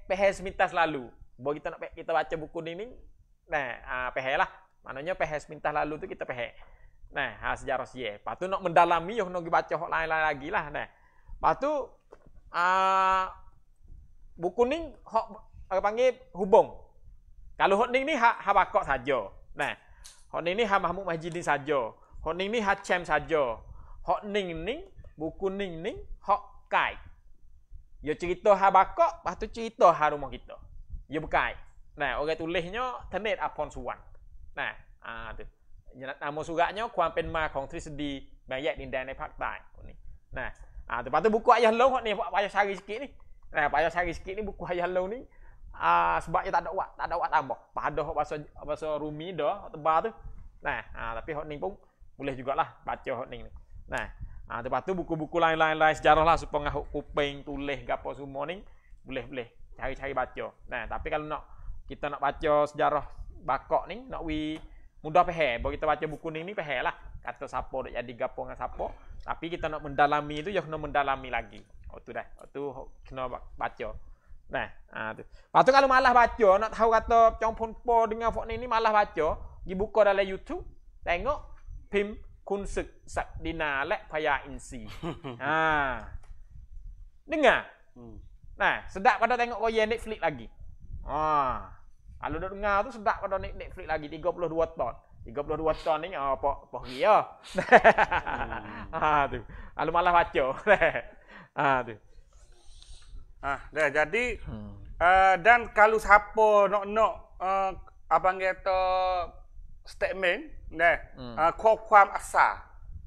PH semintas lalu. Boleh kita nak kita baca buku ni ni. Nah, uh, pehe lah. Mananya PH semintas lalu tu kita PH. Nah, ha, sejarah sia. Patu nak mendalami yo oh, nak baca hok lain-lain lagi lah nah. Patu uh, buku ni hok orang panggil hubung. Kalau Hodning ni hak hak saja. Nah, Hodning ni hak Mahmud Majidin saja. Hodning ni hak Cem saja. Hodning ni buku ning ni hak kai. Yo cerita hak bakok, lepas tu cerita hak rumah kita. Yo bukai. Nah, orang tulisnya Tenet Apon Suwan. Nah, ah tu. Nama suratnya Kuang Penma Kong Trisdi Bayak Dindan Nai Pak Tai. Nah, ah tu. Lepas buku ayah long hak ni, ayah sari sikit ni. Nah, ayah sari sikit ni buku ayah long ni uh, sebab dia tak ada wak, tak ada wak tambah. Pada hok bahasa bahasa Rumi dah tebal tu. Nah, uh, tapi hok ning pun boleh jugalah baca hok ning ni. Nah, uh, ah, tepat tu buku-buku lain-lain sejarah lah supaya ngah kuping tulis gapo semua ni boleh-boleh cari-cari baca. Nah, tapi kalau nak kita nak baca sejarah bakok ni nak wi mudah pehe bagi kita baca buku ni ni pehe lah kata siapa nak jadi gapo dengan siapa tapi kita nak mendalami tu ya kena mendalami lagi oh tu dah oh tu kena baca Nah, ha, tu. kalau malah baca, nak tahu kata Cong Pun Po dengan Fok Ni ni malah baca, pergi buka dalam YouTube, tengok, pim kun sek sak dina lek paya insi. Ha. Dengar. Hmm. Nah, sedap pada tengok koyen Netflix lagi. Ha. Kalau dah dengar tu sedap pada Netflix lagi 32 ton. 32 ton ni apa apa ria. Ha tu. Kalau malah baca. ha tu. Ah, ha, dah jadi hmm. uh, dan kalau siapa nak nak uh, abang kata statement ne hmm. uh, eh, kuat asa, asal.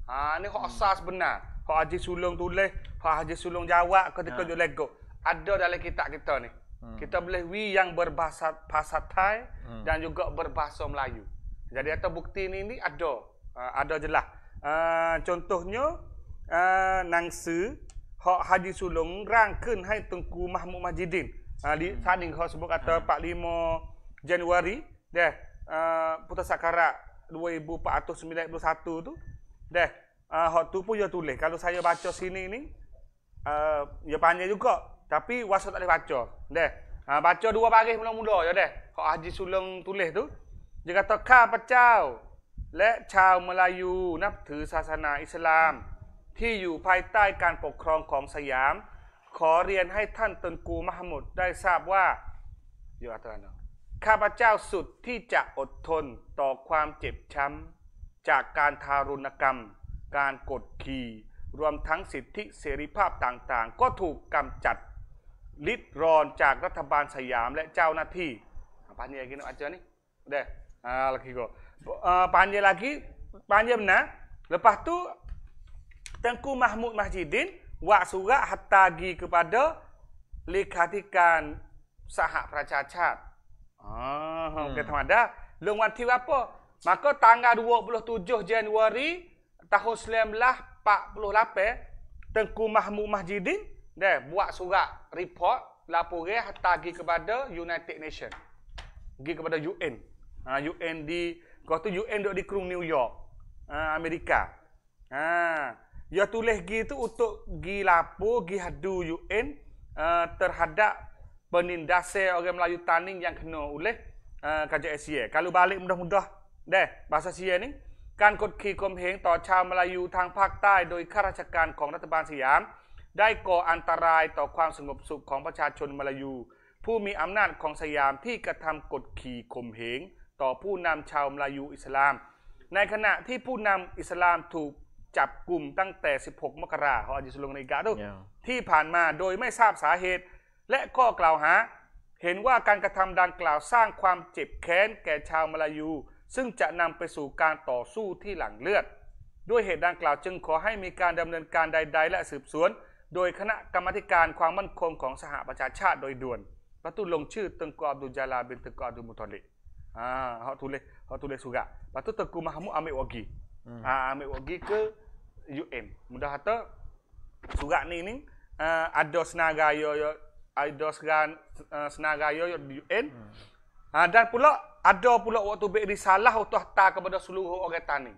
Ha, ini kau asal hmm. sebenar. Kok Haji Sulung tulis, kau Haji Sulung jawab ketika dia ya. lego. Ada dalam kitab kita ni. Hmm. Kita boleh wi yang berbahasa bahasa Thai hmm. dan juga berbahasa Melayu. Jadi atau bukti ini ni ada. Uh, ada jelas. Uh, contohnya uh, nangsu hak Haji Sulung rang kun hai Tengku Mahmud Majidin. Ha di sanding hak sebut kata hmm. 45 Januari deh uh, putus sakara 2491 tu deh uh, hak tu pun dia tulis kalau saya baca sini ni uh, dia panjang juga tapi wasa tak boleh baca deh uh, baca dua baris mula-mula ya deh hak Haji Sulung tulis tu dia kata ka pecau lek chau Melayu nak tu sasana Islam ที่อยู่ภายใต้การปกครองของสยาม ขอเรียนให้ท่านตนกูมหมุดได้ทราบว่าอยู่อัตรานะข้าพเจ้าสุดที่จะอดทนต่อความเจ็บช้ำ จากการทารุณกรรม การกดขี่ รวมทั้งสิทธิเสรีภาพต่างๆ ก็ถูกกำจัดลิดรอนจากรัฐบาลสยามและเจ้าหน้าที่ a เน n y a ya g i n า aja nih. Udah. ลากิโก kok. Uh, panjang lagi, panjang nah. Lepas tu Tengku Mahmud Masjidin buat surat hatta pergi kepada lekatikan sahak pracacat. Ah, hmm, hmm. kata mada. Long wanti apa? Maka tanggal 27 Januari tahun 1948, Tengku Mahmud Masjidin dah buat surat report laporan hatta pergi kepada United Nation. gi kepada UN. Ha, ah, UN di kau UN dok di Kerung New York. Ah, Amerika. Ha. y a tulis gi tu untuk gi lapo, gi hadu UN uh, terhadap p e n i n d a s e orang Melayu taning yang kena oleh uh, k e r j a a s i a Kalau balik mudah-mudah deh bahasa Asia ni การกดขี่ข่มเหงต่อชาวมลายูทางภาคใต้ โดยข้าราชการของรัฐบาลสยาม ได้ก่ออันตรายต่อความสงบสุขของประชาชนมลายูผู้มีอำนาจของสยามที่กระทำกดขี่ข่มเหงต่อผู้นำชาวมลายูอิสลาม ในขณะที่ผู้นำอิสลามถูกจับกลุ่มตั้งแต่ 16 มกราของอาจิสลงในกาโดที่ผ่านมาโดยไม่ทราบสาเหตุและก็กล่าวหาเห็นว่าการกระทำดังกล่าวสร้างความเจ็บแค้นแก่ชาวมาลายู ซึ่งจะนำไปสู่การต่อสู้ที่หลังเลือดด้วยเหตุดังกล่าวจึงขอให้มีการดำเนินการใด ๆ และสืบสวน โดยคณะกรรมการความมั่นคงของสหประชาชาติโดยด่วนรัตุลงชื่อตึงกอบดุจาลาเป็นตึงกอบดุมุทอลิอ่าเขาทุเลเขาทุเลสุกะรัตุตะกูมาฮมุอาเมวกี hmm. uh, ambil pergi ke UM. Mudah kata surat ni ni uh, ada senaraya yo ada seran, uh, eh, senaraya yo di UN. Hmm. Uh, dan pula ada pula waktu bagi risalah untuk hantar kepada seluruh orang tani.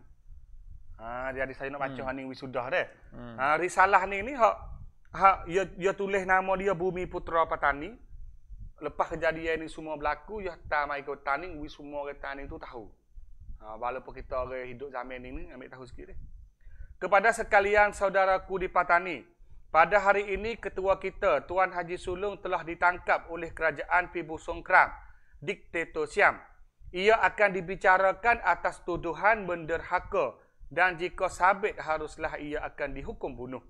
Ah, jadi saya nak baca hmm. ni wisuda deh. Hmm. Uh, risalah ni ni hak hak ia, ia tulis nama dia Bumi Putra Petani. Lepas kejadian ini semua berlaku, ia tak mai ke tani, wis semua orang tani tu tahu. Ha, walaupun kita orang hidup zaman ini, ambil tahu sikit deh. Kepada sekalian saudaraku di Patani, pada hari ini ketua kita, Tuan Haji Sulung telah ditangkap oleh kerajaan Pibu Songkram, Diktator Siam. Ia akan dibicarakan atas tuduhan menderhaka dan jika sabit haruslah ia akan dihukum bunuh.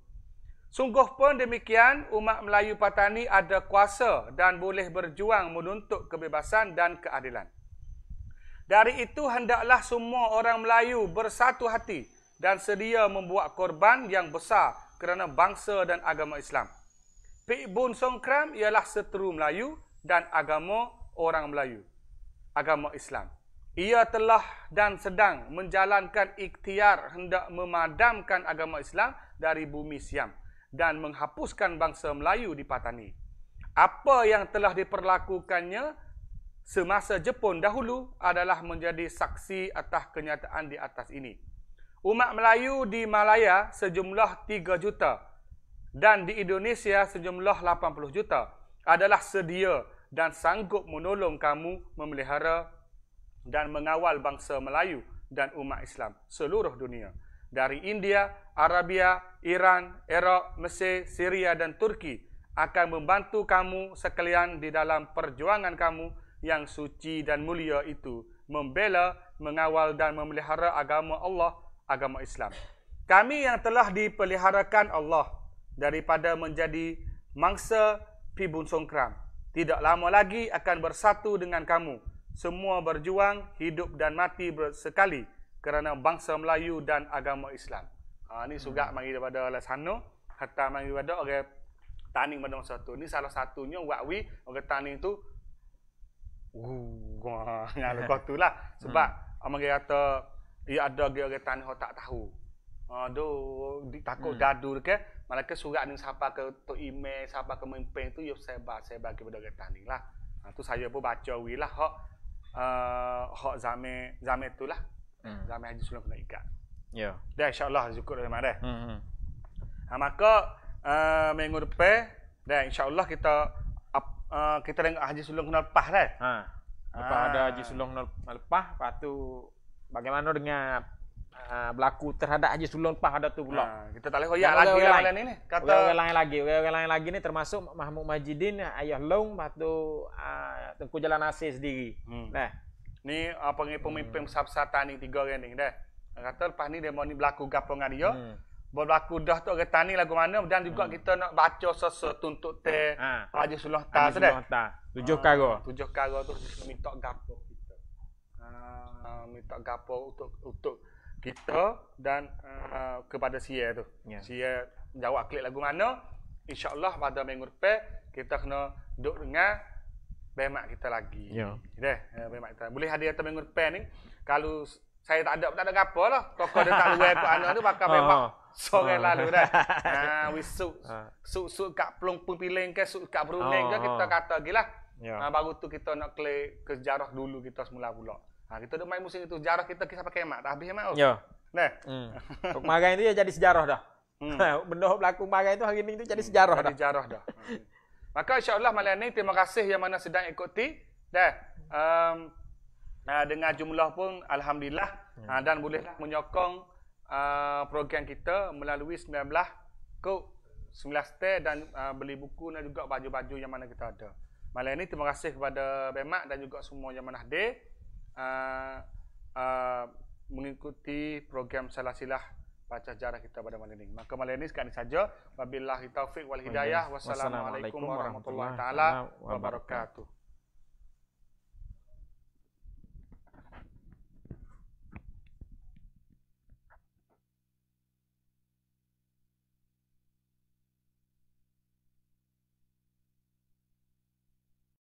Sungguh pun demikian, umat Melayu Patani ada kuasa dan boleh berjuang menuntut kebebasan dan keadilan. Dari itu hendaklah semua orang Melayu bersatu hati dan sedia membuat korban yang besar kerana bangsa dan agama Islam. Pik Bun Songkram ialah seteru Melayu dan agama orang Melayu. Agama Islam. Ia telah dan sedang menjalankan ikhtiar hendak memadamkan agama Islam dari bumi Siam dan menghapuskan bangsa Melayu di Patani. Apa yang telah diperlakukannya semasa Jepun dahulu adalah menjadi saksi atas kenyataan di atas ini. Umat Melayu di Malaya sejumlah 3 juta dan di Indonesia sejumlah 80 juta adalah sedia dan sanggup menolong kamu memelihara dan mengawal bangsa Melayu dan umat Islam seluruh dunia. Dari India, Arabia, Iran, Iraq, Mesir, Syria dan Turki akan membantu kamu sekalian di dalam perjuangan kamu yang suci dan mulia itu membela, mengawal dan memelihara agama Allah, agama Islam. Kami yang telah dipeliharakan Allah daripada menjadi mangsa pibun songkram. Tidak lama lagi akan bersatu dengan kamu. Semua berjuang hidup dan mati bersekali kerana bangsa Melayu dan agama Islam. Ha, ini juga hmm. mari daripada Lasano, kata mengikut daripada orang okay, tani pada masa tu. Ini salah satunya wakwi orang okay, itu Wah, yang lepas tu lah. Sebab hmm. orang kata ia ada geretan yang tak tahu. Aduh, takut hmm. gaduh ke. Malaka surat ni siapa ke tu email, siapa ke memimpin tu, ia sebar, sebar kepada geretan ni lah. Ha, tu saya pun baca wui lah. Hak, uh, eh, hak zame, tu lah. Hmm. Zame Haji Sulam kena ikat. Ya. Yeah. Dah insyaAllah cukup dah mana. Hmm. hmm. Ha, maka uh, minggu depan, dan insyaAllah kita Eh, kita dengar Haji Sulung kenal Pah kan? Ha. Lepas ha. ada Haji ah. Sulung kenal Pah, lepas tu bagaimana dengan uh, berlaku terhadap Haji Sulung Pah ada tu pula. Ha. Kita tak boleh koyak lagi orang lain ni. Kata orang, lain lagi, orang, lain lagi ni termasuk Mahmud Majidin, Ayah Long, lepas tu uh, Tengku Jalan Asis sendiri. Hmm. Nah. Ni apa uh, pemimpin hmm. besar-besar tani tiga orang ni dah. Kata lepas ni dia mau ni berlaku gapo dengan dia. Hmm berlaku dah tu kata ni lagu mana dan juga hmm. kita nak baca sesuatu tuntut te ha. Raja Suluh Ta sudah. Suluh Ta. Tujuh ha. Tujuh karo tu minta gapo kita. Ha. minta gapo untuk untuk kita dan uh, kepada Sia tu. Yeah. Sia jawab klik lagu mana? Insya-Allah pada minggu depan kita kena duduk dengan bemak kita lagi. Ya. Deh, eh, bemak kita. Boleh hadir atau minggu depan ni kalau saya tak ada tak ada gapo lah. Kok dia tak luai anak tu pakai ha, ha. bemak sore lalu dah. ha, we suk Ha. Ah. Suit, kat Pelung Pempiling ke, suk kat Brunei ke, kita oh. kata lagi lah. Yeah. Ya. Ha, baru tu kita nak klik ke sejarah dulu kita semula pulak. Ha, ah, kita dah main musim itu, jarah kita kisah pakai emak. Dah habis emak. Ya. Nah. Hmm. Kemarin itu ya jadi sejarah dah. Hmm. Benda yang berlaku kemarin itu hari ini itu jadi sejarah hmm. dah. Jadi sejarah dah. Hmm. Maka insyaAllah malam ini terima kasih yang mana sedang ikuti. Dah. Um, dengan jumlah pun alhamdulillah hmm. dan bolehlah menyokong Ah, program kita melalui 19 kod 19 stair dan uh, beli buku dan juga baju-baju yang mana kita ada. Malam ini terima kasih kepada Bemak dan juga semua yang mana hadir uh, uh, mengikuti program salah silah baca sejarah kita pada malam ini. Maka malam ini sekali saja. Wabillahi taufiq wal hidayah. Wassalamualaikum warahmatullahi taala wabarakatuh.